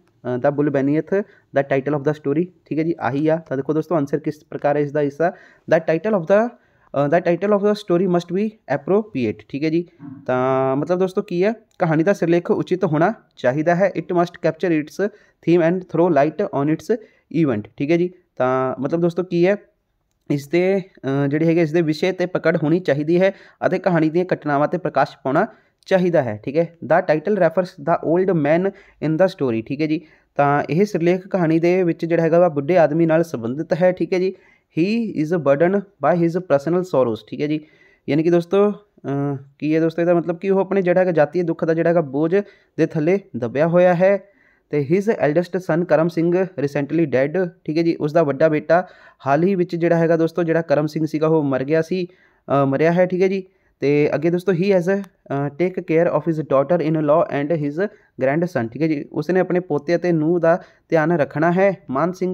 the bull beneath the title of the story ठीक है जी आही आ देखो दोस्तों आंसर किस प्रकार है इसका हिस्सा the title of the the title of the story must be appropriate ਠੀਕ ਹੈ ਜੀ ਤਾਂ ਮਤਲਬ ਦੋਸਤੋ ਕੀ ਹੈ ਕਹਾਣੀ ਦਾ ਸਿਰਲੇਖ ਉਚਿਤ ਹੋਣਾ ਚਾਹੀਦਾ ਹੈ it must capture its theme and throw light on its event ਠੀਕ ਹੈ ਜੀ ਤਾਂ ਮਤਲਬ ਦੋਸਤੋ ਕੀ ਹੈ ਇਸ ਦੇ ਜਿਹੜੇ ਹੈਗੇ ਇਸ ਦੇ ਵਿਸ਼ੇ ਤੇ ਪਕੜ ਹੋਣੀ ਚਾਹੀਦੀ ਹੈ ਅਤੇ ਕਹਾਣੀ ਦੀਆਂ ਘਟਨਾਵਾਂ ਤੇ ਪ੍ਰਕਾਸ਼ ਪਾਉਣਾ ਚਾਹੀਦਾ ਹੈ ਠੀਕ ਹੈ the title refers the old man in the story ਠੀਕ ਹੈ ਜੀ ਤਾਂ ਇਹ ਸਿਰਲੇਖ ਕਹਾਣੀ ਦੇ ਵਿੱਚ ਜਿਹੜਾ ਹੈਗਾ ਵਾ ਬੁੱਢੇ ਆਦਮੀ ਨਾਲ ਸੰਬੰਧਿਤ ਹੈ ਠੀਕ ਹੈ ਜੀ is a burden by his personal sorrows ਠੀਕ ਹੈ ਜੀ ਯਾਨੀ ਕਿ ਦੋਸਤੋ ਕੀ ਹੈ ਦੋਸਤੋ ਇਹਦਾ ਮਤਲਬ ਕਿ ਉਹ ਆਪਣੇ ਜਿਹੜਾ ਹੈਗਾ ਜਾਤੀ ਦੁੱਖ ਦਾ ਜਿਹੜਾ ਹੈਗਾ ਬੋਝ ਦੇ ਥੱਲੇ ਦਬਿਆ ਹੋਇਆ ਹੈ ਤੇ his eldest son Karam Singh recently dead ਠੀਕ ਹੈ ਜੀ ਉਸ ਦਾ ਵੱਡਾ ਬੇਟਾ ਹਾਲ ਹੀ ਵਿੱਚ ਜਿਹੜਾ ਹੈਗਾ ਦੋਸਤੋ ਜਿਹੜਾ ਕਰਮ ਸਿੰਘ ਸੀਗਾ ਉਹ ਮਰ ਗਿਆ ਸੀ ਮਰਿਆ ਹੈ ਠੀਕ ਹੈ ਜੀ ਤੇ ਅੱਗੇ ਦੋਸਤੋ he has take care of his daughter in law and his grandson ਠੀਕ ਹੈ ਜੀ ਉਸਨੇ ਆਪਣੇ ਪੋਤੇ ਅਤੇ ਨੂੰਹ ਦਾ ਧਿਆਨ ਰੱਖਣਾ ਹੈ Man Singh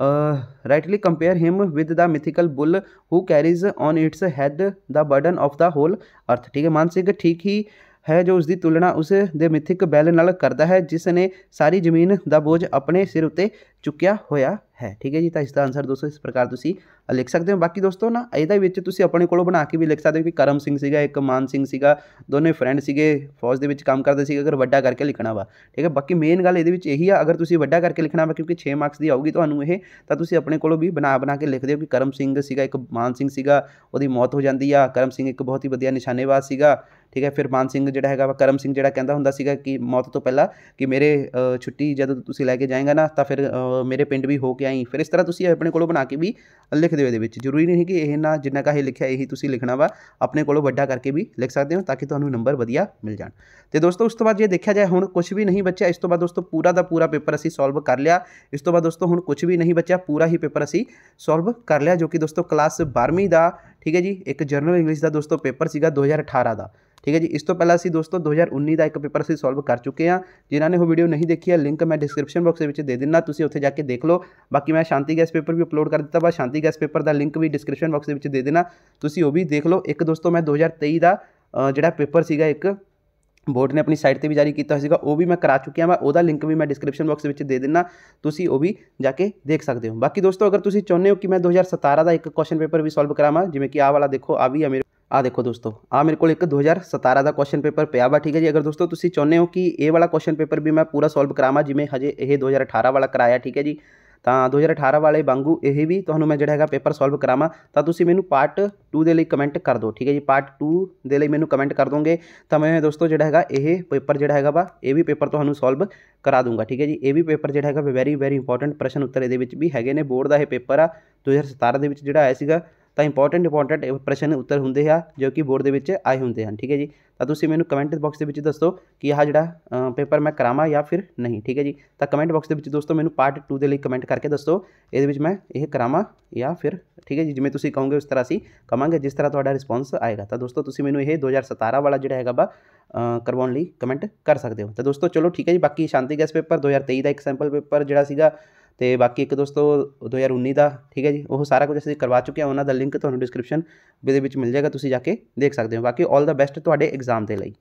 rightly compare him with the mythical bull who carries on its head the burden of the whole earth ठीक है मानसिक ठीक ही है जो उसकी तुलना उस दे मिथिक बैल न करता है जिसने सारी जमीन का बोझ अपने सिर उत्ते चुकया होया ਹੈ ਠੀਕ ਹੈ ਜੀ ਤਾਂ ਇਸ ਦਾ ਆਨਸਰ ਦੋਸਤੋ ਇਸ ਪ੍ਰਕਾਰ ਤੁਸੀਂ ਲਿਖ ਸਕਦੇ ਹੋ ਬਾਕੀ ਦੋਸਤੋ ਨਾ ਇਹਦੇ ਵਿੱਚ ਤੁਸੀਂ ਆਪਣੇ ਕੋਲੋਂ ਬਣਾ ਕੇ ਵੀ ਲਿਖ ਸਕਦੇ ਹੋ ਕਿ ਕਰਮ ਸਿੰਘ ਸੀਗਾ ਇੱਕ ਮਾਨ ਸਿੰਘ ਸੀਗਾ ਦੋਨੇ ਫਰੈਂਡ ਸੀਗੇ ਫੌਜ ਦੇ ਵਿੱਚ ਕੰਮ ਕਰਦੇ ਸੀਗੇ ਅਗਰ ਵੱਡਾ ਕਰਕੇ ਲਿਖਣਾ ਵਾ ਠੀਕ ਹੈ ਬਾਕੀ ਮੇਨ ਗੱਲ ਇਹਦੇ ਵਿੱਚ ਇਹੀ ਆ ਅਗਰ ਤੁਸੀਂ ਵੱਡਾ ਕਰਕੇ ਲਿਖਣਾ ਵਾ ਕਿਉਂਕਿ 6 ਮਾਰਕਸ ਦੀ ਆਊਗੀ ਤੁਹਾਨੂੰ ਇਹ ਤਾਂ ਤੁਸੀਂ ਆਪਣੇ ਕੋਲੋਂ ਵੀ ਬਣਾ ਬਣਾ ਕੇ ਲਿਖਦੇ ਹੋ ਕਿ ਕਰਮ ਸਿੰਘ ਸੀਗਾ ਇੱਕ ਮਾਨ ਸਿੰਘ ਸੀਗਾ ਉਹਦੀ ਮੌਤ ਹੋ ਜਾਂਦੀ ਆ ਕਰਮ ਸਿੰਘ ਇੱਕ ਬਹੁਤ ਹੀ ਵਧੀਆ ਨਿਸ਼ਾਨੇਬਾਜ਼ ਸੀਗਾ ਠੀਕ ਹੈ ਫਿਰ ਮਾਨ ਸਿੰਘ ਜਿਹੜਾ ਹੈਗਾ ਵਾ ਕਰਮ ਸਿੰਘ ਜਿਹੜਾ ਕਹਿੰਦਾ ਹੁੰਦਾ ਸੀਗਾ ਕਿ ਮੌਤ ਤੋਂ ਪਹਿਲਾਂ ਕਿ ਮੇਰੇ ਛੁੱਟੀ ਜਦੋਂ ਤੁਸੀਂ ਲੈ ਕੇ ਜਾਏਗਾ ਨਾ ਤਾਂ ਫਿਰ ਮੇਰੇ ਪਿੰਡ ਵੀ ਹੋ ਕੇ ਆਈ ਫਿਰ ਇਸ ਤਰ੍ਹਾਂ ਤੁਸੀਂ ਆਪਣੇ ਕੋਲੋਂ ਬਣਾ ਕੇ ਵੀ ਲਿਖ ਦਿਓ ਇਹਦੇ ਵਿੱਚ ਜ਼ਰੂਰੀ ਨਹੀਂ ਕਿ ਇਹ ਨਾ ਜਿੰਨਾ ਕਾਹੇ ਲਿਖਿਆ ਇਹੀ ਤੁਸੀਂ ਲਿਖਣਾ ਵਾ ਆਪਣੇ ਕੋਲੋਂ ਵੱਡਾ ਕਰਕੇ ਵੀ ਲਿਖ ਸਕਦੇ ਹੋ ਤਾਂ ਕਿ ਤੁਹਾਨੂੰ ਨੰਬਰ ਵਧੀਆ ਮਿਲ ਜਾਣ ਤੇ ਦੋਸਤੋ ਉਸ ਤੋਂ ਬਾਅਦ ਜੇ ਦੇਖਿਆ ਜਾਏ ਹੁਣ ਕੁਝ ਵੀ ਨਹੀਂ ਬਚਿਆ ਇਸ ਤੋਂ ਬਾਅਦ ਦੋਸਤੋ ਪੂਰਾ ਦਾ ਪੂਰਾ ਪੇਪਰ ਅਸੀਂ ਸੋਲਵ ਕਰ ਲਿਆ ਇਸ ਤੋਂ ਬਾਅਦ ਦੋਸਤੋ ਹੁਣ ਕੁਝ ਵੀ ਨਹੀਂ ਬਚਿਆ ਪੂਰਾ ਹੀ ਪੇਪਰ ਅਸੀਂ ਸੋਲਵ ਕਰ ਲਿਆ ਜੋ ਕਿ ਦੋਸਤੋ ਕਲਾਸ 12ਵੀਂ ਦਾ ਠੀਕ ਹੈ ਜੀ ਇੱਕ ਜਰਨਲ ਇੰਗਲਿਸ਼ ਦਾ ਦੋਸਤੋ ਪੇਪਰ ਸੀਗਾ 2018 ਦਾ ठीक है जी इस तो पहले अभी दोस्तों दो हज़ार उन्नीस का एक पेपर अभी सोल्व कर चुके हैं जिन्होंने वो वीडियो नहीं देखी है लिंक मैं डिस्क्रिप्शन बॉक्स में दे दिना तुम उसे जाकर देख लो बाकी मैं शांति गैस पेपर भी अपलोड कर दिता वा शांति गैस पेपर का लिंक भी डिस्क्रिप्शन बॉक्स में दे देना तुम्हें वो भी देख लो एक दोस्तों मैं दो हज़ार तेई का जोड़ा पेपर सगा एक बोर्ड ने अपनी साइट पर भी जारी किया भी मैं करा चुकिया मैं वह लिंक भी मैं डिस्क्रिप्शन बॉक्स में दे दिना तुम वो भी जाके देख सकते हो बाकी दोस्तों अगर तुम चाहते हो कि मैं दो हज़ार सतारा का एक क्वेश्चन पेपर भी सोल्व करावा जिमें कि आह वाला देखो आ भी है मेरे ਆ ਦੇਖੋ ਦੋਸਤੋ ਆ ਮੇਰੇ ਕੋਲ ਇੱਕ 2017 ਦਾ ਕੁਐਸਚਨ ਪੇਪਰ ਪਿਆ ਵਾ ਠੀਕ ਹੈ ਜੀ ਅਗਰ ਦੋਸਤੋ ਤੁਸੀਂ ਚਾਹੁੰਦੇ ਹੋ ਕਿ ਇਹ ਵਾਲਾ ਕੁਐਸਚਨ ਪੇਪਰ ਵੀ ਮੈਂ ਪੂਰਾ ਸੋਲਵ ਕਰਾਵਾਂ ਜਿਵੇਂ ਹਜੇ ਇਹ 2018 ਵਾਲਾ ਕਰਾਇਆ ਠੀਕ ਹੈ ਜੀ ਤਾਂ 2018 ਵਾਲੇ ਵਾਂਗੂ ਇਹ ਵੀ ਤੁਹਾਨੂੰ ਮੈਂ ਜਿਹੜਾ ਹੈਗਾ ਪੇਪਰ ਸੋਲਵ ਕਰਾਵਾਂ ਤਾਂ ਤੁਸੀਂ ਮੈਨੂੰ ਪਾਰਟ 2 ਦੇ ਲਈ ਕਮੈਂਟ ਕਰ ਦਿਓ ਠੀਕ ਹੈ ਜੀ ਪਾਰਟ 2 ਦੇ ਲਈ ਮੈਨੂੰ ਕਮੈਂਟ ਕਰ ਦੋਗੇ ਤਾਂ ਮੈਂ ਦੋਸਤੋ ਜਿਹੜਾ ਹੈਗਾ ਇਹ ਪੇਪਰ ਜਿਹੜਾ ਹੈਗਾ ਵਾ ਇਹ ਵੀ ਪੇਪਰ ਤੁਹਾਨੂੰ ਸੋਲਵ ਕਰਾ ਦੂੰਗਾ ਠੀਕ ਹੈ ਜੀ ਇਹ ਵੀ ਪੇਪਰ ਜਿਹੜਾ ਹੈਗਾ ਵੈਰੀ ਵੈਰੀ ਇੰਪੋਰਟੈਂਟ ਪ੍ਰਸ਼ਨ ਉੱਤਰ ਇਹਦੇ ਵਿੱਚ ਵੀ ਹੈਗੇ ਨੇ ਬੋਰਡ ਦਾ ਇਹ ਪੇਪਰ ਆ 2017 ਦੇ ਵਿੱਚ ਜਿਹੜਾ ਆਇਆ ਸੀਗਾ ਤਾਂ ਇੰਪੋਰਟੈਂਟ ਇੰਪੋਰਟੈਂਟ ਪ੍ਰਸ਼ਨ ਉੱਤਰ ਹੁੰਦੇ ਆ ਜੋ ਕਿ ਬੋਰਡ ਦੇ ਵਿੱਚ ਆਏ ਹੁੰਦੇ ਹਨ ਠੀਕ ਹੈ ਜੀ ਤਾਂ ਤੁਸੀਂ ਮੈਨੂੰ ਕਮੈਂਟ ਬਾਕਸ ਦੇ ਵਿੱਚ ਦੱਸੋ ਕਿ ਆਹ ਜਿਹੜਾ ਪੇਪਰ ਮੈਂ ਕਰਾਵਾਂ ਜਾਂ ਫਿਰ ਨਹੀਂ ਠੀਕ ਹੈ ਜੀ ਤਾਂ ਕਮੈਂਟ ਬਾਕਸ ਦੇ ਵਿੱਚ ਦੋਸਤੋ ਮੈਨੂੰ ਪਾਰਟ 2 ਦੇ ਲਈ ਕਮੈਂਟ ਕਰਕੇ ਦੱਸੋ ਇਹਦੇ ਵਿੱਚ ਮੈਂ ਇਹ ਕਰਾਵਾਂ ਜਾਂ ਫਿਰ ਠੀਕ ਹੈ ਜੀ ਜਿਵੇਂ ਤੁਸੀਂ ਕਹੋਗੇ ਉਸ ਤਰ੍ਹਾਂ ਅਸੀਂ ਕਵਾਂਗੇ ਜਿਸ ਤਰ੍ਹਾਂ ਤੁਹਾਡਾ ਰਿਸਪੌਂਸ ਆਏਗਾ ਤਾਂ ਦੋਸਤੋ ਤੁਸੀਂ ਮੈਨੂੰ ਇਹ 2017 ਵਾਲਾ ਜਿਹੜਾ ਹੈਗਾ ਬਾ ਕਰਵਾਉਣ ਲਈ ਕਮੈਂਟ ਕਰ ਸਕਦੇ ਹੋ ਤਾਂ ਦੋਸਤੋ ਚਲੋ ਠੀਕ ਹੈ ਜੀ ਬਾਕੀ ਸ਼ਾਂਤੀ ਗੈਸ ਪੇਪਰ 2023 ਦਾ ਇੱਕ ਸੈਂਪਲ ਪੇਪਰ ਜਿਹੜਾ ਸੀਗਾ ਤੇ ਬਾਕੀ ਇੱਕ ਦੋਸਤੋ 2019 ਦਾ ਠੀਕ ਹੈ ਜੀ ਉਹ ਸਾਰਾ ਕੁਝ ਅਸੀਂ ਕਰਵਾ ਚੁੱਕੇ ਹਾਂ ਉਹਨਾਂ ਦਾ ਲਿੰਕ ਤੁਹਾਨੂੰ ਡਿਸਕ੍ਰਿਪਸ਼ਨ ਦੇ ਵਿੱਚ ਮਿਲ ਜਾਏਗਾ ਤੁਸੀਂ ਜਾ ਕੇ ਦੇਖ ਸਕਦੇ ਹੋ ਬਾਕੀ 올 ਦਾ ਬੈਸਟ ਤੁਹਾਡੇ ਐਗਜ਼ਾਮ ਦੇ ਲਈ